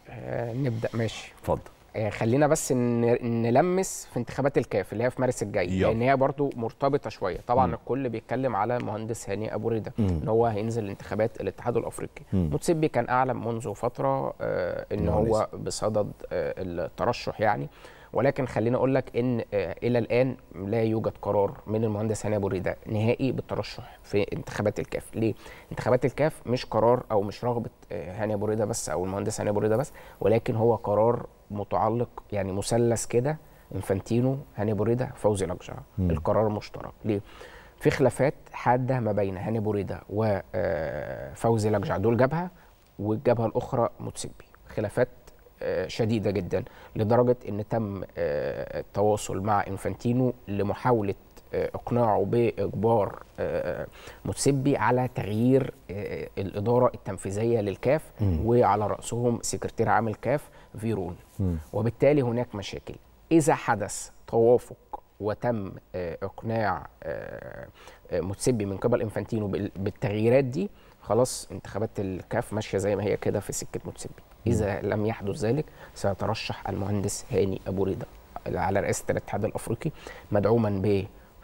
آه نبدا ماشي اتفضل آه خلينا بس نلمس في انتخابات الكاف اللي هي في مارس الجاي يب. لان هي برضو مرتبطه شويه طبعا مم. الكل بيتكلم على مهندس هاني ابو ريدة ان هو هينزل انتخابات الاتحاد الافريقي متسبي كان اعلم منذ فتره آه ان مهندس. هو بصدد آه، الترشح يعني ولكن خليني اقول لك ان آه، الى الان لا يوجد قرار من المهندس هاني ابو ريده نهائي بالترشح في انتخابات الكاف ليه انتخابات الكاف مش قرار او مش رغبه آه، هاني ابو ريده بس او المهندس هاني ابو ريده بس ولكن هو قرار متعلق يعني مثلث كده انفانتينو هاني ابو ريده فوزي لجعه القرار مشترك ليه في خلافات حاده ما بين هاني ابو ريده وفوزي آه، لجعه دول جبهه والجبهه الاخرى موتسيبي خلافات شديده جدا لدرجه ان تم آه، التواصل مع انفانتينو لمحاوله آه، اقناعه باجبار آه، موتسيبي على تغيير الاداره التنفيذيه للكاف م. وعلى راسهم سكرتير عام الكاف فيرون م. وبالتالي هناك مشاكل اذا حدث توافق وتم اقناع موتسيبي من قبل انفانتينو بالتغييرات دي خلاص انتخابات الكاف ماشيه زي ما هي كده في سكه متسبب اذا لم يحدث ذلك سيترشح المهندس هاني ابو رضا على رئاسه الاتحاد الافريقي مدعوما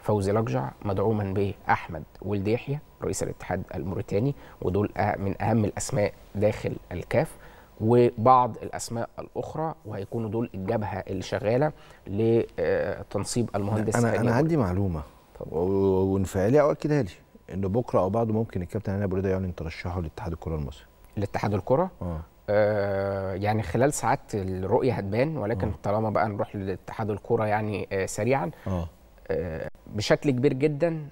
بفوزي لقجع مدعوما باحمد ولد يحيى رئيس الاتحاد الموريتاني ودول أه- من اهم الاسماء داخل الكاف وبعض الاسماء الاخرى وهيكونوا دول الجبهه اللي شغاله لتنصيب المهندس انا انا عندي معلومه وانفعالي اكدها لي ان بكره او بعده ممكن الكابتن هاني ابو رضا يعلن ترشحه لاتحاد الكره المصري لاتحاد الكره اه, آه، يعني خلال ساعات الرؤيه هتبان ولكن أوه. طالما بقى نروح لاتحاد الكوره يعني آه سريعا أوه. آه بشكل كبير جدا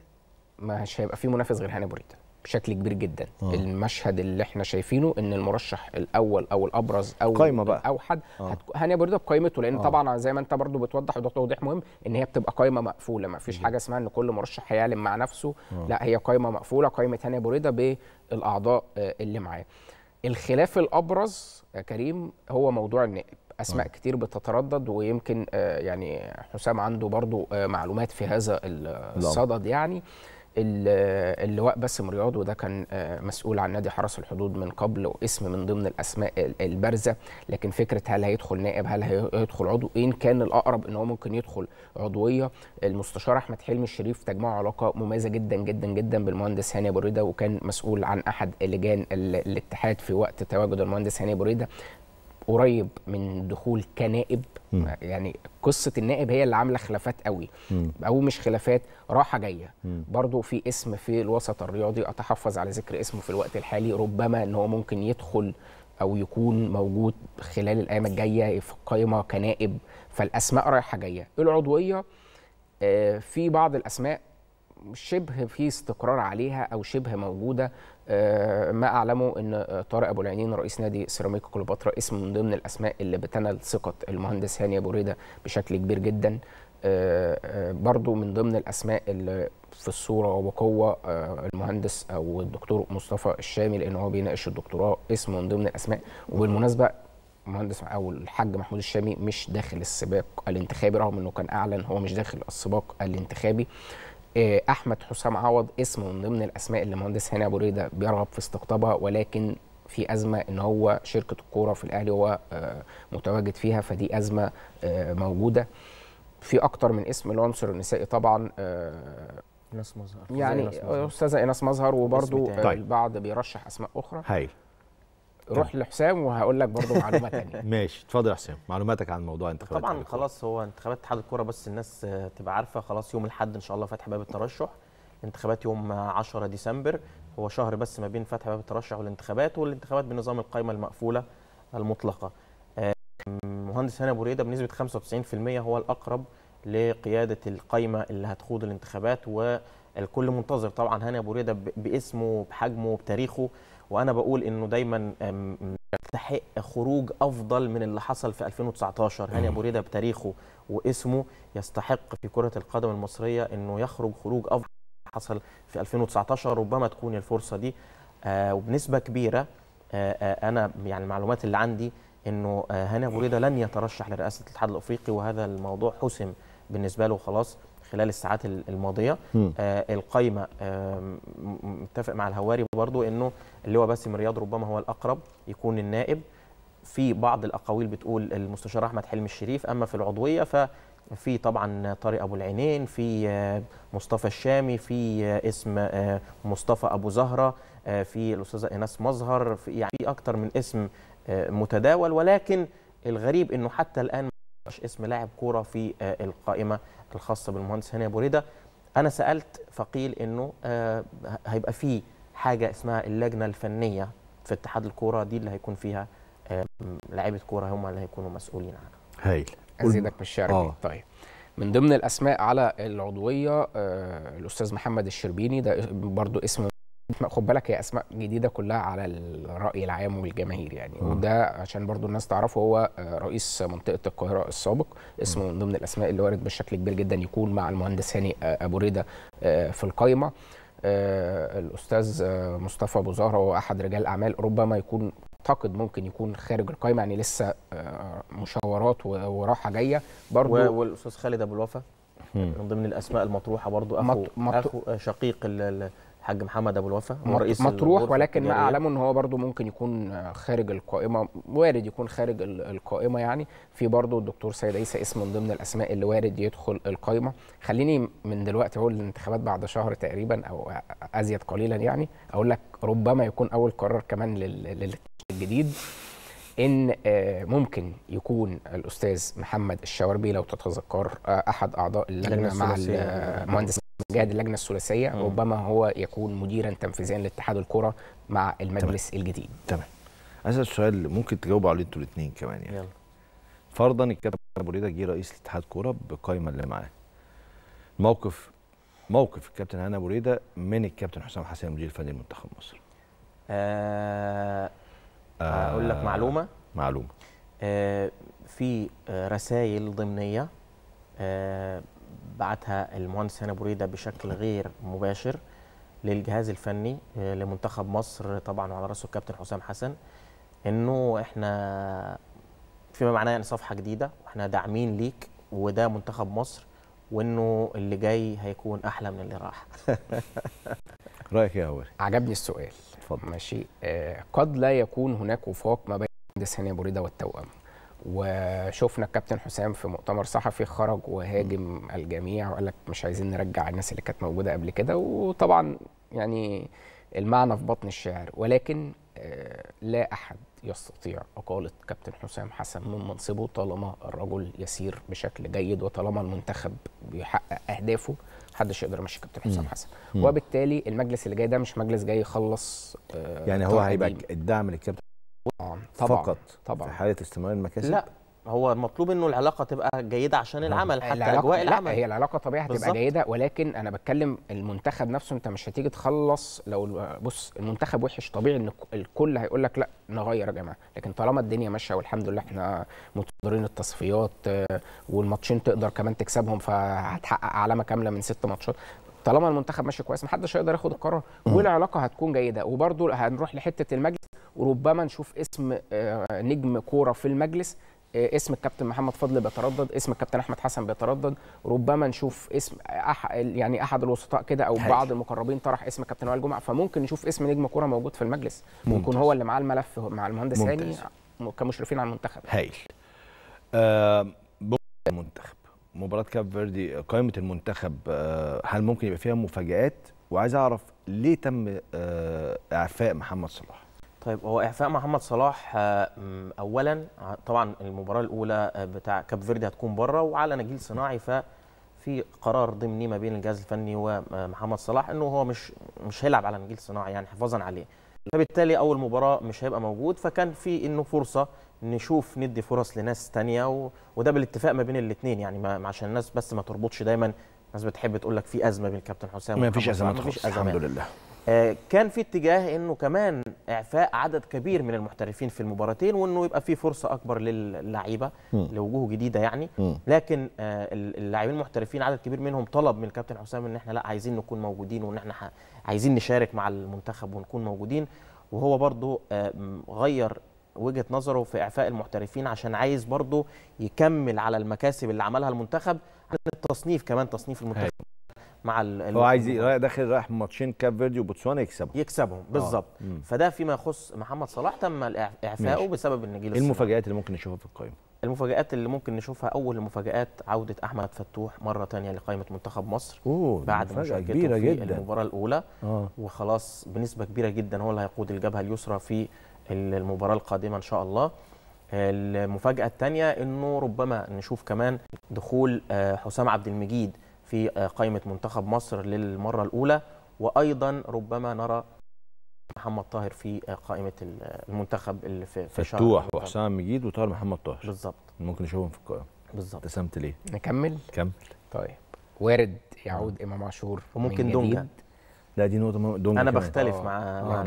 مش هيبقى في منافس غير هاني بوريتا بشكل كبير جدا آه. المشهد اللي احنا شايفينه ان المرشح الاول او الابرز او قايمه بقى اوحد آه. هتك... برضه بقائمته لان آه. طبعا زي ما انت برضه بتوضح وده توضيح مهم ان هي بتبقى قائمه مقفوله ما فيش حاجه اسمها ان كل مرشح هيعلن مع نفسه آه. لا هي قائمه مقفوله قائمه هاني بوريدا بالاعضاء آه، اللي معاه الخلاف الابرز يا كريم هو موضوع النائب اسماء آه. كتير بتتردد ويمكن آه، يعني حسام عنده برضه آه، معلومات في هذا الصدد يعني آه. اللواء باسم رياض وده كان آه، مسؤول عن نادي حرس الحدود من قبل واسم من ضمن الاسماء البارزه لكن فكره هل هيدخل نائب هل هيدخل عضو ان كان الاقرب ان هو ممكن يدخل عضويه المستشار احمد حلمي الشريف تجمعه علاقه مميزه جدا جدا جدا بالمهندس هاني بريده وكان مسؤول عن احد لجان الاتحاد في وقت تواجد المهندس هاني بريده قريب من دخول كنائب م. يعني قصه النائب هي اللي عامله خلافات قوي م. او مش خلافات راحه جايه م. برضو في اسم في الوسط الرياضي اتحفظ على ذكر اسمه في الوقت الحالي ربما ان هو ممكن يدخل او يكون موجود خلال الايام الجايه في القائمه كنائب فالاسماء رايحه جايه العضويه آه، في بعض الاسماء شبه في استقرار عليها او شبه موجوده آه، ما اعلمه ان آه، طارق ابو العينين رئيس نادي سيراميكا كليوباترا اسم من ضمن الاسماء اللي بتنل ثقه المهندس هاني ابو ريده بشكل كبير جدا آه، برضو من ضمن الاسماء اللي في الصوره وبقوه المهندس او الدكتور مصطفى الشامي لان هو بيناقش الدكتوراه اسم من ضمن الاسماء وبالمناسبه المهندس او الحاج محمود الشامي مش داخل السباق الانتخابي رغم انه كان اعلن هو مش داخل السباق الانتخابي آه، احمد حسام عوض اسم من ضمن الاسماء اللي مهندس هاني ابو ريده بيرغب في استقطابها ولكن في ازمه ان هو شركه الكوره في الاهلي هو آه، متواجد فيها فدي ازمه آه، موجوده في اكتر من اسم العنصر النسائي طبعا ناس مظهر يعني استاذه ايناس مظهر وبرده طيب. البعض بيرشح اسماء اخرى هاي. روح لحسام وهقول لك برضه معلومه ثانيه ماشي اتفضل يا حسام معلوماتك عن موضوع انتخابات طبعا الكرة. خلاص هو انتخابات اتحاد الكوره بس الناس تبقى عارفه خلاص يوم الاحد ان شاء الله فتح باب الترشح الانتخابات يوم 10 ديسمبر هو شهر بس ما بين فتح باب الترشح والانتخابات والانتخابات بنظام القائمه المقفوله المطلقه مهندس هاني ابو ريده بنسبه 95% هو الاقرب لقياده القائمه اللي هتخوض الانتخابات والكل منتظر طبعا هاني ابو ريده باسمه بحجمه بتاريخه وانا بقول انه دايما يستحق خروج افضل من اللي حصل في 2019 هاني ابو ريده بتاريخه واسمه يستحق في كره القدم المصريه انه يخرج خروج افضل من حصل في 2019 ربما تكون الفرصه دي آه، وبنسبه كبيره آه، آه، انا يعني المعلومات اللي عندي انه هاني ابو ريده لن يترشح لرئاسه الاتحاد الافريقي وهذا الموضوع حسم بالنسبه له خلاص خلال الساعات الماضيه آه القايمه آه متفق مع الهواري برضو انه اللواء باسم رياض ربما هو الاقرب يكون النائب في بعض الاقاويل بتقول المستشار احمد حلمي الشريف اما في العضويه ف في طبعا طارق ابو العينين في آه، مصطفى الشامي في آه، اسم آه، مصطفى ابو زهره في الاستاذه ايناس مظهر في يعني في اكثر من اسم متداول ولكن الغريب انه حتى الان ما اسم لاعب كوره في القائمه الخاصه بالمهندس هاني ابو ريده انا سالت فقيل انه آه، هيبقى في حاجه اسمها اللجنه الفنيه في اتحاد الكوره دي اللي هيكون فيها لعيبه كوره هم اللي هيكونوا مسؤولين عنها هايل ازيدك بالشعر آه. طيب من ضمن الاسماء على العضويه آه، الاستاذ محمد الشربيني ده برضو اسم خد بالك هي اسماء جديده كلها على الراي العام والجماهير يعني م. وده عشان برضو الناس تعرفه هو رئيس منطقه القاهره السابق اسمه من ضمن الاسماء اللي وارد بشكل كبير جدا يكون مع المهندس هاني ابو ريده آه، في القايمه آه، الاستاذ آه، مصطفى ابو زهره هو احد رجال اعمال ربما يكون اعتقد ممكن يكون خارج القايمه يعني لسه مشاورات وراحه جايه برضو والاستاذ خالد ابو الوفا من ضمن الاسماء المطروحه برضو اخو, مط... مط... أخو شقيق ال الحاج محمد ابو الوفا هو رئيس مطروح ولكن ما اعلمه ان هو برضو ممكن يكون آه، خارج القائمه وارد يكون خارج القائمه يعني في برضو الدكتور سيد عيسى اسم من ضمن الاسماء اللي وارد يدخل القائمه خليني من دلوقتي اقول الانتخابات بعد شهر تقريبا او ازيد قليلا يعني اقول لك ربما يكون اول قرار كمان للجديد ان آه، ممكن يكون الاستاذ محمد الشاوربي لو تتذكر آه، احد اعضاء اللجنه مع المهندس مجاهد اللجنه الثلاثيه ربما هو يكون مديرا تنفيذيا لاتحاد الكره مع المجلس تمام. الجديد تمام اسال السؤال ممكن تجاوبوا عليه انتوا الاثنين كمان يعني يلا. فرضا الكابتن ابو ريده جه رئيس الاتحاد كوره بالقايمه اللي معاه موقف موقف الكابتن هاني ابو ريده من الكابتن حسام حسين مدير الفني لمنتخب مصر أه اقول آه، لك معلومه معلومه أه في آه، رسائل ضمنيه أه بعتها المهندس هاني بريده بشكل غير مباشر للجهاز الفني آه، لمنتخب مصر طبعا وعلى راسه الكابتن حسام حسن انه احنا فيما معناه يعني صفحه جديده واحنا داعمين ليك وده منتخب مصر وانه اللي جاي هيكون احلى من اللي راح رايك إيه يا اول عجبني السؤال اتفضل ماشي آه قد لا يكون هناك وفاق ما بين المهندس هاني بريده والتوأم وشفنا الكابتن حسام في مؤتمر صحفي خرج وهاجم الجميع وقال لك مش عايزين نرجع الناس اللي كانت موجوده قبل كده وطبعا يعني المعنى في بطن الشعر ولكن آه، لا احد يستطيع اقاله كابتن حسام حسن من منصبه طالما الرجل يسير بشكل جيد وطالما المنتخب بيحقق اهدافه محدش يقدر يمشي كابتن حسام حسن وبالتالي المجلس اللي جاي ده مش مجلس جاي يخلص آه، يعني هو هيبقى الدعم للكابتن آه، طبعا فقط طبعا في حاله استمرار المكاسب لا هو المطلوب انه العلاقه تبقى جيده عشان العمل حتى العلاقة اجواء العمل لا هي العلاقه طبيعي هتبقى جيده ولكن انا بتكلم المنتخب نفسه انت مش هتيجي تخلص لو بص المنتخب وحش طبيعي ان الكل هيقول لك لا نغير يا جماعه لكن طالما الدنيا ماشيه والحمد لله احنا متصدرين التصفيات آه، والماتشين تقدر كمان تكسبهم فهتحقق علامه كامله من ست ماتشات طالما المنتخب ماشي كويس محدش هيقدر ياخد القرار والعلاقه هتكون جيده وبرده هنروح لحته المجلس وربما نشوف اسم آه، نجم كوره في المجلس آه، اسم الكابتن محمد فضل بيتردد اسم الكابتن احمد حسن بيتردد ربما نشوف اسم أح... يعني احد الوسطاء كده او بعض المقربين طرح اسم كابتن وائل جمعه فممكن نشوف اسم نجم كوره موجود في المجلس ممتاز. ممكن هو اللي معاه الملف مع المهندس هاني كمشرفين على المنتخب هايل آه المنتخب مباراه كاب فيردي قائمه المنتخب آه هل ممكن يبقى فيها مفاجات وعايز اعرف ليه تم آه اعفاء محمد صلاح طيب هو اعفاء محمد صلاح آه، اولا طبعا المباراه الاولى آه، بتاع كاب فيردي هتكون بره وعلى نجيل صناعي ففي قرار ضمني ما بين الجهاز الفني ومحمد آه، صلاح انه هو مش مش هيلعب على نجيل صناعي يعني حفاظا عليه فبالتالي اول مباراه مش هيبقى موجود فكان في انه فرصه نشوف ندي فرص لناس تانية و... وده بالاتفاق ما بين الاثنين يعني ما... عشان الناس بس ما تربطش دايما الناس بتحب تقول لك في ازمه بين الكابتن حسام ما فيش ازمه ما الحمد لله آه، كان في اتجاه انه كمان اعفاء عدد كبير من المحترفين في المباراتين وانه يبقى في فرصه اكبر للعيبه لوجوه جديده يعني لكن آه، اللاعبين المحترفين عدد كبير منهم طلب من الكابتن حسام ان احنا لا عايزين نكون موجودين وان احنا عايزين نشارك مع المنتخب ونكون موجودين وهو برضه آه، غير وجهه نظره في اعفاء المحترفين عشان عايز برضه يكمل على المكاسب اللي عملها المنتخب عن التصنيف كمان تصنيف المنتخب هي. مع ال هو عايز رايح داخل رايح ماتشين كاب فيردي وبوتسوانا يكسبهم يكسبهم آه. بالظبط فده فيما يخص محمد صلاح تم اعفائه بسبب النجيل المفاجات اللي ممكن نشوفها في القائمه المفاجات اللي ممكن نشوفها اول المفاجات عوده احمد فتوح مره ثانيه لقائمه منتخب مصر أوه بعد مشاركته كبيرة في جداً. المباراه الاولى آه. وخلاص بنسبه كبيره جدا هو اللي هيقود الجبهه اليسرى في المباراه القادمه ان شاء الله المفاجاه الثانيه انه ربما نشوف كمان دخول آه، حسام عبد المجيد في آه، قائمة منتخب مصر للمرة الأولى وأيضا ربما نرى محمد طاهر في آه، قائمة المنتخب اللي في فتوح وحسام مجيد وطاهر محمد طاهر بالظبط ممكن نشوفهم في القائمة بالظبط ابتسمت ليه؟ نكمل؟ كمل طيب وارد يعود إمام عاشور وممكن دونجا لا دي نقطه مهمه انا بختلف آه. مع مع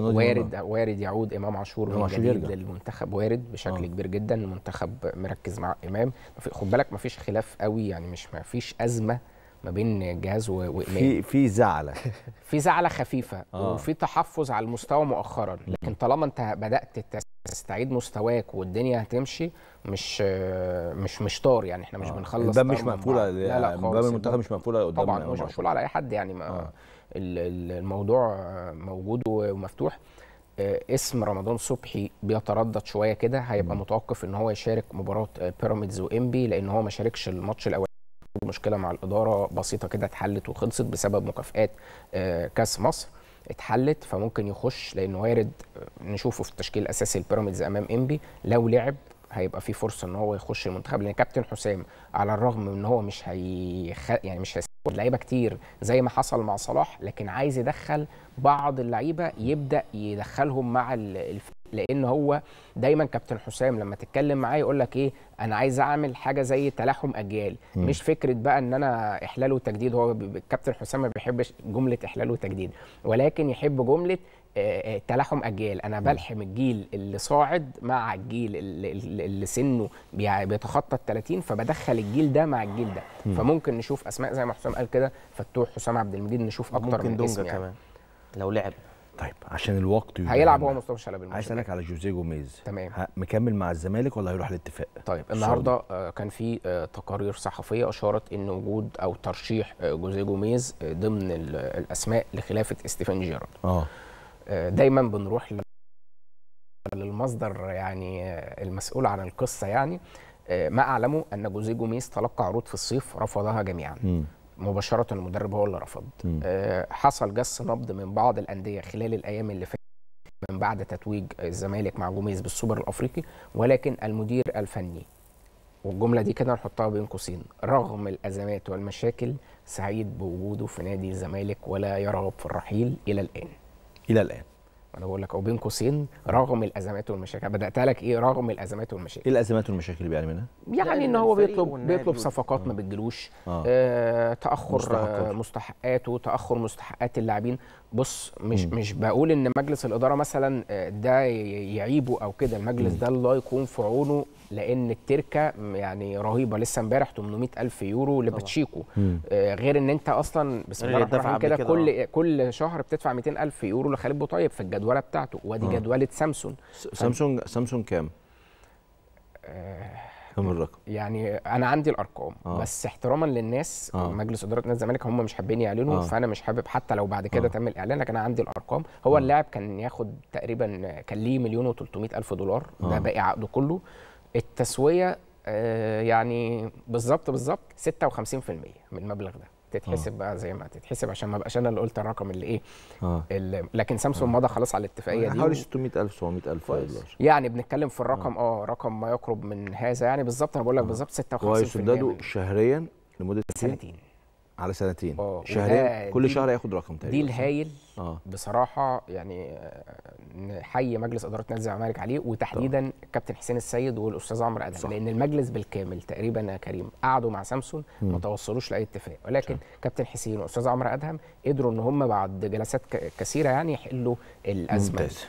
وارد وارد يعود امام عاشور من جديد للمنتخب وارد بشكل أوه. كبير جدا المنتخب مركز مع امام خد بالك مفيش خلاف قوي يعني مش مفيش فيش ازمه ما بين جهاز وامام في في زعله في زعله خفيفه آه. وفي تحفظ على المستوى مؤخرا لكن طالما انت بدات تستعيد مستواك والدنيا هتمشي مش مش مش طار يعني احنا مش آه. بنخلص الباب مش مقفوله لا لا يعني، باب المنتخب مش مقفوله قدامنا طبعا مش مقفول على اي حد يعني ما آه. الموضوع موجود ومفتوح آه، اسم رمضان صبحي بيتردد شويه كده هيبقى متوقف ان هو يشارك مباراه آه، بيراميدز وانبي لان هو ما شاركش الماتش الاول مشكله مع الاداره بسيطه كده اتحلت وخلصت بسبب مكافئات آه، كاس مصر اتحلت فممكن يخش لان وارد آه، نشوفه في التشكيل الاساسي البيراميدز امام انبي لو لعب هيبقى في فرصه ان هو يخش المنتخب لان كابتن حسام على الرغم من ان هو مش هيخ... يعني مش هيسيب لعيبه كتير زي ما حصل مع صلاح لكن عايز يدخل بعض اللعيبه يبدا يدخلهم مع الفريق لان هو دايما كابتن حسام لما تتكلم معاه يقول لك ايه انا عايز اعمل حاجه زي تلاحم اجيال م. مش فكره بقى ان انا احلال وتجديد هو الكابتن حسام ما بيحبش جمله احلال وتجديد ولكن يحب جمله آه، آه، تلاحم اجيال انا بلحم الجيل اللي صاعد مع الجيل اللي, اللي سنه بيتخطى ال 30 فبدخل الجيل ده مع الجيل ده م. فممكن نشوف اسماء زي ما حسام قال كده فتوح حسام عبد المجيد نشوف اكتر من دونجا اسم يعني. كمان لو لعب طيب عشان الوقت هيلعب هو مصطفى شلبي عايز اسالك على جوزيه جوميز تمام مكمل مع الزمالك ولا هيروح الاتفاق طيب النهارده آه، كان في آه، تقارير صحفيه اشارت ان وجود او ترشيح آه، جوزيه جوميز ضمن الاسماء لخلافه ستيفن جيرارد اه دايما بنروح للمصدر يعني المسؤول عن القصه يعني ما اعلمه ان جوزيه جوميز تلقى عروض في الصيف رفضها جميعا م. مباشره المدرب هو اللي رفض آه، حصل جس نبض من بعض الانديه خلال الايام اللي فاتت من بعد تتويج الزمالك مع جوميز بالسوبر الافريقي ولكن المدير الفني والجمله دي كده نحطها بين قوسين رغم الازمات والمشاكل سعيد بوجوده في نادي الزمالك ولا يرغب في الرحيل الى الان الى الان انا بقول لك او بين قوسين رغم الازمات والمشاكل بدات لك ايه رغم الازمات والمشاكل ايه الازمات والمشاكل اللي بيعاني منها يعني ان هو بيطلب بيطلب صفقات ما آه. بتجيلوش آه. آه تاخر مستحقاته تاخر مستحقات اللاعبين بص مش مم. مش بقول ان مجلس الاداره مثلا آه، ده يعيبه او كده المجلس مم. ده الله يكون في عونه لان التركه يعني رهيبه لسه امبارح 800 الف يورو لباتشيكو آه غير ان انت اصلا بسم الله الرحمن الرحيم كده كل آه. كل شهر بتدفع 200 الف يورو لخالد بوطيب في الجدوله بتاعته وادي آه. جدوله سامسونج سامسونج سامسونج كام؟ آه كام يعني الرقم؟ يعني انا عندي الارقام آه. بس احتراما للناس آه. مجلس اداره نادي الزمالك هم مش حابين يعلنوا آه. فانا مش حابب حتى لو بعد كده آه. تم الاعلان لكن انا عندي الارقام هو آه. اللاعب كان ياخد تقريبا كان ليه مليون و300 الف دولار ده آه. باقي عقده كله التسويه آه يعني بالظبط بالظبط 56% من المبلغ ده تتحسب آه. بقى زي ما تتحسب عشان ما بقاش انا اللي قلت الرقم اللي ايه آه. اللي لكن سامسونج آه. مضى خلاص على الاتفاقيه دي حوالي 600000 700000 يعني بنتكلم في الرقم آه. اه رقم ما يقرب من هذا يعني بالظبط انا بقول لك بالظبط 56% وهيسددوا شهريا لمده سنتين على سنتين شهرين كل شهر هياخد رقم تقريبا دي الهايل آه. بصراحه يعني آه، نحيي مجلس اداره نادي الزمالك عليه وتحديدا كابتن حسين السيد والاستاذ عمرو ادهم لان المجلس بالكامل تقريبا يا كريم قعدوا مع سامسون ما توصلوش لاي اتفاق ولكن صح. كابتن حسين والاستاذ عمرو ادهم قدروا ان هم بعد جلسات كثيره يعني يحلوا الازمه ممتاز.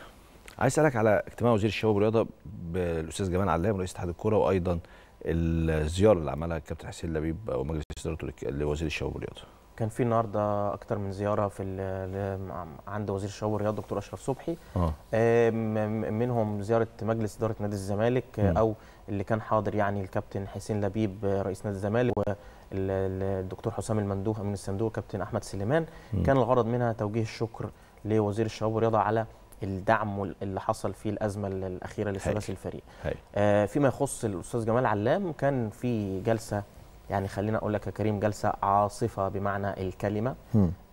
عايز اسالك على اجتماع وزير الشباب والرياضه بالاستاذ جمال علام رئيس اتحاد الكوره وايضا الزياره اللي عملها الكابتن حسين لبيب ومجلس ادارته لوزير الشباب والرياضه كان في النهارده اكتر من زياره في عند وزير الشباب والرياضه دكتور اشرف صبحي آه. آه، منهم زياره مجلس اداره نادي الزمالك آه، م. او اللي كان حاضر يعني الكابتن حسين لبيب آه، رئيس نادي الزمالك والدكتور حسام المندوه امين الصندوق كابتن احمد سليمان م. كان الغرض منها توجيه الشكر لوزير الشباب والرياضه على الدعم اللي حصل في الازمه الاخيره لثلاثي الفريق آه فيما يخص الاستاذ جمال علام كان في جلسه يعني خلينا اقول لك يا كريم جلسه عاصفه بمعنى الكلمه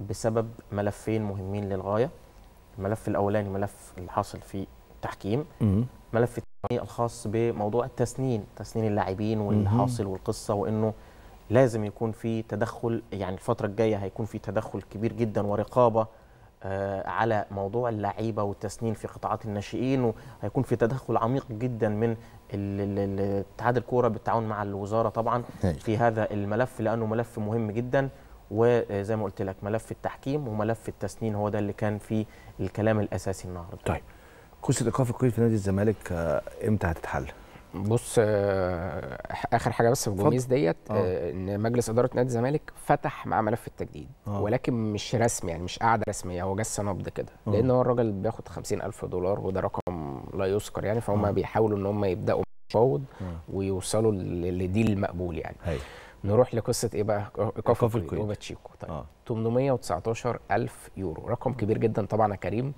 بسبب ملفين مهمين للغايه الملف الاولاني ملف اللي حاصل في التحكيم ملف الثاني الخاص بموضوع التسنين تسنين اللاعبين والحاصل والقصه وانه لازم يكون في تدخل يعني الفتره الجايه هيكون في تدخل كبير جدا ورقابه آه، على موضوع اللعيبه والتسنين في قطاعات الناشئين وهيكون في تدخل عميق جدا من اتحاد الكوره بالتعاون مع الوزاره طبعا في هذا الملف لانه ملف مهم جدا وزي ما قلت لك ملف التحكيم وملف التسنين هو ده اللي كان في الكلام الاساسي النهارده. طيب قصه ايقاف القيد في نادي الزمالك آه، امتى هتتحل؟ بص آه، اخر حاجه بس في الجوميز ديت آه. آه، ان مجلس اداره نادي الزمالك فتح مع ملف التجديد أوه. ولكن مش رسمي يعني مش قاعده رسميه هو جس نبض كده لان هو الراجل بياخد 50000 دولار وده رقم لا يذكر يعني فهم بيحاولوا ان هم يبداوا مفاوض ويوصلوا لديل مقبول يعني هي. أيوه. نروح لقصه ايه بقى كوفي وباتشيكو طيب آه. 819 الف يورو رقم كبير جدا طبعا يا كريم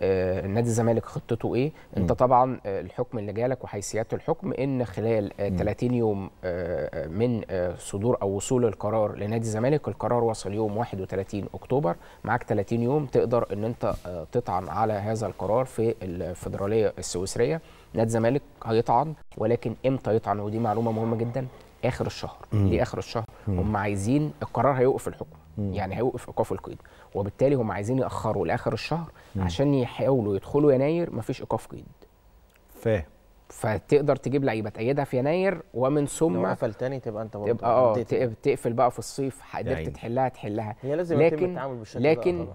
آه نادي الزمالك خطته ايه م. انت طبعا آه، الحكم اللي جالك وحيثيات الحكم ان خلال آه، م. 30 يوم آه،, آه من آه صدور او وصول القرار لنادي الزمالك القرار وصل يوم 31 اكتوبر معاك 30 يوم تقدر ان انت آه تطعن على هذا القرار في الفدراليه السويسريه نادي الزمالك هيطعن ولكن امتى يطعن ودي معلومه مهمه جدا اخر الشهر مم. ليه اخر الشهر مم. هم عايزين القرار هيوقف الحكم مم. يعني هيوقف ايقاف القيد وبالتالي هم عايزين ياخروا لاخر الشهر مم. عشان يحاولوا يدخلوا يناير مفيش ايقاف قيد فاهم فتقدر تجيب لعيبه تأيدها في يناير ومن ثم قفل تاني تبقى انت تبقى اه تقفل بقى في الصيف قدرت تحلها تحلها هي لازم لكن التعامل بالشكل لكن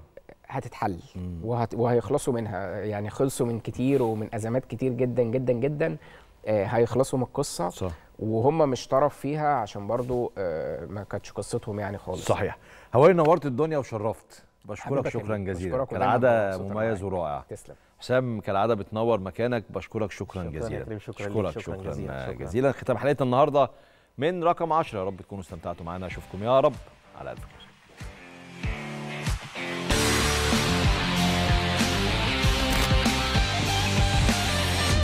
هتتحل وهت وهيخلصوا منها يعني خلصوا من كتير ومن ازمات كتير جدا جدا جدا آه هيخلصوا من القصه صح. وهم مش طرف فيها عشان برضو آه، ما كانتش قصتهم يعني خالص صحيح هواي نورت الدنيا وشرفت بشكرك شكرا جزيلا كالعاده مميز ورائع تسلم حسام كالعاده بتنور مكانك بشكرك شكرا, شكرا جزيلا شكرا شكرا, شكرا, شكرا جزيلا, جزيلا. ختام حلقه النهارده من رقم 10 يا رب تكونوا استمتعتوا معانا اشوفكم يا رب على الف